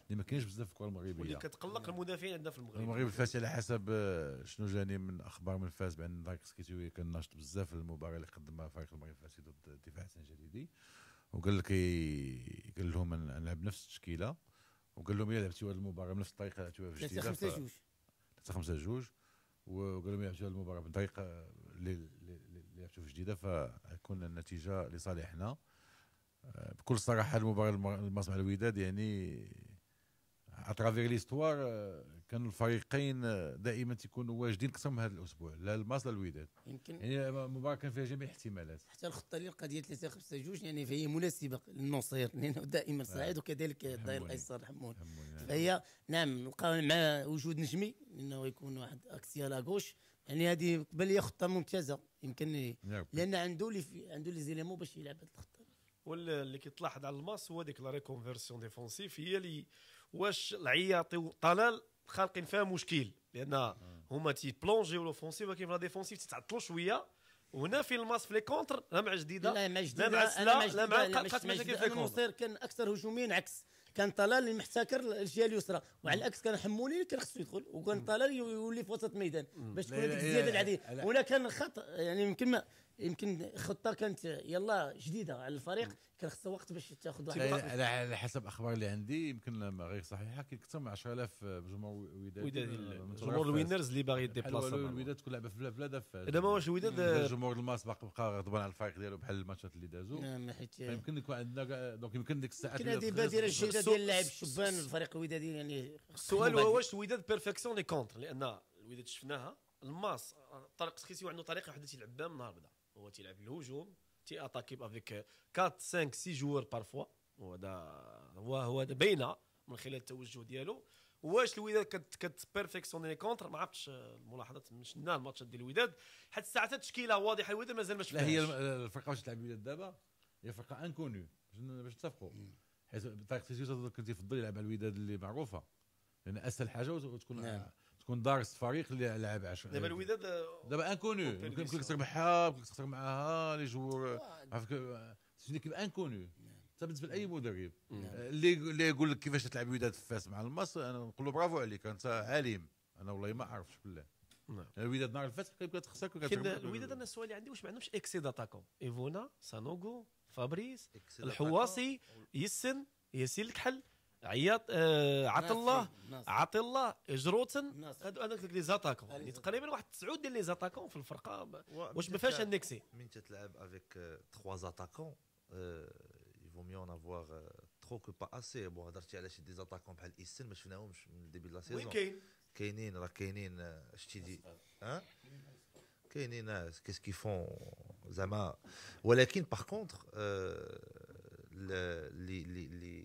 [SPEAKER 4] اللي ما كاينش بزاف في الكره المغربيه واللي
[SPEAKER 1] كتقلق المدافعين عندنا في المغرب المغرب فاز على
[SPEAKER 4] حسب آه، شنو جاني من اخبار من فاس بان داكس كيتوي كان ناشط بزاف في المباراه اللي قدمها فريق المغرب الفاسي ضد الدفاع حسن جديدي وقال لك قال لهم نلعب نفس التشكيله وقال لهم يا لعبتي هذه المباراه بنفس الطريقه لعبتوها في الجزيره 3 5 2 3 5 2 وقال لهم لعبتوا هذه المباراه بالطريقه اللي لعبتو في جديده فكون النتيجه لصالحنا آه، بكل صراحه المباراه المصنع الوداد يعني اترافيغ ليستوار كانوا الفريقين دائما تيكونوا واجدين اكثر من هذا الاسبوع لا الماس لا الوداد يمكن يعني المباراه كان فيها جميع الاحتمالات
[SPEAKER 2] حتى الخطه اللي القضيه 3 5 2 يعني فهي مناسبه للنصير لانه دائما آه. صعيد وكذلك الدائر الايسر حمون فهي نعم مع وجود نجمي انه يكون واحد اكسيال اغوش يعني هذه قبل هي خطه ممتازه يمكن لان عنده لي عنده لي زيليمون باش يلعب
[SPEAKER 1] هذه الخطه واللي كيتلاحظ على الماس هو ديك لا ريكونفيرسيون ديفونسيف هي اللي واش العياطي وطلال خالقين فيها مشكل لان هما تيبلونجيو لوفونسيف ولكن في لا ديفونسيف تتعطلوا شويه وهنا في الماس في لي كونتر لا مع جديده لا مع جديده لا مع لا مع مشاكل في المصير
[SPEAKER 2] كان اكثر هجوميا عكس كان طلال اللي محتكر الجهه اليسرى وعلى العكس كان حمولي اللي كان خصو يدخل وكان طلال يولي في وسط الميدان باش تكون هذيك الزياده العاديه هنا كان الخط يعني يمكن ما يمكن خطه كانت يلا جديده على الفريق كان خصها وقت باش تاخذ واحد على حسب
[SPEAKER 4] الاخبار اللي عندي يمكن غير صحيحه كاين اكثر من 10000 جمهور وداد جمهور الوينرز اللي باغي يديبلاصا الوداد تكون لعبه في بلادها في دابا واش الوداد جمهور الماس بقى غضبان على الفريق ديالو بحال الماتشات اللي دازوا نعم، يمكن يكون عندنا دونك يمكن ديك الساعات كاين هذه بادره
[SPEAKER 2] جديده ديال اللاعب الشبان الفريق الودادي يعني السؤال هو واش
[SPEAKER 1] الوداد بيرفكسيون لي كونتر لان الوداد شفناها الماس طارق سخيسي وعنده طريقه وحده تيلعب بها من نهار بدا هو تيلعب الهجوم تي اتاكي افيك 4 5 6 جوار بارفوا وهذا هو هو باينه من خلال التوجه ديالو واش الوداد كت كتبيرفيكسيوني لي كونتر ما عرفتش الملاحظات من شنا الماتش ديال الوداد حتى الساعه التشكيله واضحه الوداد مازال ما شفناهاش لا
[SPEAKER 4] هي الفرقه واش تلعب الوداد دابا هي فرقه انكونيو باش نتفقوا حيت طريقه كنت يفضل يلعب على الوداد اللي معروفه لان اسهل حاجه وتكون نعم. تكون دارس فريق اللي لعب 10 دابا الوداد آه، دابا انكونو يمكن لك تربحها يمكن لك تخسر معاها لي جوور آه، عرفت كيبقى انكونو حتى نعم. بالنسبه لاي نعم. مدرب نعم. آه، اللي اللي يقول لك كيفاش تلعب الوداد في فاس مع المصر انا نقول له برافو عليك انت عالم انا والله
[SPEAKER 1] ما عرفتش بالله نعم يعني الوداد نهار الفاتح كانت خسر الوداد انا السؤال اللي عندي واش ما عندهمش اكسي داتاكون ايفونا سانوغو فابريس الحواصي يسن ياسين الكحل Ayat, Atelah, Atelah, et Zroten, avec les attaquants. Il y a des attaquants pour le faire. Moi, je me fais un nexé.
[SPEAKER 5] Avec trois attaquants, il vaut mieux en avoir trop que pas assez. Bon, on a déjà lâché des attaquants, mais je mais là, je suis en début de la série. Kenin, Kenin, je te dis, hein? Kenin, qu'est-ce qu'ils font, Zama? Ou à par contre, les.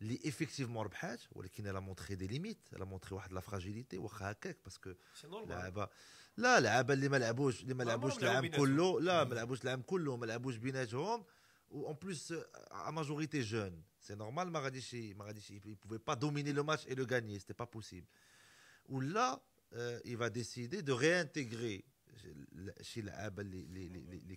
[SPEAKER 5] li effectivement ربحات mais elle a montré des limites elle a montré واحد la fragilité واخا هكاك باسكو لعابه لا لعابه اللي ما لعبوش اللي ما لعبوش العام كله لا ما لعبوش العام كله ما لعبوش بيناتهم en بلوس ا ماجوريتي جون C'est normal, ما غاديش ما pouvait pas dominer le match et le gagner. غاني pas با بوسيبل Là, il va décider de réintégrer chez لعابه اللي اللي اللي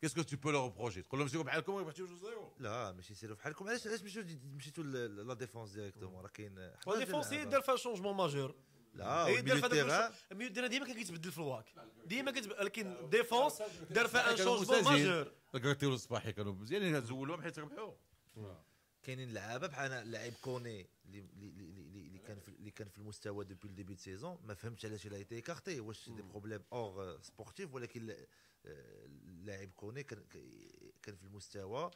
[SPEAKER 4] كيسكو تو بو لو
[SPEAKER 5] ريبروشي تقول لهم سيروا بحالكم ما يبحثوش يصيروا لا ماشي سيروا بحالكم علاش علاش مشيتوا مشيتو لا ديفونس ديريكتومون راه كاين لا ديفونس هي دار
[SPEAKER 1] فيها شونجمون ماجور
[SPEAKER 5] لا دار فيها
[SPEAKER 1] الميو ديالنا ديما كان كيتبدل في الواك ديما كتبقى لكن ديفونس دار فيها ان شونجمون ماجور
[SPEAKER 4] الكارتيرو الصباحي
[SPEAKER 5] كانوا مزيانين زولوهم حيت ربحوا كاينين لعابه بحال لاعب كوني اللي كان في اللي كان في المستوى دوبي الديبي دو سيزون ما فهمتش علاش الا ايتي كارتي واش دي بروبليم اور سبورتيف ولكن اللاعب آه، كوني كان كان في المستوى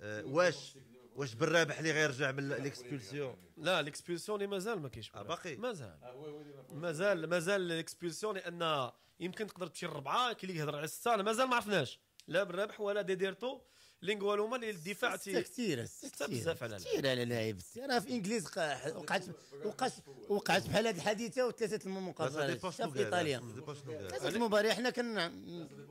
[SPEAKER 5] آه، واش واش بالرابح اللي غيرجع من ليكسبولسيون
[SPEAKER 1] لا ليكسبولسيون اللي مازال ما كاينش آه، باقي مازال مازال مازال ليكسبولسيون لان يمكن تقدر تمشي لربعه كي اللي يهضر على سته مازال ما عرفناش لا بالرابح ولا ديديرتو دي لينغوال هما اللي الدفاع تي كثير بزاف على كثير
[SPEAKER 2] على لاعب راه في انجليز وقعت وقعت وقعت بحال هذه الحادثه وثلاثه المقابلات في ايطاليا
[SPEAKER 5] ثلاثه
[SPEAKER 1] المباريات حنا كن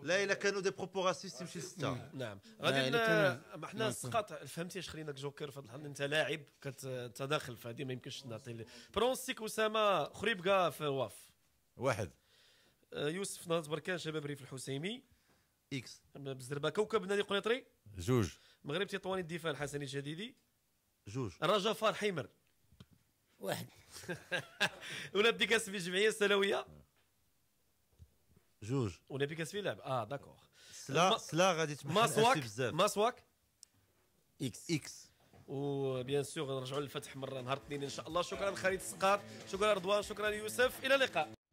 [SPEAKER 1] لا الا كانوا دي بروبو راسيست تمشي
[SPEAKER 5] سته نعم
[SPEAKER 1] غادي ما حنا سقط فهمتي اش خلينا جوكر في الحال انت لاعب كتداخل في هذه ما يمكنش نعطي برونستيك اسامه خريبكا في واف واحد يوسف ناز بركان شباب ريف الحسيمي اكس بالزربه كوكب نادي قنيطري جوج مغرب تطواني الدفاع الحسني الجديدي جوج رجا حيمر واحد بدي كاس في الجمعيه السنويه جوج ولا كاس في لعب اه داكوغ سلا سلا غادي تمشي ماسواك بزاف ماسواك اكس اكس وبيان سور نرجعوا للفتح مره نهار الاثنين ان شاء الله شكرا خالد السقار شكرا رضوان شكرا يوسف الى اللقاء